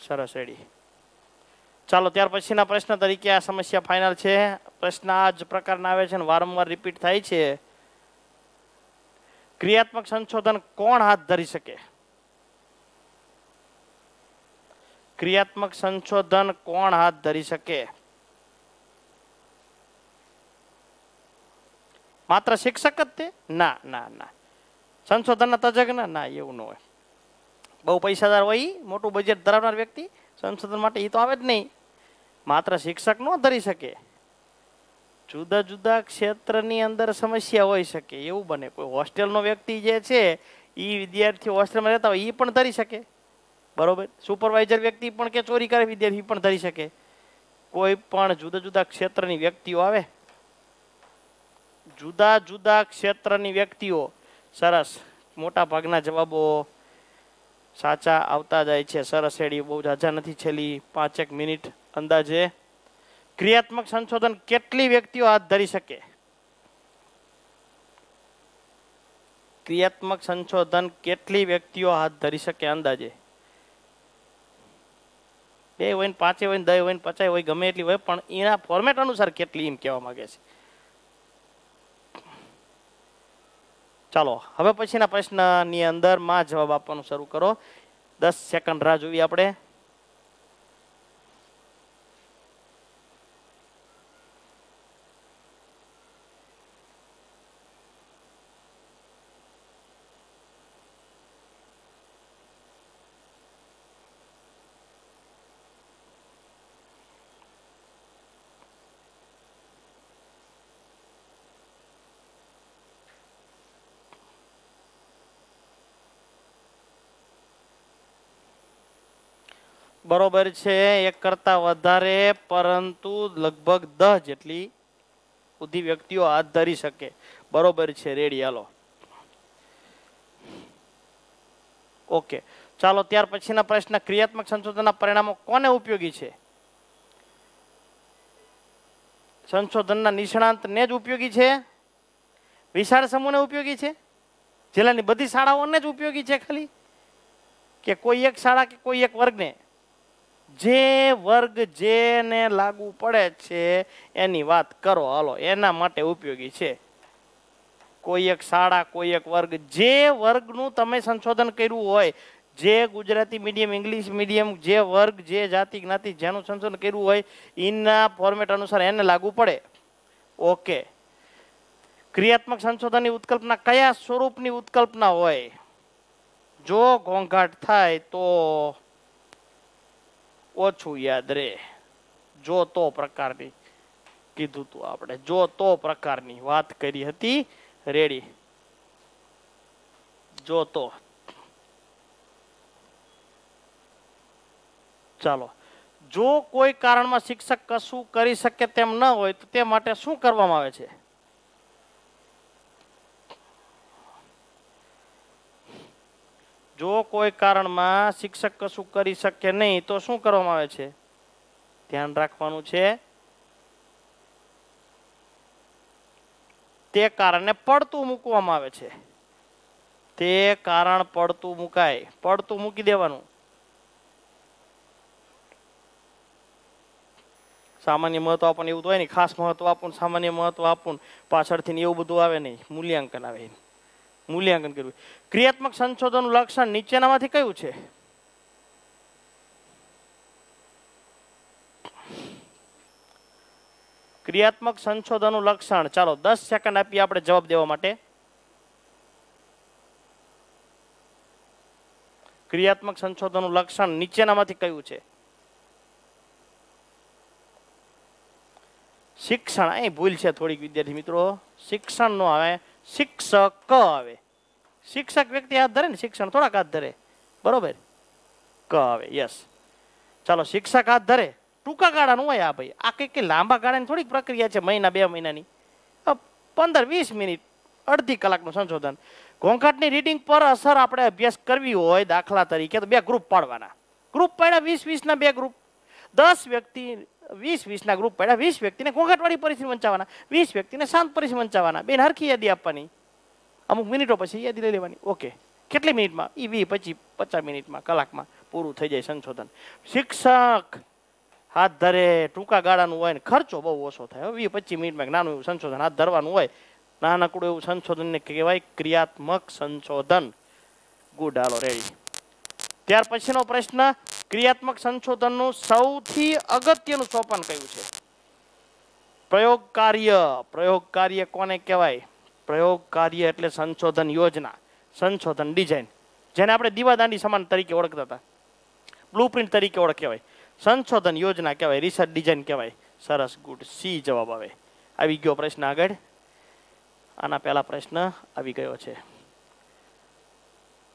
સરસ રેડી ચાલો ત્યાર પછીના પ્રશ્ન તરીકે આ સમસ્યા ફાઇનલ છે પ્રશ્ન આ જ પ્રકારના આવે છે વારંવાર રિપીટ થાય છે ક્રિયાત્મક સંશોધન કોણ હાથ ધરી શકે ક્રિયાત્મક સંશોધન કોણ હાથ ધરી શકે માત્ર શિક્ષક જ તે ના ના ના સંશોધનના તજજ્ઞ ના એવું ન હોય બહુ પૈસાદાર હોય મોટું બજેટ ધરાવનાર વ્યક્તિ સંશોધન માટે એ તો આવે જ નહીં માત્ર શિક્ષક ન ધરી શકે જુદા જુદા ક્ષેત્રની અંદર સમસ્યા હોઈ શકે એવું બને કોઈ હોસ્ટેલનો વ્યક્તિ જે છે એ વિદ્યાર્થીઓ હોસ્ટેલમાં રહેતા હોય એ પણ ધરી શકે બરાબર સુપરવાઇઝર વ્યક્તિ પણ કે ચોરી કરે વિદ્યાર્થી પણ ધરી શકે કોઈ પણ જુદા જુદા ક્ષેત્રની વ્યક્તિઓ આવે જુદા જુદા ક્ષેત્રની વ્યક્તિઓ સરસ મોટા ભાગના જવાબો સાચા આવતા જાય છે સરસ એડી બહુ ઝાઝા નથી છેલ્લી પાંચેક મિનિટ અંદાજે ક્રિયાત્મક સંશોધન કેટલી વ્યક્તિઓ હાથ ધરી શકે ક્રિયાત્મક સંશોધન કેટલી વ્યક્તિઓ હાથ ધરી શકે અંદાજે બે હોય પાંચે હોય ને હોય ને પચાય હોય ગમે એટલી હોય પણ એના ફોર્મેટ અનુસાર કેટલી એમ કહેવા માગે છે ચાલો હવે પછીના પ્રશ્નની અંદર માં જવાબ આપવાનું શરૂ કરો દસ સેકન્ડ રાહ જોઈએ આપણે બરોબર છે એક કરતા વધારે પરંતુ લગભગ દસ જેટલી બધી વ્યક્તિઓ હાથ ધરી શકે બરોબર છે રેડી હાલો ઓકે ચાલો ત્યાર પછીના પ્રશ્ન ક્રિયાત્મક સંશોધનના પરિણામો કોને ઉપયોગી છે સંશોધનના નિષ્ણાંતને જ ઉપયોગી છે વિશાળ સમૂહને ઉપયોગી છે જિલ્લાની બધી શાળાઓને જ ઉપયોગી છે ખાલી કે કોઈ એક શાળા કે કોઈ એક વર્ગને જે વર્ગ જેને લાગુ પડે છે એની વાત કરો હાલો એના માટે ઉપયોગી છે કોઈ એક શાળા કોઈ એક વર્ગ જે વર્ગનું તમે સંશોધન કર્યું હોય જે ગુજરાતી મીડિયમ ઇંગ્લિશ મીડિયમ જે વર્ગ જે જાતિ જ્ઞાતિ જેનું સંશોધન કર્યું હોય એના ફોર્મેટ અનુસાર એને લાગુ પડે ઓકે ક્રિયાત્મક સંશોધનની ઉત્કલ્પના કયા સ્વરૂપની ઉત્કલ્પના હોય જો ઘોંઘાટ થાય તો ઓછું યાદ રહે જો તો પ્રકારની કીધું તું આપણે જો તો પ્રકારની વાત કરી હતી રેડી જો તો ચાલો જો કોઈ કારણમાં શિક્ષક કશું કરી શકે તેમ ન હોય તો તે માટે શું કરવામાં આવે છે જો કોઈ કારણમાં શિક્ષક કશું કરી શકે નહીં તો શું કરવામાં આવે છે ધ્યાન રાખવાનું છે તે કારણે પડતું મૂકવામાં આવે છે તે કારણ પડતું મુકાય પડતું મૂકી દેવાનું સામાન્ય મહત્વ આપણને એવું તો હોય ને ખાસ મહત્વ આપવું સામાન્ય મહત્વ આપવું પાછળથી એવું બધું આવે નહીં મૂલ્યાંકન આવે નહીં મૂલ્યાંકન કર્યું ક્રિયાત્મક સંશોધન લક્ષણ નીચેનામાંથી કયું છે ક્રિયાત્મક સંશોધનનું લક્ષણ ચાલો દસ સેકન્ડ આપીએ આપણે જવાબ દેવા માટે ક્રિયાત્મક સંશોધનનું લક્ષણ નીચેનામાંથી કયું છે શિક્ષણ અહીં ભૂલ છે થોડીક વિદ્યાર્થી મિત્રો શિક્ષણ નો આવે શિક્ષક ક આવે શિક્ષક વ્યક્તિ હાથ ધરે ને શિક્ષણ થોડાક હાથ ધરે બરોબર ક આવે યસ ચાલો શિક્ષક હાથ ધરે ટૂંકા ગાળાનું હોય આ ભાઈ આ કંઈક લાંબા ગાળાની થોડીક પ્રક્રિયા છે મહિના બે મહિનાની પંદર વીસ મિનિટ અડધી કલાકનું સંશોધન ઘોંઘાટની રીડિંગ પર અસર આપણે અભ્યાસ કરવી હોય દાખલા તરીકે તો બે ગ્રુપ પાડવાના ગ્રુપ પાડ્યા વીસ વીસના બે ગ્રુપ દસ વ્યક્તિ વીસ વીસના ગ્રુપ પડ્યા વીસ વ્યક્તિને ઘોંઘાટવાળી પરિસ્થિતિ વંચાવવાના વીસ વ્યક્તિને શાંત પરિસ્થિતિ વંચાવવાના બેન હરખી યાદી આપવાની અમુક મિનિટો પછી યાદી લઈ લેવાની ઓકે કેટલી મિનિટમાં એ વીસ પચીસ પચાસ મિનિટમાં કલાકમાં પૂરું થઈ જાય સંશોધન શિક્ષક હાથ ધરે ટૂંકા ગાળાનું હોય ને ખર્ચો બહુ ઓછો થાય વીસ પચીસ મિનિટમાં નાનું એવું સંશોધન હાથ ધરવાનું હોય નાનકડું એવું સંશોધનને કહેવાય ક્રિયાત્મક સંશોધન ગુડ હાલો રેડી ત્યાર પછીનો પ્રશ્ન ક્રિયાત્મક સંશોધનનું સૌથી અગત્યનું સોપાન કયું છે પ્રયોગ કાર્ય પ્રયોગ કાર્ય કોને કહેવાય પ્રયોગ કાર્ય એટલે સંશોધન યોજના સંશોધન ડિઝાઇન જેને આપણે દીવાદાંડી સમાન તરીકે ઓળખતા હતા બ્લુપ્રિન્ટ તરીકે ઓળખેવાય સંશોધન યોજના કહેવાય રિસર્ચ ડિઝાઇન કહેવાય સરસ ગુડ સી જવાબ આવે આવી ગયો પ્રશ્ન આગળ આના પહેલા પ્રશ્ન આવી ગયો છે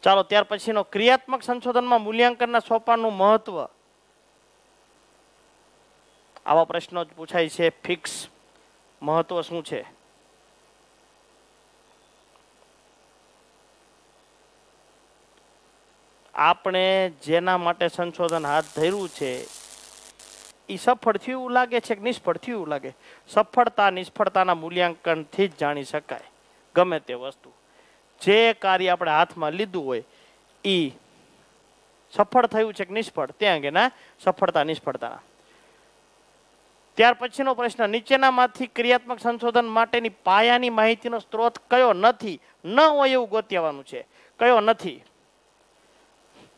ચાલો ત્યાર પછીનો ક્રિયાત્મક સંશોધનમાં મૂલ્યાંકનના સોપાનનું મહત્વ આવા પ્રશ્નો જ પૂછાય છે ફિક્સ મહત્વ શું છે આપણે જેના માટે સંશોધન હાથ ધર્યું છે એ સફળ થયું એવું લાગે છે કે નિષ્ફળ થયું એવું લાગે સફળતા નિષ્ફળતાના મૂલ્યાંકનથી જ જાણી શકાય ગમે તે વસ્તુ જે કાર્ય આપણે હાથમાં લીધું હોય એ સફળ થયું છે કે નિષ્ફળ તે અંગેના સફળતા નિષ્ફળતાના ત્યાર પછીનો પ્રશ્ન નીચેનામાંથી ક્રિયાત્મક સંશોધન માટેની પાયાની માહિતીનો સ્ત્રોત કયો નથી ન હોય એવું ગોત્યાવાનું છે કયો નથી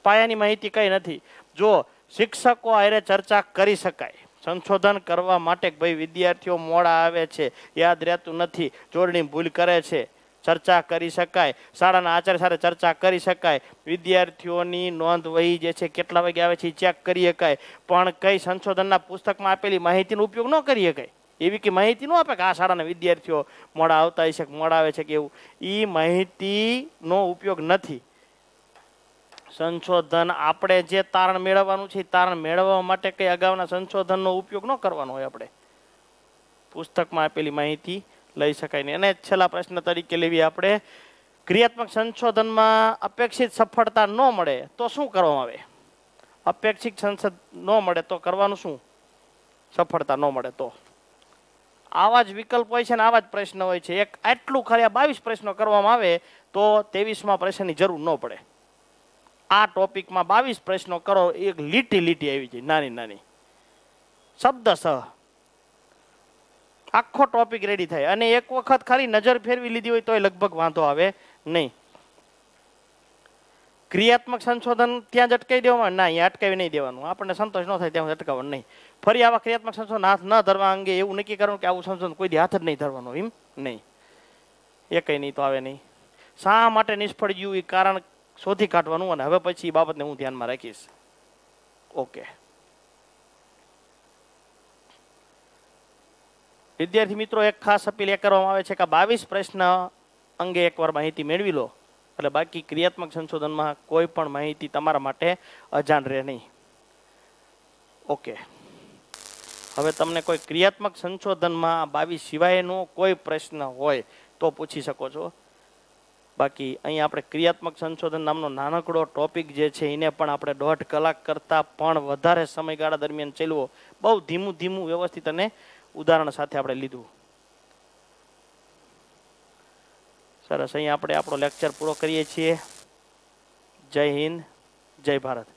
પાયાની માહિતી કઈ નથી જો શિક્ષકો આરે ચર્ચા કરી શકાય સંશોધન કરવા માટે ભાઈ વિદ્યાર્થીઓ મોડા આવે છે યાદ રહેતું નથી જોડણી ભૂલ કરે છે ચર્ચા કરી શકાય શાળાના આચાર્ય સાથે ચર્ચા કરી શકાય વિદ્યાર્થીઓની નોંધ વહી જે છે કેટલા વાગે આવે છે ચેક કરી શકાય પણ કઈ સંશોધનના પુસ્તકમાં આપેલી માહિતીનો ઉપયોગ ન કરી શકાય એવી કે માહિતી ન આપે કે આ શાળાના વિદ્યાર્થીઓ મોડા આવતા હશે કે મોડા આવે છે કે એવું એ માહિતીનો ઉપયોગ નથી સંશોધન આપણે જે તારણ મેળવવાનું છે તારણ મેળવવા માટે કંઈ અગાઉના સંશોધનનો ઉપયોગ ન કરવાનો હોય આપણે પુસ્તકમાં આપેલી માહિતી લઈ શકાય નહીં અને છેલ્લા પ્રશ્ન તરીકે લેવી આપણે ક્રિયાત્મક સંશોધનમાં અપેક્ષિત સફળતા ન મળે તો શું કરવામાં આવે અપેક્ષિત સંસદ ન મળે તો કરવાનું શું સફળતા ન મળે તો આવા જ વિકલ્પ હોય છે ને આવા જ પ્રશ્ન હોય છે એક આટલું ખરા બાવીસ પ્રશ્નો કરવામાં આવે તો ત્રેવીસમાં પ્રશ્નની જરૂર ન પડે આ ટોપિકમાં બાવીસ પ્રશ્નો કરો એક લીટી લીટી આવી જાય નાની નાની શબ્દ સહ આખો ટોપિક રેડી થાય અને એક વખત ખાલી નજર ફેરવી લીધી હોય તોય લગભગ વાંધો આવે નહીં ક્રિયાત્મક સંશોધન ત્યાં જ અટકાવી દેવામાં ના અહીંયા અટકાવી નહીં દેવાનું આપણને સંતોષ ન થાય ત્યાં અટકાવવાનું નહીં ફરી આવા ક્રિયાત્મક સંશોધન હાથ ન ધરવા અંગે એવું નક્કી કરવાનું કે આવું સંશોધન કોઈ હાથ જ નહીં ધરવાનું એમ નહીં એ કંઈ નહીં તો આવે નહીં શા માટે નિષ્ફળ ગયું એ કારણ શોધી કાઢવાનું અને હવે પછી એ બાબતને હું ધ્યાનમાં રાખીશ ઓકે વિદ્યાર્થી મિત્રો એક ખાસ અપીલ એ કરવામાં આવે છે કે બાવીસ પ્રશ્ન અંગે એકવાર માહિતી મેળવી લો એટલે બાકી ક્રિયાત્મક સંશોધનમાં કોઈ પણ માહિતી તમારા માટે અજાણ રહે નહીં ઓકે હવે તમને કોઈ ક્રિયાત્મક સંશોધનમાં બાવીસ સિવાયનો કોઈ પ્રશ્ન હોય તો પૂછી શકો છો બાકી અહીં આપણે ક્રિયાત્મક સંશોધન નામનો નાનકડો ટોપિક જે છે એને પણ આપણે દોઢ કલાક કરતાં પણ વધારે સમયગાળા દરમિયાન ચેલવો બહુ ધીમું ધીમું વ્યવસ્થિત અને ઉદાહરણ સાથે આપણે લીધું સરસ અહીંયા આપણે આપણો લેક્ચર પૂરો કરીએ છીએ જય હિન્દ જય ભારત